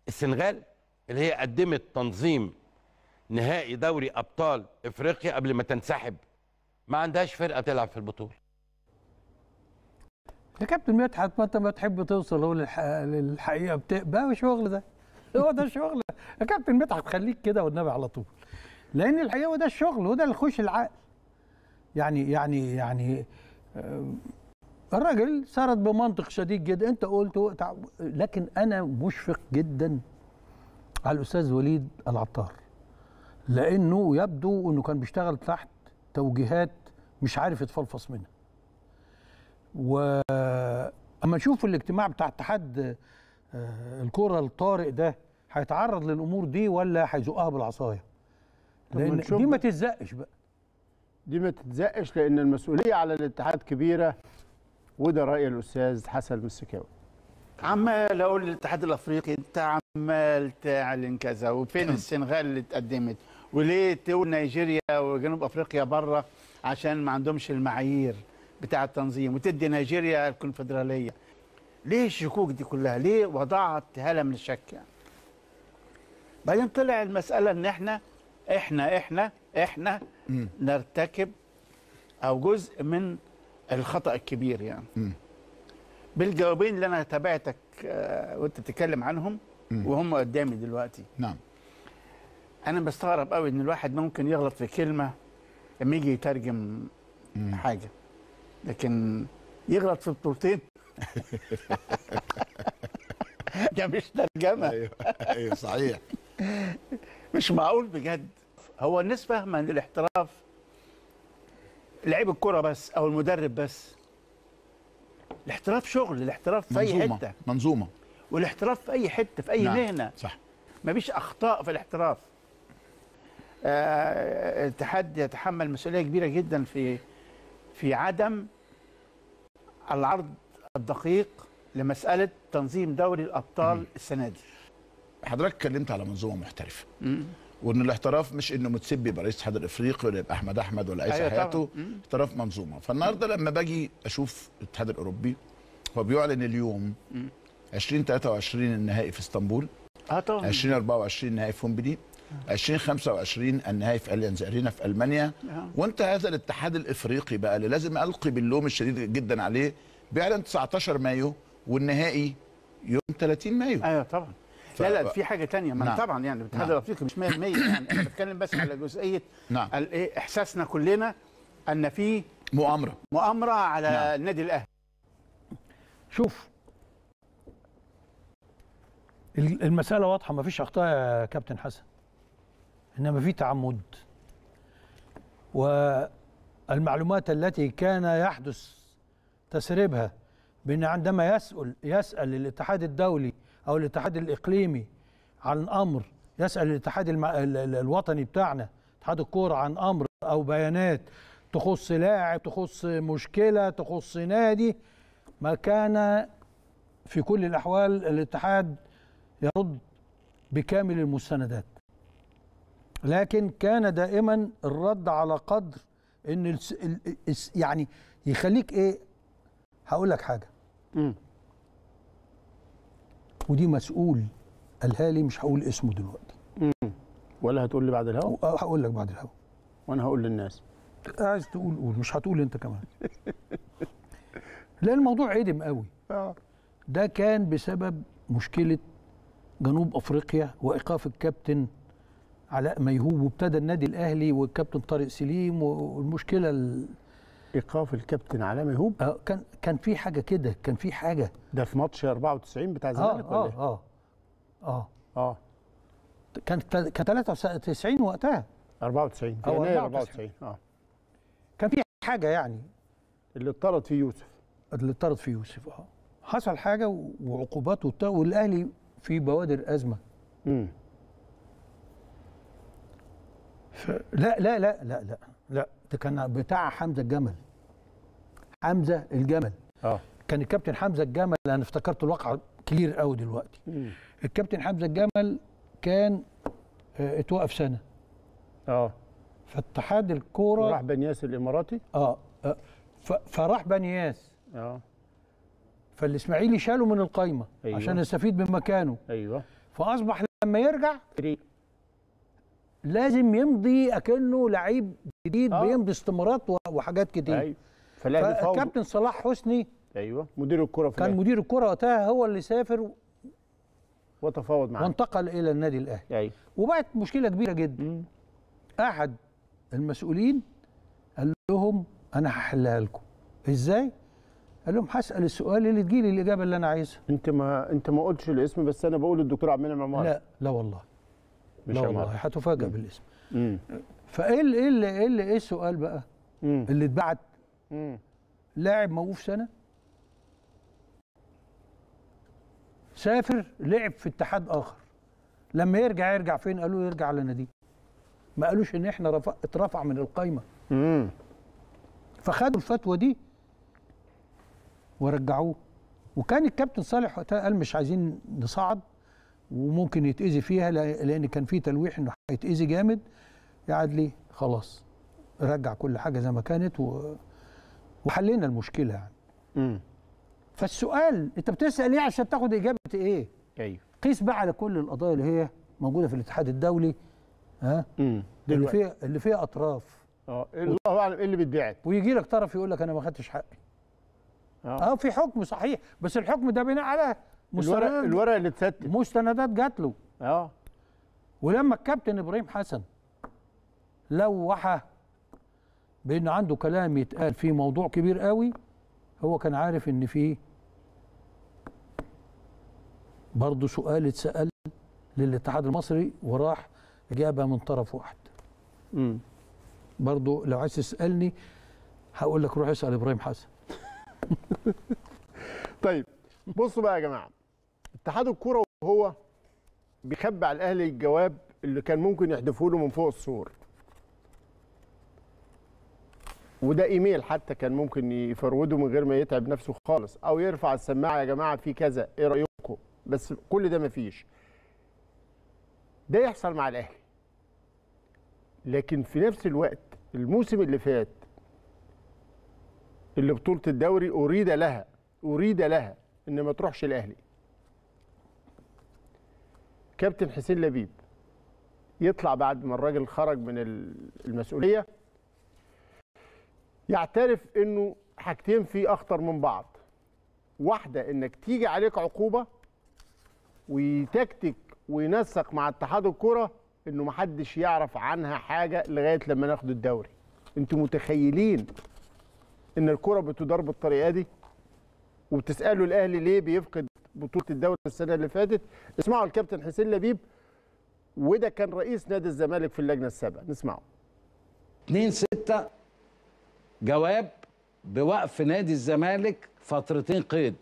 السنغال اللي هي قدمت تنظيم نهائي دوري ابطال افريقيا قبل ما تنسحب ما عندهاش فرقه تلعب في البطوله يا كابتن مدحت ما انت ما تحب توصل هو للحقيقه بتبقى شغل ده هو ده الشغل يا كابتن مدحت خليك كده والنبي على طول لان الحقيقه وده الشغل وده اللي يخش العقل يعني يعني يعني آه، الراجل سرد بمنطق شديد جدا انت قلته لكن انا مشفق جدا على الاستاذ وليد العطار لانه يبدو انه كان بيشتغل تحت توجيهات مش عارف يتفلفص منها و اما نشوف الاجتماع بتاع اتحاد آه، الكره الطارئ ده هيتعرض للامور دي ولا هيزقها بالعصايه لان دي ما تتزقش بقى دي ما تتزقش لان المسؤوليه على الاتحاد كبيره وده راي الاستاذ حسن مسكاوي عمال اقول للاتحاد الافريقي انت عمال تعلن كذا وفين نعم. السنغال اللي اتقدمت وليه تقول نيجيريا وجنوب افريقيا بره عشان ما عندهمش المعايير بتاع التنظيم وتدي نيجيريا الكونفدراليه ليه الشكوك دي كلها ليه وضعها هاله من الشك يعني بعدين طلع المساله ان احنا احنا احنا احنا م. نرتكب او جزء من الخطا الكبير يعني م. بالجوابين اللي انا تابعتك آه، وانت بتتكلم عنهم م. وهم قدامي دلوقتي نعم انا بستغرب قوي ان الواحد ممكن يغلط في كلمه لما يجي يترجم م. حاجه لكن يغلط في بطولتين <laughs> ده مش ترجمه ايوه ايوه صحيح <laughs> مش معقول بجد هو الناس فاهمه ان الاحتراف لعيب الكره بس او المدرب بس الاحتراف شغل الاحتراف في منزومة. اي حته منظومه والاحتراف في اي حته في اي نعم. مهنه صح مفيش اخطاء في الاحتراف آه الاتحاد يتحمل مسؤوليه كبيره جدا في في عدم العرض الدقيق لمساله تنظيم دوري الابطال م. السنه دي حضرتك اتكلمت على منظومه محترفه وان الاحتراف مش انه متسب يبقى رئيس الاتحاد الافريقي ولا يبقى احمد احمد ولا عيسى أيوة حياته احتراف منظومه فالنهارده لما باجي اشوف الاتحاد الاوروبي هو بيعلن اليوم 2023 النهائي في اسطنبول اه طبعا 2024 النهائي في هومبلي 2025 آه. النهائي في اليانز ارينا في المانيا آه. وانت هذا الاتحاد الافريقي بقى اللي لازم القي باللوم الشديد جدا عليه بيعلن 19 مايو والنهائي يوم 30 مايو ايوه طبعا ف... لا لا في حاجه تانية ما نعم. طبعا يعني الاتحاد نعم. الافريقي مش 100% يعني انا بتكلم بس على جزئيه <coughs> نعم. الايه احساسنا كلنا ان في مؤامره مؤامره على نعم. النادي الاهلي شوف المساله واضحه ما فيش اخطاء يا كابتن حسن انما في تعمد والمعلومات التي كان يحدث تسريبها بان عندما يسال يسال الاتحاد الدولي او الاتحاد الاقليمي عن امر يسال الاتحاد الوطني بتاعنا اتحاد الكوره عن امر او بيانات تخص لاعب تخص مشكله تخص نادي ما كان في كل الاحوال الاتحاد يرد بكامل المستندات لكن كان دائما الرد على قدر ان الس... يعني يخليك ايه هقول لك حاجه م. ودي مسؤول قالها لي مش هقول اسمه دلوقتي مم. ولا هتقول لي بعد الهوا هقول لك بعد الهوا وانا هقول للناس عايز تقول قول مش هتقول انت كمان <laughs> لان الموضوع عدم قوي آه. ده كان بسبب مشكله جنوب افريقيا وايقاف الكابتن علاء ميهوب وابتدى النادي الاهلي والكابتن طارق سليم والمشكله ايقاف الكابتن علام هوب آه كان كان في حاجه كده كان في حاجه ده في ماتش 94 بتاع الزمالك آه، ولا إيه؟ اه اه اه اه كان ك 93 وقتها 94 في يناير 94 اه كان في حاجه يعني اللي اطرد فيه يوسف اللي اطرد فيه يوسف اه حصل حاجه وعقوبات وبتاع والاهلي في بوادر ازمه امم ف... لا لا لا لا لا لا ده كان بتاع حمزه الجمل حمزه الجمل اه كان الكابتن حمزه الجمل انا افتكرت الواقعه كتير قوي دلوقتي مم. الكابتن حمزه الجمل كان اه اتوقف سنه اه فاتحاد الكوره راح بنياس الاماراتي اه, آه فراح بنياس اه فالاسماعيلي شاله من القايمه أيوة. عشان يستفيد من مكانه ايوه فاصبح لما يرجع لازم يمضي اكنه لعيب جديد آه. بيم باستمارات وحاجات كتير ايوه فالكابتن صلاح حسني ايوه مدير الكره في كان مدير الكره وقتها هو اللي سافر وتفاوض معاه وانتقل الى النادي الاهلي ايوه وبقت مشكله كبيره جدا مم. احد المسؤولين قال لهم انا هحلها لكم ازاي قال لهم هسال السؤال اللي تجيلي الاجابه اللي انا عايزها انت ما انت ما قلتش الاسم بس انا بقول الدكتور عبد المنعم عمار لا لا والله مش لا والله هتفاجئ بالاسم مم. فايه اللي ايه اللي ايه اللي ايه السؤال بقى؟ مم. اللي اتبعت لاعب موقوف سنه سافر لعب في اتحاد اخر لما يرجع يرجع فين؟ قالوا يرجع على ناديه ما قالوش ان احنا رفع اترفع من القايمه مم. فخدوا الفتوى دي ورجعوه وكان الكابتن صالح وقتها قال مش عايزين نصعد وممكن يتاذي فيها لان كان في تلويح انه هيتاذي جامد يقعد ليه خلاص رجع كل حاجه زي ما كانت و... وحلينا المشكله يعني امم فالسؤال انت بتسال ايه عشان تاخد اجابه ايه ايوه قيس بقى على كل القضايا اللي هي موجوده في الاتحاد الدولي ها امم اللي فيها اللي فيها اطراف اه الله اعلم ايه اللي بيتبعت ويجي لك طرف يقول لك انا ما خدتش حقي اه, آه في حكم صحيح بس الحكم ده بناء على الورق الورق اللي اتستت مستندات جات له اه ولما الكابتن ابراهيم حسن لوح بان عنده كلام يتقال في موضوع كبير قوي هو كان عارف ان فيه برضه سؤال اتسال للاتحاد المصري وراح اجابه من طرف واحد امم برضه لو عايز تسالني هقول لك روح اسال ابراهيم حسن <laughs> طيب بصوا بقى يا جماعه اتحاد الكوره وهو بيخبي على الاهلي الجواب اللي كان ممكن يحدفه له من فوق السور وده ايميل حتى كان ممكن يفروده من غير ما يتعب نفسه خالص او يرفع السماعه يا جماعه في كذا ايه رايكم بس كل ده مفيش ده يحصل مع الاهلي لكن في نفس الوقت الموسم اللي فات اللي بطوله الدوري اريد لها اريد لها ان ما تروحش الاهلي كابتن حسين لبيب يطلع بعد ما الراجل خرج من المسؤوليه يعترف انه حاجتين فيه اخطر من بعض واحده انك تيجي عليك عقوبه ويتكتك وينسق مع اتحاد الكره انه محدش يعرف عنها حاجه لغايه لما ناخد الدوري انتوا متخيلين ان الكره بتدار بالطريقه دي وبتسالوا الاهلي ليه بيفقد بطوله الدوري السنه اللي فاتت اسمعوا الكابتن حسين لبيب وده كان رئيس نادي الزمالك في اللجنه السابقه نسمعه 2 6 جواب بوقف نادي الزمالك فترتين قيد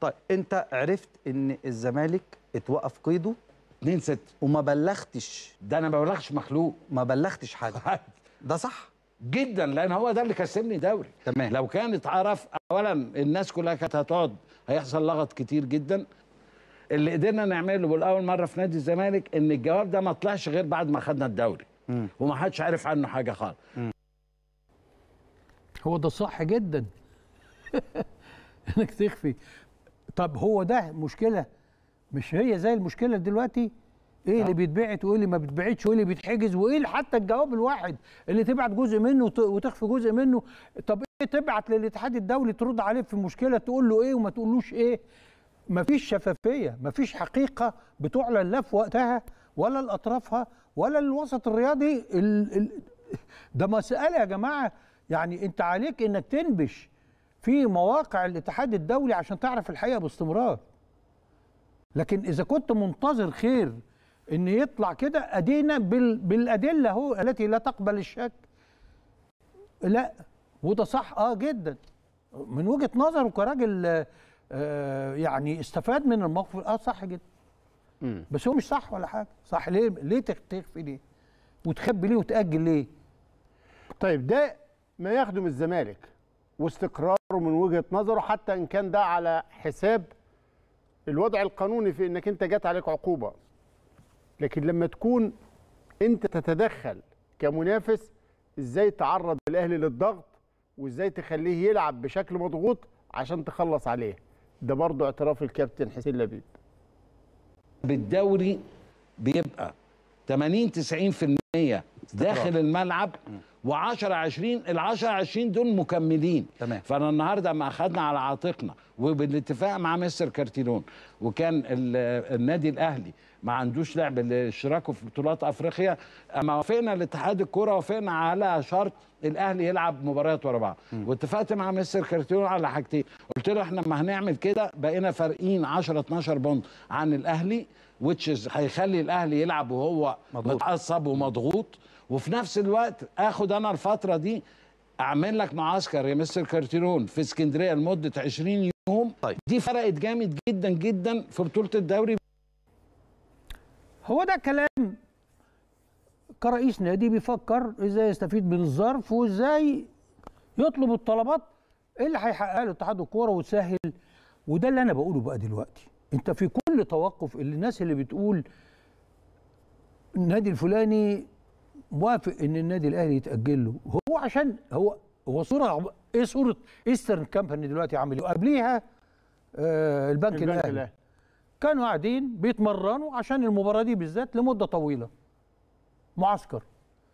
طيب انت عرفت ان الزمالك اتوقف قيده 2 6 وما بلغتش ده انا ما بلغش مخلوق ما بلغتش حاجه <laughs> ده صح جدا لان هو ده اللي كسبني دوري تمام لو كان اتعرف اولا الناس كلها كانت هتقعد هيحصل لغط كتير جدا اللي قدرنا نعمله بالاول مره في نادي الزمالك ان الجواب ده ما طلعش غير بعد ما خدنا الدوري ومحدش وما حدش عارف عنه حاجه خالص هو ده صح جدا <laughs> انك تخفي طب هو ده مشكله مش هي زي المشكله دلوقتي ايه اللي آه. بيتبعت وايه اللي ما بيتبعتش وايه اللي بيتحجز وايه حتى الجواب الواحد اللي تبعت جزء منه وتخفي جزء منه طب ايه تبعت للاتحاد الدولي ترد عليه في مشكله تقول له ايه وما تقولوش ايه مفيش شفافيه مفيش حقيقه بتعلن لا في وقتها ولا لاطرافها ولا للوسط الرياضي ال... ال... ده مساله يا جماعه يعني انت عليك انك تنبش في مواقع الاتحاد الدولي عشان تعرف الحقيقه باستمرار لكن اذا كنت منتظر خير ان يطلع كده ادينا بالادله اهو التي لا تقبل الشك لا وده صح اه جدا من وجهه نظره كراجل آه يعني استفاد من الموقف اه صح جدا مم. بس هو مش صح ولا حاجه صح ليه ليه تخفي ليه وتخبي ليه وتاجل ليه طيب ده ما يخدم الزمالك واستقراره من وجهه نظره حتى ان كان ده على حساب الوضع القانوني في انك انت جات عليك عقوبه لكن لما تكون انت تتدخل كمنافس ازاي تعرض الاهلي للضغط وازاي تخليه يلعب بشكل مضغوط عشان تخلص عليه ده برضه اعتراف الكابتن حسين لبيب بالدوري بيبقى 80 90% داخل الملعب و10 20 ال10 20 دول مكملين تمام. فانا النهارده ما اخذنا على عاتقنا وبالاتفاق مع مستر كارتيلون وكان النادي الاهلي ما عندوش لعب لاشتراكه في بطولات افريقيا اما وافقنا الاتحاد الكوره وافقنا على شرط الاهلي يلعب مباريات ورا بعض واتفقت مع مستر كارتيرون على حاجتين قلت له احنا ما هنعمل كده بقينا فارقين 10 12 بوند عن الاهلي وتشز هيخلي الاهلي يلعب وهو متعصب ومضغوط وفي نفس الوقت اخد انا الفتره دي اعمل لك معسكر يا مستر كارتيرون في اسكندريه لمده 20 يوم طيب. دي فرقت جامد جدا جدا في بطوله الدوري هو ده كلام كرئيس نادي بيفكر ازاي يستفيد من الظرف وازاي يطلب الطلبات اللي هيحققها له اتحاد الكوره وتسهل وده اللي انا بقوله بقى دلوقتي انت في كل توقف اللي الناس اللي بتقول النادي الفلاني موافق ان النادي الاهلي يتاجل له هو عشان هو هو صوره ايه صوره ايسترن كامباني دلوقتي عامل ايه وقبليها آه البنك, البنك الاهلي الأهل. كانوا قاعدين بيتمرنوا عشان المباراه دي بالذات لمده طويله معسكر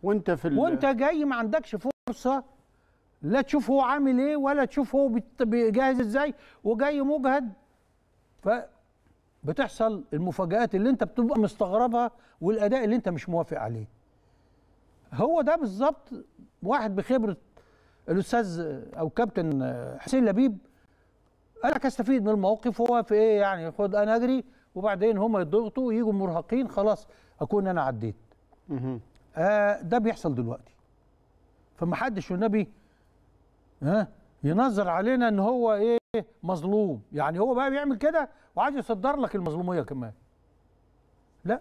وانت في ال... وانت جاي ما عندكش فرصه لا تشوف هو عامل ايه ولا تشوف هو بيجهز ازاي وجاي مجهد ف بتحصل المفاجآت اللي انت بتبقى مستغربها والاداء اللي انت مش موافق عليه هو ده بالظبط واحد بخبره الاستاذ او كابتن حسين لبيب قال لك استفيد من الموقف هو في ايه يعني خد انا اجري وبعدين هم يضغطوا يجوا مرهقين خلاص اكون انا عديت آه ده بيحصل دلوقتي فما حدش والنبي ها آه ينظر علينا ان هو ايه مظلوم يعني هو بقى بيعمل كده وعايز يصدر لك المظلوميه كمان لا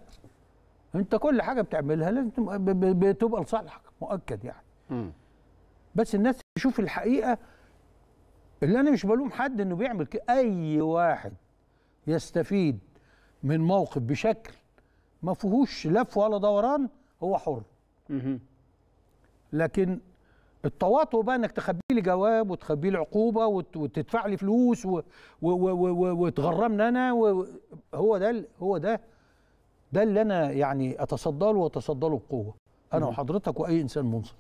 انت كل حاجه بتعملها لازم بتبقى لصالحك مؤكد يعني بس الناس تشوف الحقيقه اللي انا مش بلوم حد انه بيعمل كده اي واحد يستفيد من موقف بشكل ما فيهوش لف ولا دوران هو حر لكن التواطؤ بقى انك تخبي لي جواب وتخبي لي عقوبه وتدفع لي فلوس وتغرمني انا هو ده هو ده ده اللي انا يعني اتصدى له واتصدى له بقوه انا وحضرتك واي انسان منصف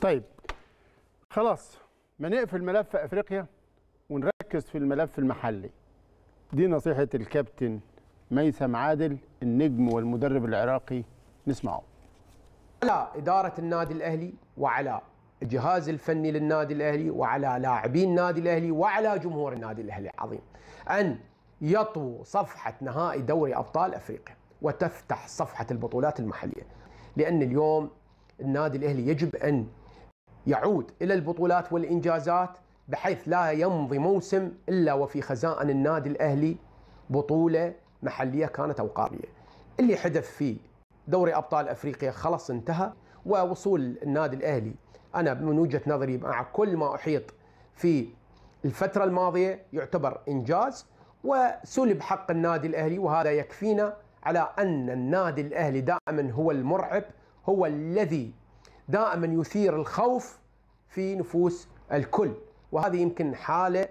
طيب خلاص ما نقفل ملف افريقيا ونركز في الملف المحلي دي نصيحه الكابتن ميثم عادل النجم والمدرب العراقي نسمعه على اداره النادي الاهلي وعلى الجهاز الفني للنادي الاهلي وعلى لاعبي النادي الاهلي وعلى جمهور النادي الاهلي العظيم ان يطوي صفحة نهائي دوري أبطال أفريقيا وتفتح صفحة البطولات المحلية لأن اليوم النادي الأهلي يجب أن يعود إلى البطولات والإنجازات بحيث لا يمضي موسم إلا وفي خزائن النادي الأهلي بطولة محلية كانت أو قارية اللي حدث في دوري أبطال أفريقيا خلص انتهى ووصول النادي الأهلي أنا من وجهة نظري مع كل ما أحيط في الفترة الماضية يعتبر إنجاز وسلب حق النادي الأهلي وهذا يكفينا على أن النادي الأهلي دائما هو المرعب هو الذي دائما يثير الخوف في نفوس الكل وهذه يمكن حالة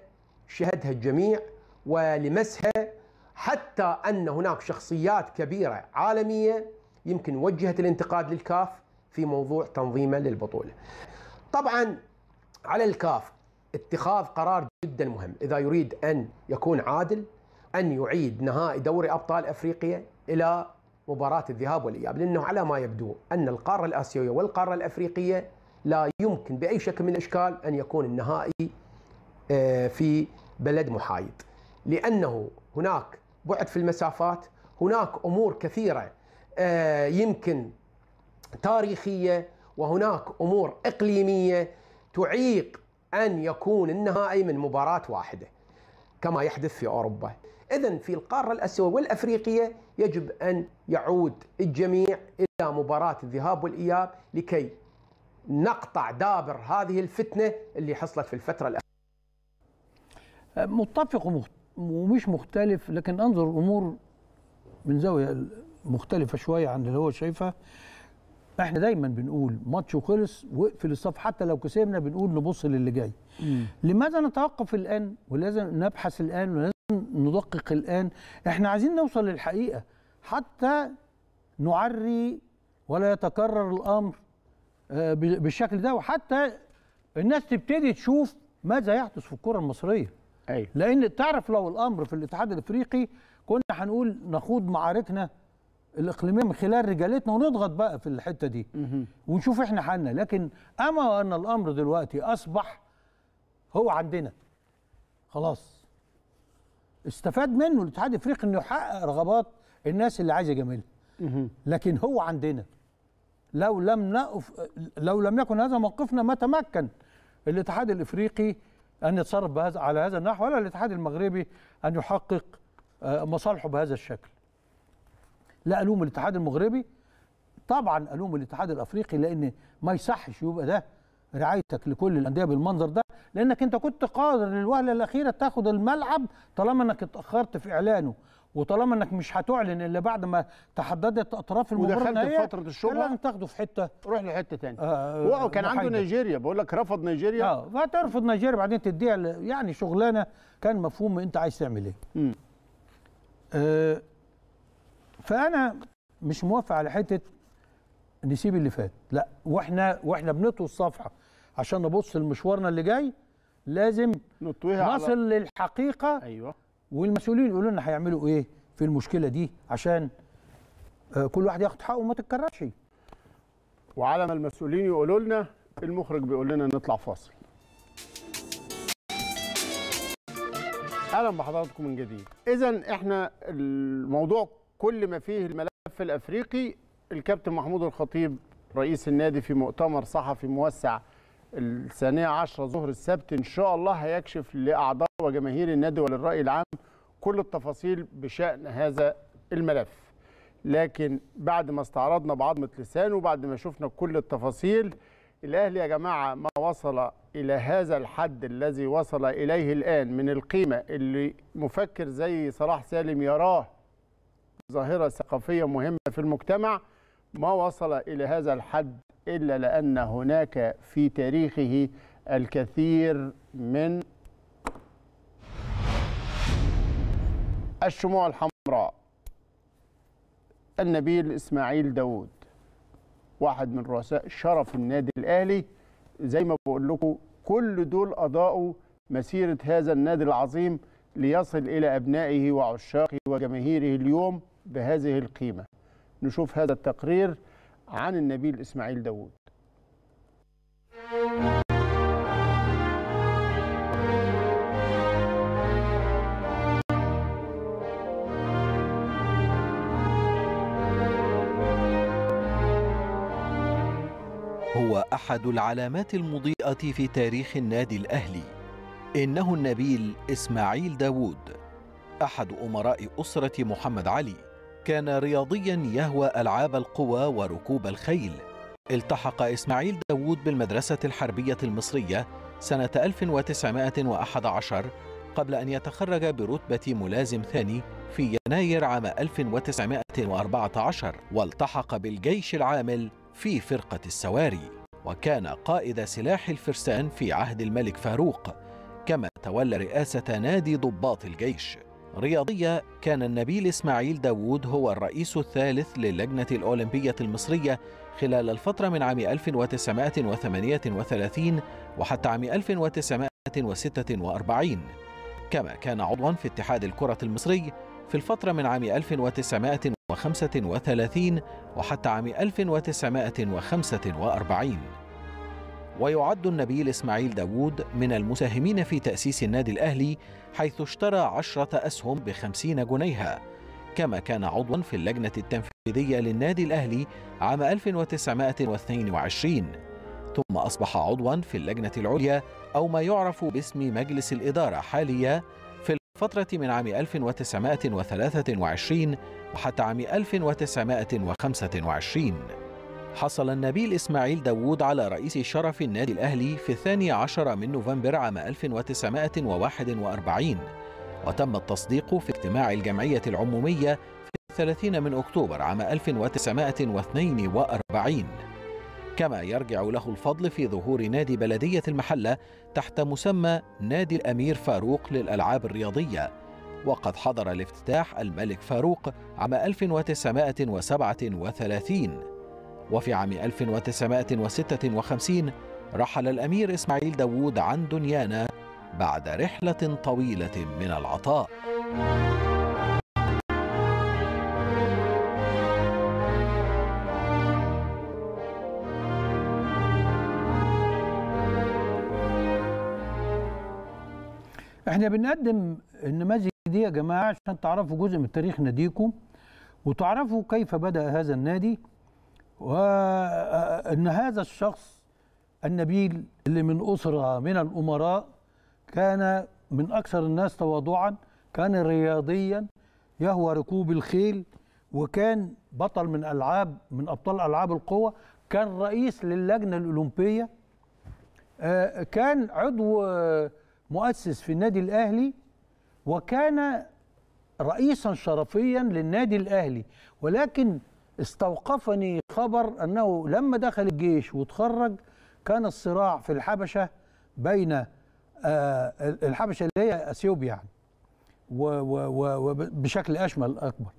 شهدها الجميع ولمسها حتى أن هناك شخصيات كبيرة عالمية يمكن وجهت الانتقاد للكاف في موضوع تنظيمه للبطولة طبعا على الكاف اتخاذ قرار جدا مهم إذا يريد أن يكون عادل أن يعيد نهائي دوري أبطال أفريقيا إلى مباراة الذهاب والإياب لأنه على ما يبدو أن القارة الآسيوية والقارة الأفريقية لا يمكن بأي شكل من الأشكال أن يكون النهائي آه، في بلد محايد لأنه هناك بعد في المسافات هناك أمور كثيرة آه، يمكن تاريخية وهناك أمور إقليمية تعيق أن يكون النهائي من مباراة واحدة كما يحدث في أوروبا إذا في القارة الآسيوية والأفريقية يجب أن يعود الجميع إلى مباراة الذهاب والإياب لكي نقطع دابر هذه الفتنة اللي حصلت في الفترة الأخيرة متفق ومش مختلف لكن أنظر الأمور من زاوية مختلفة شوية عن اللي هو شايفها احنا دايما بنقول ماتش وخلص واقفل الصف حتى لو كسبنا بنقول نبص للي جاي مم. لماذا نتوقف الان ولازم نبحث الان ولازم ندقق الان احنا عايزين نوصل للحقيقه حتى نعري ولا يتكرر الامر آه، بالشكل ده وحتى الناس تبتدي تشوف ماذا يحدث في الكره المصريه أيوة. لان تعرف لو الامر في الاتحاد الافريقي كنا هنقول نخوض معاركنا الاقليميه من خلال رجالتنا ونضغط بقى في الحته دي ونشوف احنا حالنا لكن اما وان الامر دلوقتي اصبح هو عندنا خلاص استفاد منه الاتحاد الافريقي انه يحقق رغبات الناس اللي عايزه جمال لكن هو عندنا لو لم نقف لو لم يكن هذا موقفنا ما تمكن الاتحاد الافريقي ان يتصرف بهذا على هذا النحو ولا الاتحاد المغربي ان يحقق آه، مصالحه بهذا الشكل لا الوم الاتحاد المغربي طبعا الوم الاتحاد الافريقي لان ما يصحش يبقى ده رعايتك لكل الانديه بالمنظر ده لانك انت كنت قادر للوهله الاخيره تاخد الملعب طالما انك اتاخرت في اعلانه وطالما انك مش هتعلن الا بعد ما تحددت اطراف المباراه ودخلت في فتره الشغل لازم تاخده في حته روح لحته ثانيه آه هو كان عنده نيجيريا بقول لك رفض نيجيريا اه فترفض نيجيريا بعدين تديها يعني شغلانه كان مفهوم انت عايز تعمل ايه. آه فانا مش موافق على حته نسيب اللي فات لا واحنا واحنا بنطوي الصفحه عشان نبص لمشوارنا اللي جاي لازم نطويها نصل على... للحقيقه ايوه والمسؤولين يقولوا لنا هيعملوا ايه في المشكله دي عشان آه، كل واحد ياخد حقه وما تتكررش وعلى ما المسؤولين يقولوا لنا المخرج بيقول لنا نطلع فاصل اهلا بحضراتكم من جديد اذا احنا الموضوع كل ما فيه الملف الافريقي الكابتن محمود الخطيب رئيس النادي في مؤتمر صحفي موسع الثانية عشرة ظهر السبت إن شاء الله هيكشف لأعضاء وجماهير النادي وللرأي العام كل التفاصيل بشأن هذا الملف لكن بعد ما استعرضنا بعضمة لسان وبعد ما شفنا كل التفاصيل الأهلي يا جماعة ما وصل إلى هذا الحد الذي وصل إليه الآن من القيمة اللي مفكر زي صلاح سالم يراه ظاهرة ثقافية مهمة في المجتمع ما وصل إلى هذا الحد إلا لأن هناك في تاريخه الكثير من الشموع الحمراء النبيل إسماعيل داوود واحد من رؤساء شرف النادي الأهلي زي ما بقول لكم كل دول أضاءوا مسيرة هذا النادي العظيم ليصل إلى أبنائه وعشاقه وجماهيره اليوم بهذه القيمة نشوف هذا التقرير عن النبيل إسماعيل داوود هو أحد العلامات المضيئة في تاريخ النادي الأهلي إنه النبيل إسماعيل داوود أحد أمراء أسرة محمد علي كان رياضيا يهوى ألعاب القوى وركوب الخيل التحق إسماعيل داوود بالمدرسة الحربية المصرية سنة 1911 قبل أن يتخرج برتبة ملازم ثاني في يناير عام 1914 والتحق بالجيش العامل في فرقة السواري وكان قائد سلاح الفرسان في عهد الملك فاروق كما تولى رئاسة نادي ضباط الجيش رياضية كان النبيل إسماعيل داوود هو الرئيس الثالث للجنة الأولمبية المصرية خلال الفترة من عام 1938 وحتى عام 1946 كما كان عضوا في اتحاد الكرة المصري في الفترة من عام 1935 وحتى عام 1945 ويعد النبيل إسماعيل داوود من المساهمين في تأسيس النادي الأهلي حيث اشترى عشرة أسهم بخمسين جنيها كما كان عضوا في اللجنة التنفيذية للنادي الأهلي عام 1922 ثم أصبح عضوا في اللجنة العليا أو ما يعرف باسم مجلس الإدارة حاليا في الفترة من عام 1923 وحتى عام 1925 حصل النبيل إسماعيل داوود على رئيس شرف النادي الأهلي في الثاني عشر من نوفمبر عام 1941 وتم التصديق في اجتماع الجمعية العمومية في الثلاثين من أكتوبر عام 1942 كما يرجع له الفضل في ظهور نادي بلدية المحلة تحت مسمى نادي الأمير فاروق للألعاب الرياضية وقد حضر الافتتاح الملك فاروق عام 1937 وفي عام 1956 رحل الأمير إسماعيل داوود عن دنيانا بعد رحلة طويلة من العطاء احنا بنقدم النماذج دي يا جماعه عشان تعرفوا جزء من تاريخ ناديكم وتعرفوا كيف بدا هذا النادي وأن هذا الشخص النبيل اللي من أسرة من الأمراء كان من أكثر الناس تواضعا كان رياضيا يهوى ركوب الخيل وكان بطل من ألعاب من أبطال ألعاب القوة كان رئيس للجنة الأولمبية آه، كان عضو آه، مؤسس في النادي الأهلي وكان رئيسا شرفيا للنادي الأهلي ولكن استوقفني خبر أنه لما دخل الجيش وتخرج كان الصراع في الحبشة بين آه، الحبشة اللي هي أثيوبيا يعني وبشكل أشمل أكبر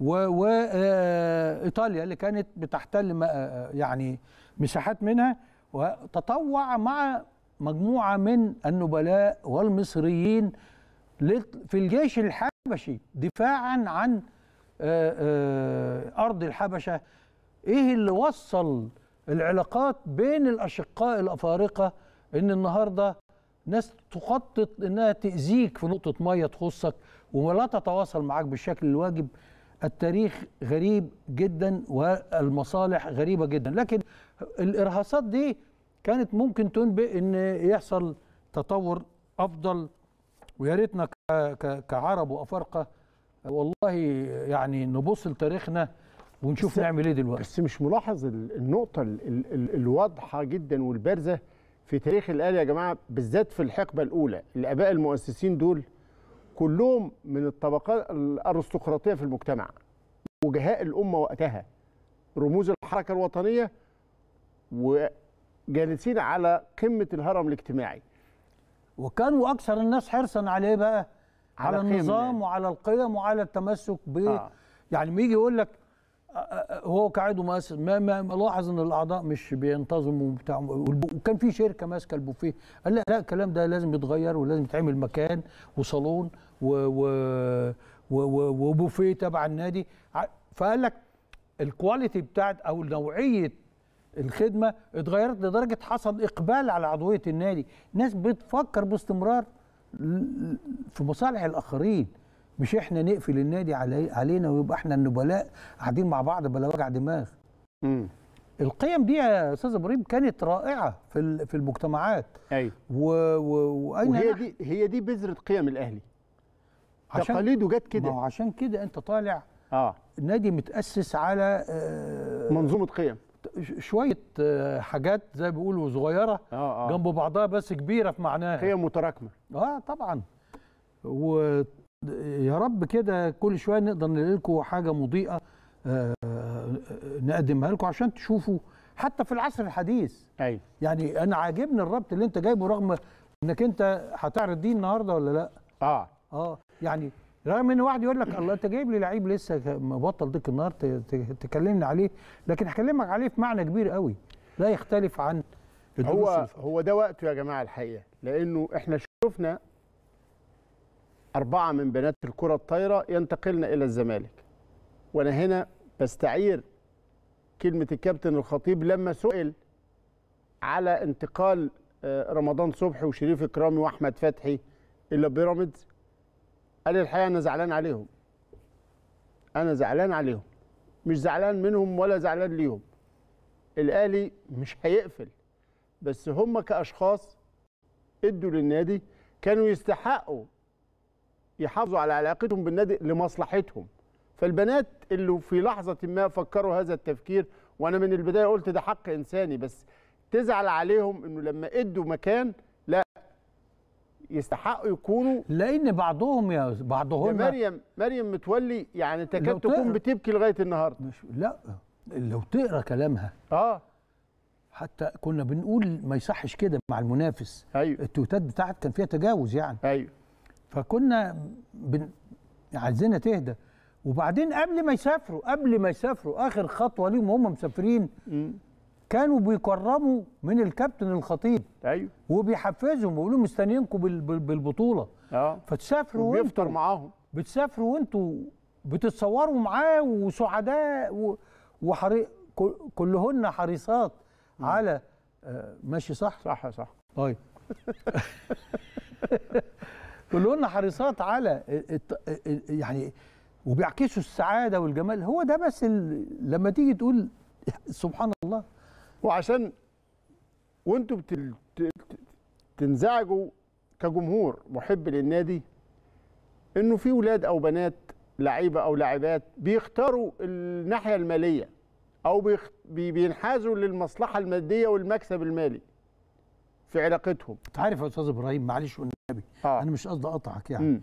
وإيطاليا آه، اللي كانت بتحتل آه، يعني مساحات منها وتطوع مع مجموعة من النبلاء والمصريين في الجيش الحبشي دفاعا عن أرض الحبشة ايه اللي وصل العلاقات بين الاشقاء الافارقه ان النهارده ناس تخطط انها تاذيك في نقطه ميه تخصك ولا تتواصل معاك بالشكل الواجب التاريخ غريب جدا والمصالح غريبه جدا لكن الارهاصات دي كانت ممكن تنبئ ان يحصل تطور افضل ويا ريتنا كعرب وافارقه والله يعني نبص لتاريخنا ونشوف بس نعمل ايه دلوقتي بس مش ملاحظ النقطه الواضحه جدا والبارزه في تاريخ الاهلي يا جماعه بالذات في الحقبه الاولى الاباء المؤسسين دول كلهم من الطبقات الارستقراطيه في المجتمع وجهاء الامه وقتها رموز الحركه الوطنيه وجالسين على قمه الهرم الاجتماعي وكانوا اكثر الناس حرصا عليه إيه بقى على, على النظام وعلى القيم وعلى التمسك ب آه. يعني ما يجي يقول لك هو كعضو مؤسس ما, ما لاحظ ان الاعضاء مش بينتظموا وبتاع وكان في شركه ماسكه البوفيه قال لا لا الكلام ده لازم يتغير ولازم يتعمل مكان وصالون و و وبوفيه تبع النادي فقال لك الكواليتي بتاعت او نوعيه الخدمه اتغيرت لدرجه حصل اقبال على عضويه النادي ناس بتفكر باستمرار في مصالح الاخرين مش احنا نقفل النادي علي علينا ويبقى احنا النبلاء قاعدين مع بعض بلا وجع دماغ امم القيم دي يا استاذ ابراهيم كانت رائعه في في المجتمعات ايوه و... و... وهي دي هي دي بذره قيم الاهلي عشان تقاليده جت كده ما عشان كده انت طالع اه نادي متاسس على آه منظومه قيم شويه آه، حاجات زي بيقولوا صغيره آه آه. جنب بعضها بس كبيره في معناها قيم متراكمه اه طبعا و يا رب كده كل شويه نقدر نلاقي لكم حاجه مضيئه آه، آه، نقدمها لكم عشان تشوفوا حتى في العصر الحديث ايوه يعني انا عاجبني الربط اللي انت جايبه رغم انك انت هتعرض دي النهارده ولا لا اه اه يعني رغم ان واحد يقول لك الله انت جايب لي لعيب لسه مبطل ديك النهار تكلمني عليه لكن هكلمك عليه في معنى كبير قوي لا يختلف عن هو هو ده وقته يا جماعه الحقيقه لانه احنا شفنا أربعة من بنات الكرة الطايرة ينتقلن إلى الزمالك وأنا هنا بستعير كلمة الكابتن الخطيب لما سئل على انتقال آه، رمضان صبحي وشريف إكرامي وأحمد فتحي إلى بيراميدز قال الحقيقة أنا زعلان عليهم أنا زعلان عليهم مش زعلان منهم ولا زعلان ليهم الأهلي مش هيقفل بس هم كأشخاص ادوا للنادي كانوا يستحقوا يحافظوا على علاقتهم بالنادي لمصلحتهم فالبنات اللي في لحظه ما فكروا هذا التفكير وانا من البدايه قلت ده حق انساني بس تزعل عليهم انه لما ادوا مكان لا يستحقوا يكونوا لان بعضهم يا بعضهم مريم مريم متولي يعني تكاد تكون بتبكي لغايه النهارده مش لا لو تقرا كلامها اه حتى كنا بنقول ما يصحش كده مع المنافس أيوة. التويتات بتاعت كان فيها تجاوز يعني ايوه فكنا بن... عايزينها تهدى وبعدين قبل ما يسافروا قبل ما يسافروا اخر خطوه ليهم وهم مسافرين كانوا بيكرموا من الكابتن الخطيب ايوه وبيحفزهم ويقولوا مستنيينكم بال... بالبطوله اه فتسافروا وبيفطر معاهم بتسافروا وانتوا بتتصوروا معاه وسعداء و... وحري... كلهن حريصات مم. على آه، ماشي صح صح صح طيب <laughs> كلهن حريصات على يعني وبيعكسوا السعاده والجمال هو ده بس لما تيجي تقول <laughs> سبحان الله وعشان وانتوا تنزعجوا كجمهور محب للنادي انه في ولاد او بنات لعيبه او لاعبات بيختاروا الناحيه الماليه او بينحازوا للمصلحه الماديه والمكسب المالي في علاقتهم عارف يا استاذ ابراهيم معلش والنبي آه. انا مش قصدي اقطعك يعني م.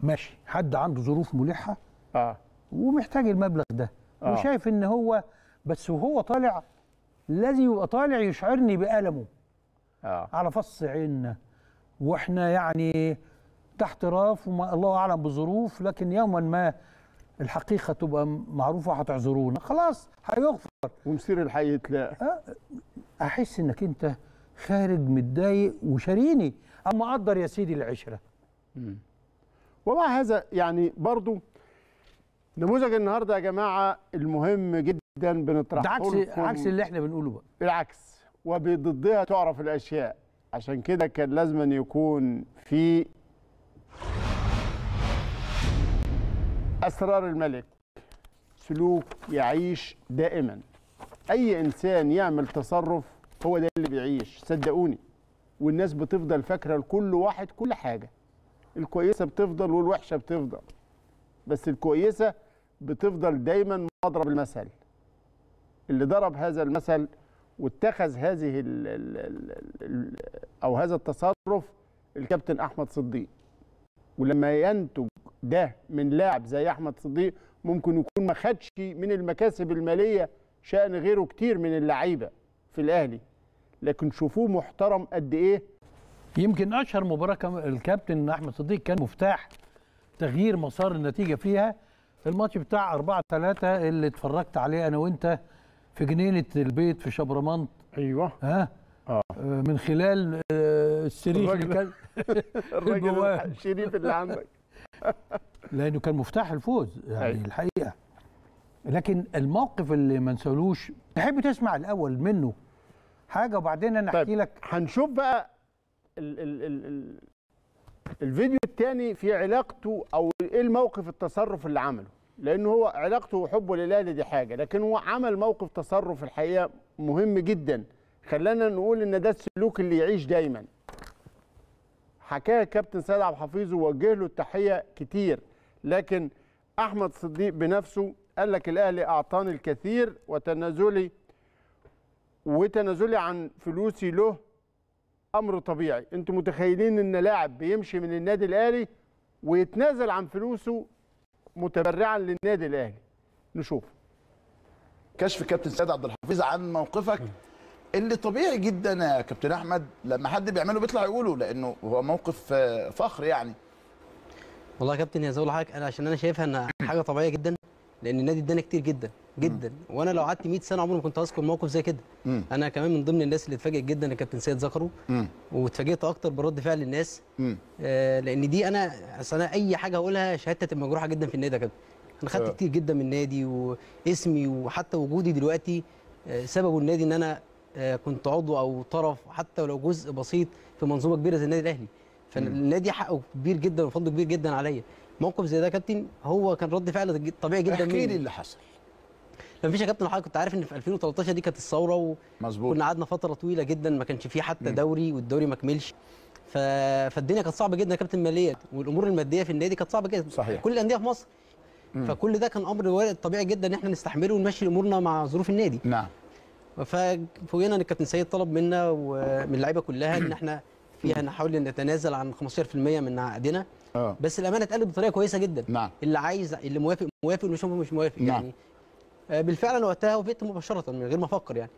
ماشي حد عنده ظروف ملحه آه. ومحتاج المبلغ ده آه. وشايف ان هو بس وهو طالع الذي يبقى طالع يشعرني بالمه آه. على فص عيننا واحنا يعني تحت راف وما الله اعلم بالظروف لكن يوما ما الحقيقه تبقى معروفه هتعذرونا خلاص هيغفر ومصير الحي يتلاقى احس انك انت خارج متضايق وشاريني اما اقدر يا سيدي العشره ومع هذا يعني برضو نموذج النهارده يا جماعه المهم جدا بنطرحه ده عكس عكس اللي احنا بنقوله بقى العكس وبضدها تعرف الاشياء عشان كده كان لازم يكون في اسرار الملك سلوك يعيش دائما اي انسان يعمل تصرف هو ده اللي بيعيش صدقوني والناس بتفضل فاكره لكل واحد كل حاجه الكويسه بتفضل والوحشه بتفضل بس الكويسه بتفضل دايما مضرب المثل اللي ضرب هذا المثل واتخذ هذه الـ الـ الـ او هذا التصرف الكابتن احمد صديق ولما ينتج ده من لاعب زي احمد صديق ممكن يكون ما خدش من المكاسب الماليه شان غيره كتير من اللعيبه في الاهلي لكن شوفوه محترم قد ايه يمكن اشهر مباراه الكابتن احمد صديق كان مفتاح تغيير مسار النتيجه فيها الماتش بتاع 4 3 اللي اتفرجت عليه انا وانت في جنينه البيت في شبرمنت ايوه ها آه. آه، من خلال آه، السرير الراجل كان <laughs> الراجل <laughs> الشريف اللي عندك <laughs> لانه كان مفتاح الفوز يعني أي. أيوة. الحقيقه لكن الموقف اللي ما نسالوش تحب تسمع الاول منه حاجه وبعدين انا طيب، احكي طيب. لك هنشوف بقى ال ال ال ال الفيديو الثاني في علاقته او ايه الموقف التصرف اللي عمله لان هو علاقته وحبه للاهلي دي حاجه لكن هو عمل موقف تصرف الحقيقه مهم جدا خلانا نقول ان ده السلوك اللي يعيش دايما حكاها كابتن سيد عبد الحفيظ ووجه له التحيه كتير لكن احمد صديق بنفسه قال لك الاهلي اعطاني الكثير وتنازلي وتنازلي عن فلوسي له امر طبيعي انتم متخيلين ان لاعب بيمشي من النادي الاهلي ويتنازل عن فلوسه متبرعا للنادي الاهلي نشوف كشف كابتن سيد عبد الحفيظ عن موقفك اللي طبيعي جدا يا كابتن احمد لما حد بيعمله بيطلع يقوله لانه هو موقف آه، فخر يعني والله يا كابتن يا زول حضرتك انا عشان انا شايفها ان حاجه طبيعيه جدا لان النادي ادانا كتير جدا جدا مم. وانا لو قعدت 100 سنه عمري ما كنت هذكر موقف زي كده مم. انا كمان من ضمن الناس اللي اتفاجئت جدا الكابتن كابتن سيد زكرو واتفاجئت اكتر برد فعل الناس آه لان دي انا اصل انا اي حاجه هقولها شهادتي تبقى مجروحه جدا في النادي ده انا خدت آه. كتير جدا من النادي واسمي وحتى وجودي دلوقتي آه سببه النادي ان انا آه كنت عضو او طرف حتى ولو جزء بسيط في منظومه كبيره زي النادي الاهلي فالنادي حقه كبير جدا وفضله كبير جدا عليا موقف زي ده يا كابتن هو كان رد فعل طبيعي جدا احكي لي اللي حصل ما فيش يا كابتن حضرتك كنت عارف ان في 2013 دي كانت الثوره مظبوط وكنا قعدنا فتره طويله جدا ما كانش فيه حتى دوري والدوري ما كملش ف... فالدنيا كانت صعبه جدا يا كابتن ماليا والامور الماديه في النادي كانت صعبه جدا صحيح. كل الانديه في مصر مم. فكل ده كان امر طبيعي جدا ان احنا نستحمله ونمشي امورنا مع ظروف النادي نعم ففوجئنا ان الكابتن سيد طلب منا ومن اللعيبه كلها ان احنا فيها نحاول نتنازل عن 15% من عقدنا أوه. بس الامانه اتقالت بطريقه كويسه جدا نعم. اللي عايز اللي موافق موافق مش موافق مش موافق نعم. يعني آه بالفعل انا وقتها وافقت مباشره من غير ما افكر يعني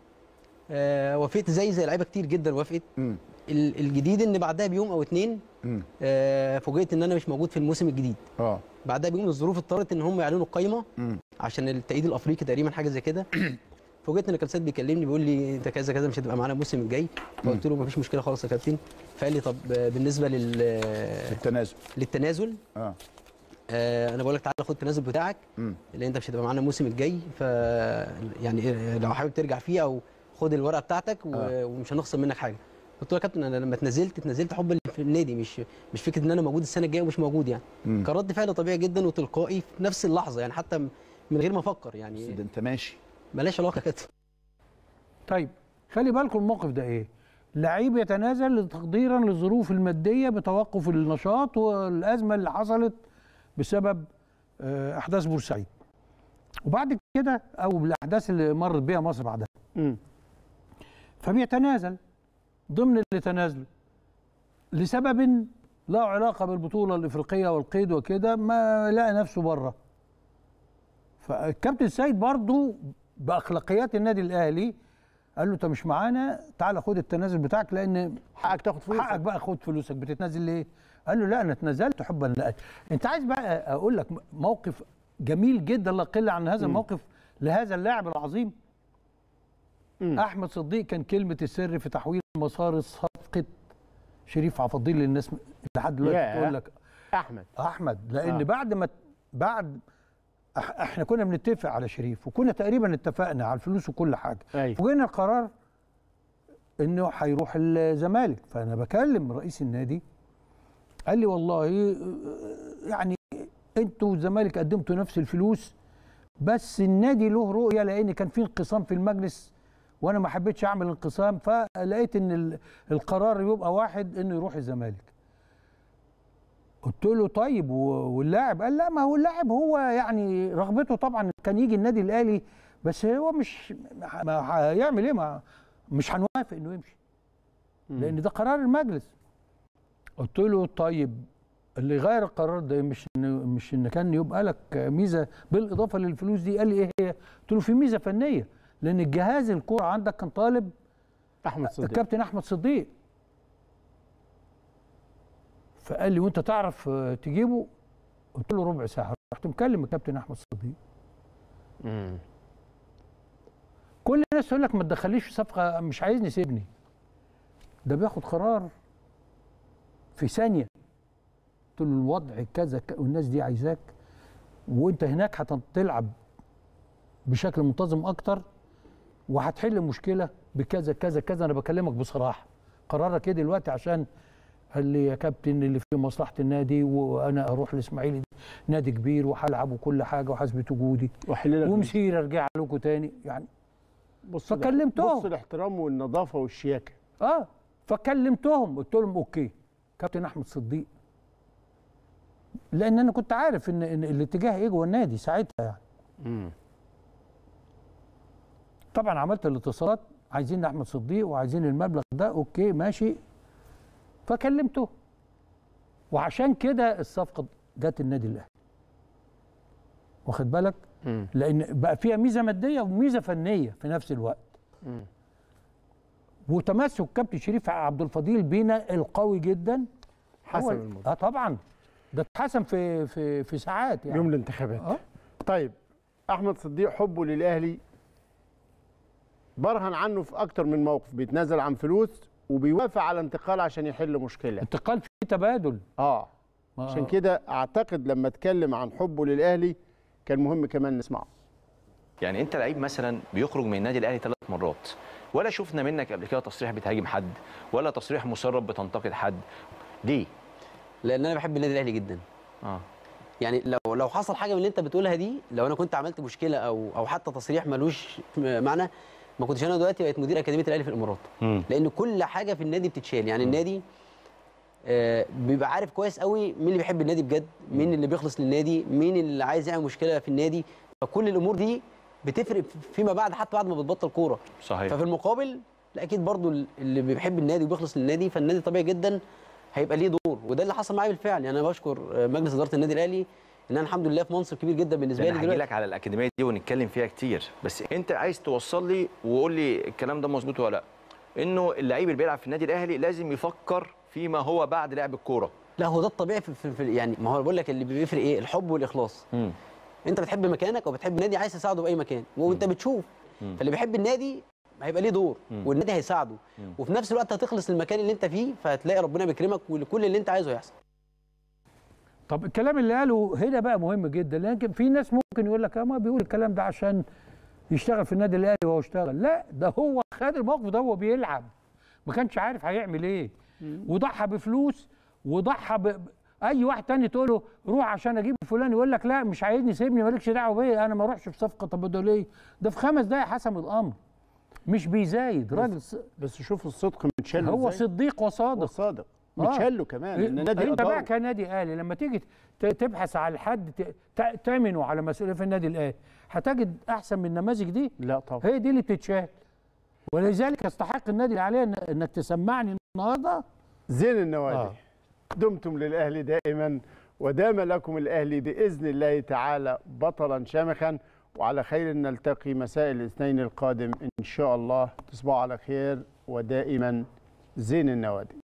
آه وافقت زي زي لعيبه كتير جدا وافقت الجديد ان بعدها بيوم او اتنين آه فوجئت ان انا مش موجود في الموسم الجديد اه بعدها بيوم الظروف اضطرت ان هم يعلنوا القايمه عشان التأييد الافريقي تقريبا حاجه زي كده <clears throat> فوجئت ان الكابتن بيكلمني بيقول لي انت كذا كذا مش هتبقى معانا الموسم الجاي فقلت له مفيش مشكله خالص يا كابتن فقال لي طب بالنسبه لل للتنازل للتنازل اه, آه انا بقول لك تعالى خد التنازل بتاعك مم. لان انت مش هتبقى معانا الموسم الجاي ف يعني لو حابب ترجع فيه او خد الورقه بتاعتك و... آه. ومش هنخسر منك حاجه قلت له يا كابتن انا لما اتنازلت اتنازلت حبا في النادي مش مش فكره ان انا موجود السنه الجايه ومش موجود يعني كان رد فعل طبيعي جدا وتلقائي في نفس اللحظه يعني حتى من غير ما افكر يعني انت ماشي ملاش علاقه كده طيب خلي بالكم الموقف ده ايه لعيب يتنازل تقديرا للظروف الماديه بتوقف النشاط والازمه اللي حصلت بسبب آه، احداث بورسعيد وبعد كده او بالاحداث اللي مرت بيها مصر بعدها امم فبيتنازل ضمن اللي تنازله لسبب لا علاقه بالبطوله الافريقيه والقيد وكده ما لقى نفسه بره فالكابتن سيد برضه باخلاقيات النادي الاهلي قال له انت مش معانا تعالى خد التنازل بتاعك لان حقك تاخد فلوسك حقك بقى خد فلوسك بتتنازل ليه؟ قال له لا انا اتنازلت حبا لاجل انت عايز بقى اقول لك موقف جميل جدا لا قل عن هذا الموقف لهذا اللاعب العظيم م. احمد صديق كان كلمه السر في تحويل مسار صفقه شريف عفضيل للناس لحد دلوقتي تقول لك احمد احمد لان آه. بعد ما بعد احنا كنا بنتفق على شريف وكنا تقريبا اتفقنا على الفلوس وكل حاجه أيوة. وجينا قرار انه هيروح الزمالك فانا بكلم رئيس النادي قال لي والله يعني انتوا والزمالك قدمتوا نفس الفلوس بس النادي له رؤيه لان كان في انقسام في المجلس وانا ما حبيتش اعمل انقسام فلقيت ان القرار يبقى واحد انه يروح الزمالك قلت له طيب واللاعب قال لا ما هو اللاعب هو يعني رغبته طبعا كان يجي النادي الاهلي بس هو مش ما هيعمل ايه ما مش هنوافق انه يمشي لان ده قرار المجلس قلت له طيب اللي غير القرار ده مش إن مش ان كان يبقى لك ميزه بالاضافه للفلوس دي قال لي ايه هي؟ قلت له في ميزه فنيه لان الجهاز الكوره عندك كان طالب احمد صديق الكابتن احمد صديق فقال لي وانت تعرف آه، تجيبه قلت له ربع ساعه رحت مكلم الكابتن احمد صديق امم كل الناس تقول لك ما تدخليش في صفقه مش عايزني سيبني ده بياخد قرار في ثانيه قلت له الوضع كذا والناس دي عايزاك وانت هناك هتلعب بشكل منتظم اكتر وهتحل المشكله بكذا كذا كذا انا بكلمك بصراحه قرارك ايه دلوقتي عشان قال لي يا كابتن اللي في مصلحه النادي وانا اروح الاسماعيلي نادي كبير وهلعب وكل حاجه وحسبة وجودي ومسير ارجع لكم تاني يعني بص فكلمتهم بص الاحترام والنظافه والشياكه اه فكلمتهم قلت لهم اوكي كابتن احمد صديق لان انا كنت عارف ان, إن الاتجاه ايه جوه النادي ساعتها يعني مم. طبعا عملت الاتصالات عايزين احمد صديق وعايزين المبلغ ده اوكي ماشي فكلمته وعشان كده الصفقه جت النادي الاهلي واخد بالك م. لان بقى فيها ميزه ماديه وميزه فنيه في نفس الوقت م. وتمسك كابتن شريف عبد الفضيل بينا القوي جدا حسم الموضوع اه طبعا ده اتحسم في في في ساعات يعني يوم الانتخابات آه؟ طيب احمد صديق حبه للاهلي برهن عنه في اكتر من موقف بيتنازل عن فلوس وبيوافق على انتقال عشان يحل مشكله انتقال في تبادل آه. اه عشان كده اعتقد لما اتكلم عن حبه للاهلي كان مهم كمان نسمعه يعني انت لعيب مثلا بيخرج من النادي الاهلي ثلاث مرات ولا شفنا منك قبل كده تصريح بتهاجم حد ولا تصريح مسرب بتنتقد حد ليه لان انا بحب النادي الاهلي جدا اه يعني لو لو حصل حاجه من اللي انت بتقولها دي لو انا كنت عملت مشكله او او حتى تصريح ملوش معنى ما كنتش انا دلوقتي بقيت مدير اكاديميه الاهلي في الامارات لان كل حاجه في النادي بتتشال يعني النادي آه بيبقى عارف كويس قوي مين اللي بيحب النادي بجد مين اللي بيخلص للنادي مين اللي عايز يعمل مشكله في النادي فكل الامور دي بتفرق فيما بعد حتى بعد ما بتبطل كوره صحيح ففي المقابل لا اكيد برضو اللي بيحب النادي وبيخلص للنادي فالنادي طبيعي جدا هيبقى ليه دور وده اللي حصل معايا بالفعل يعني انا بشكر آه، مجلس اداره النادي الاهلي ان انا الحمد لله في منصب كبير جدا بالنسبه لي دلوقتي انا هجيلك على الاكاديميه دي ونتكلم فيها كتير بس انت عايز توصل لي وقول لي الكلام ده مظبوط ولا لا انه اللعيب اللي بيلعب في النادي الاهلي لازم يفكر فيما هو بعد لعب الكوره لا هو ده الطبيعي في, في, في يعني ما هو بقول لك اللي بيفرق ايه الحب والاخلاص م. انت بتحب مكانك وبتحب نادي عايز تساعده باي مكان وانت م. بتشوف م. فاللي بيحب النادي هيبقى ليه دور م. والنادي هيساعده م. وفي نفس الوقت هتخلص المكان اللي انت فيه فهتلاقي ربنا بيكرمك وكل اللي انت عايزه هيحصل طب الكلام اللي قاله هنا بقى مهم جدا لكن في ناس ممكن يقول لك أه، ما بيقول الكلام ده عشان يشتغل في النادي الاهلي وهو اشتغل لا ده هو خد الموقف ده وهو بيلعب ما كانش عارف هيعمل ايه وضحى بفلوس وضحى ب... اي واحد تاني تقول له روح عشان اجيب فلان يقول لك لا مش عايزني سيبني مالكش دعوه بيا انا ما اروحش في صفقه تبادليه ده في خمس دقائق حسم الامر مش بيزايد راجل بس, بس شوف الصدق متشال هو صديق وصادق وصادق آه. متشالو كمان ان نادي طيب، انت بقى كنادي اهلي لما تيجي تبحث على حد تامنه على مسؤوليه في النادي الاهلي هتجد احسن من النماذج دي لا طبعا هي دي اللي بتتشال ولذلك يستحق النادي الاهلي انك تسمعني النهارده زين النوادي آه. دمتم للاهلي دائما ودام لكم الاهلي باذن الله تعالى بطلا شامخا وعلى خير نلتقي مساء الاثنين القادم ان شاء الله تصبحوا على خير ودائما زين النوادي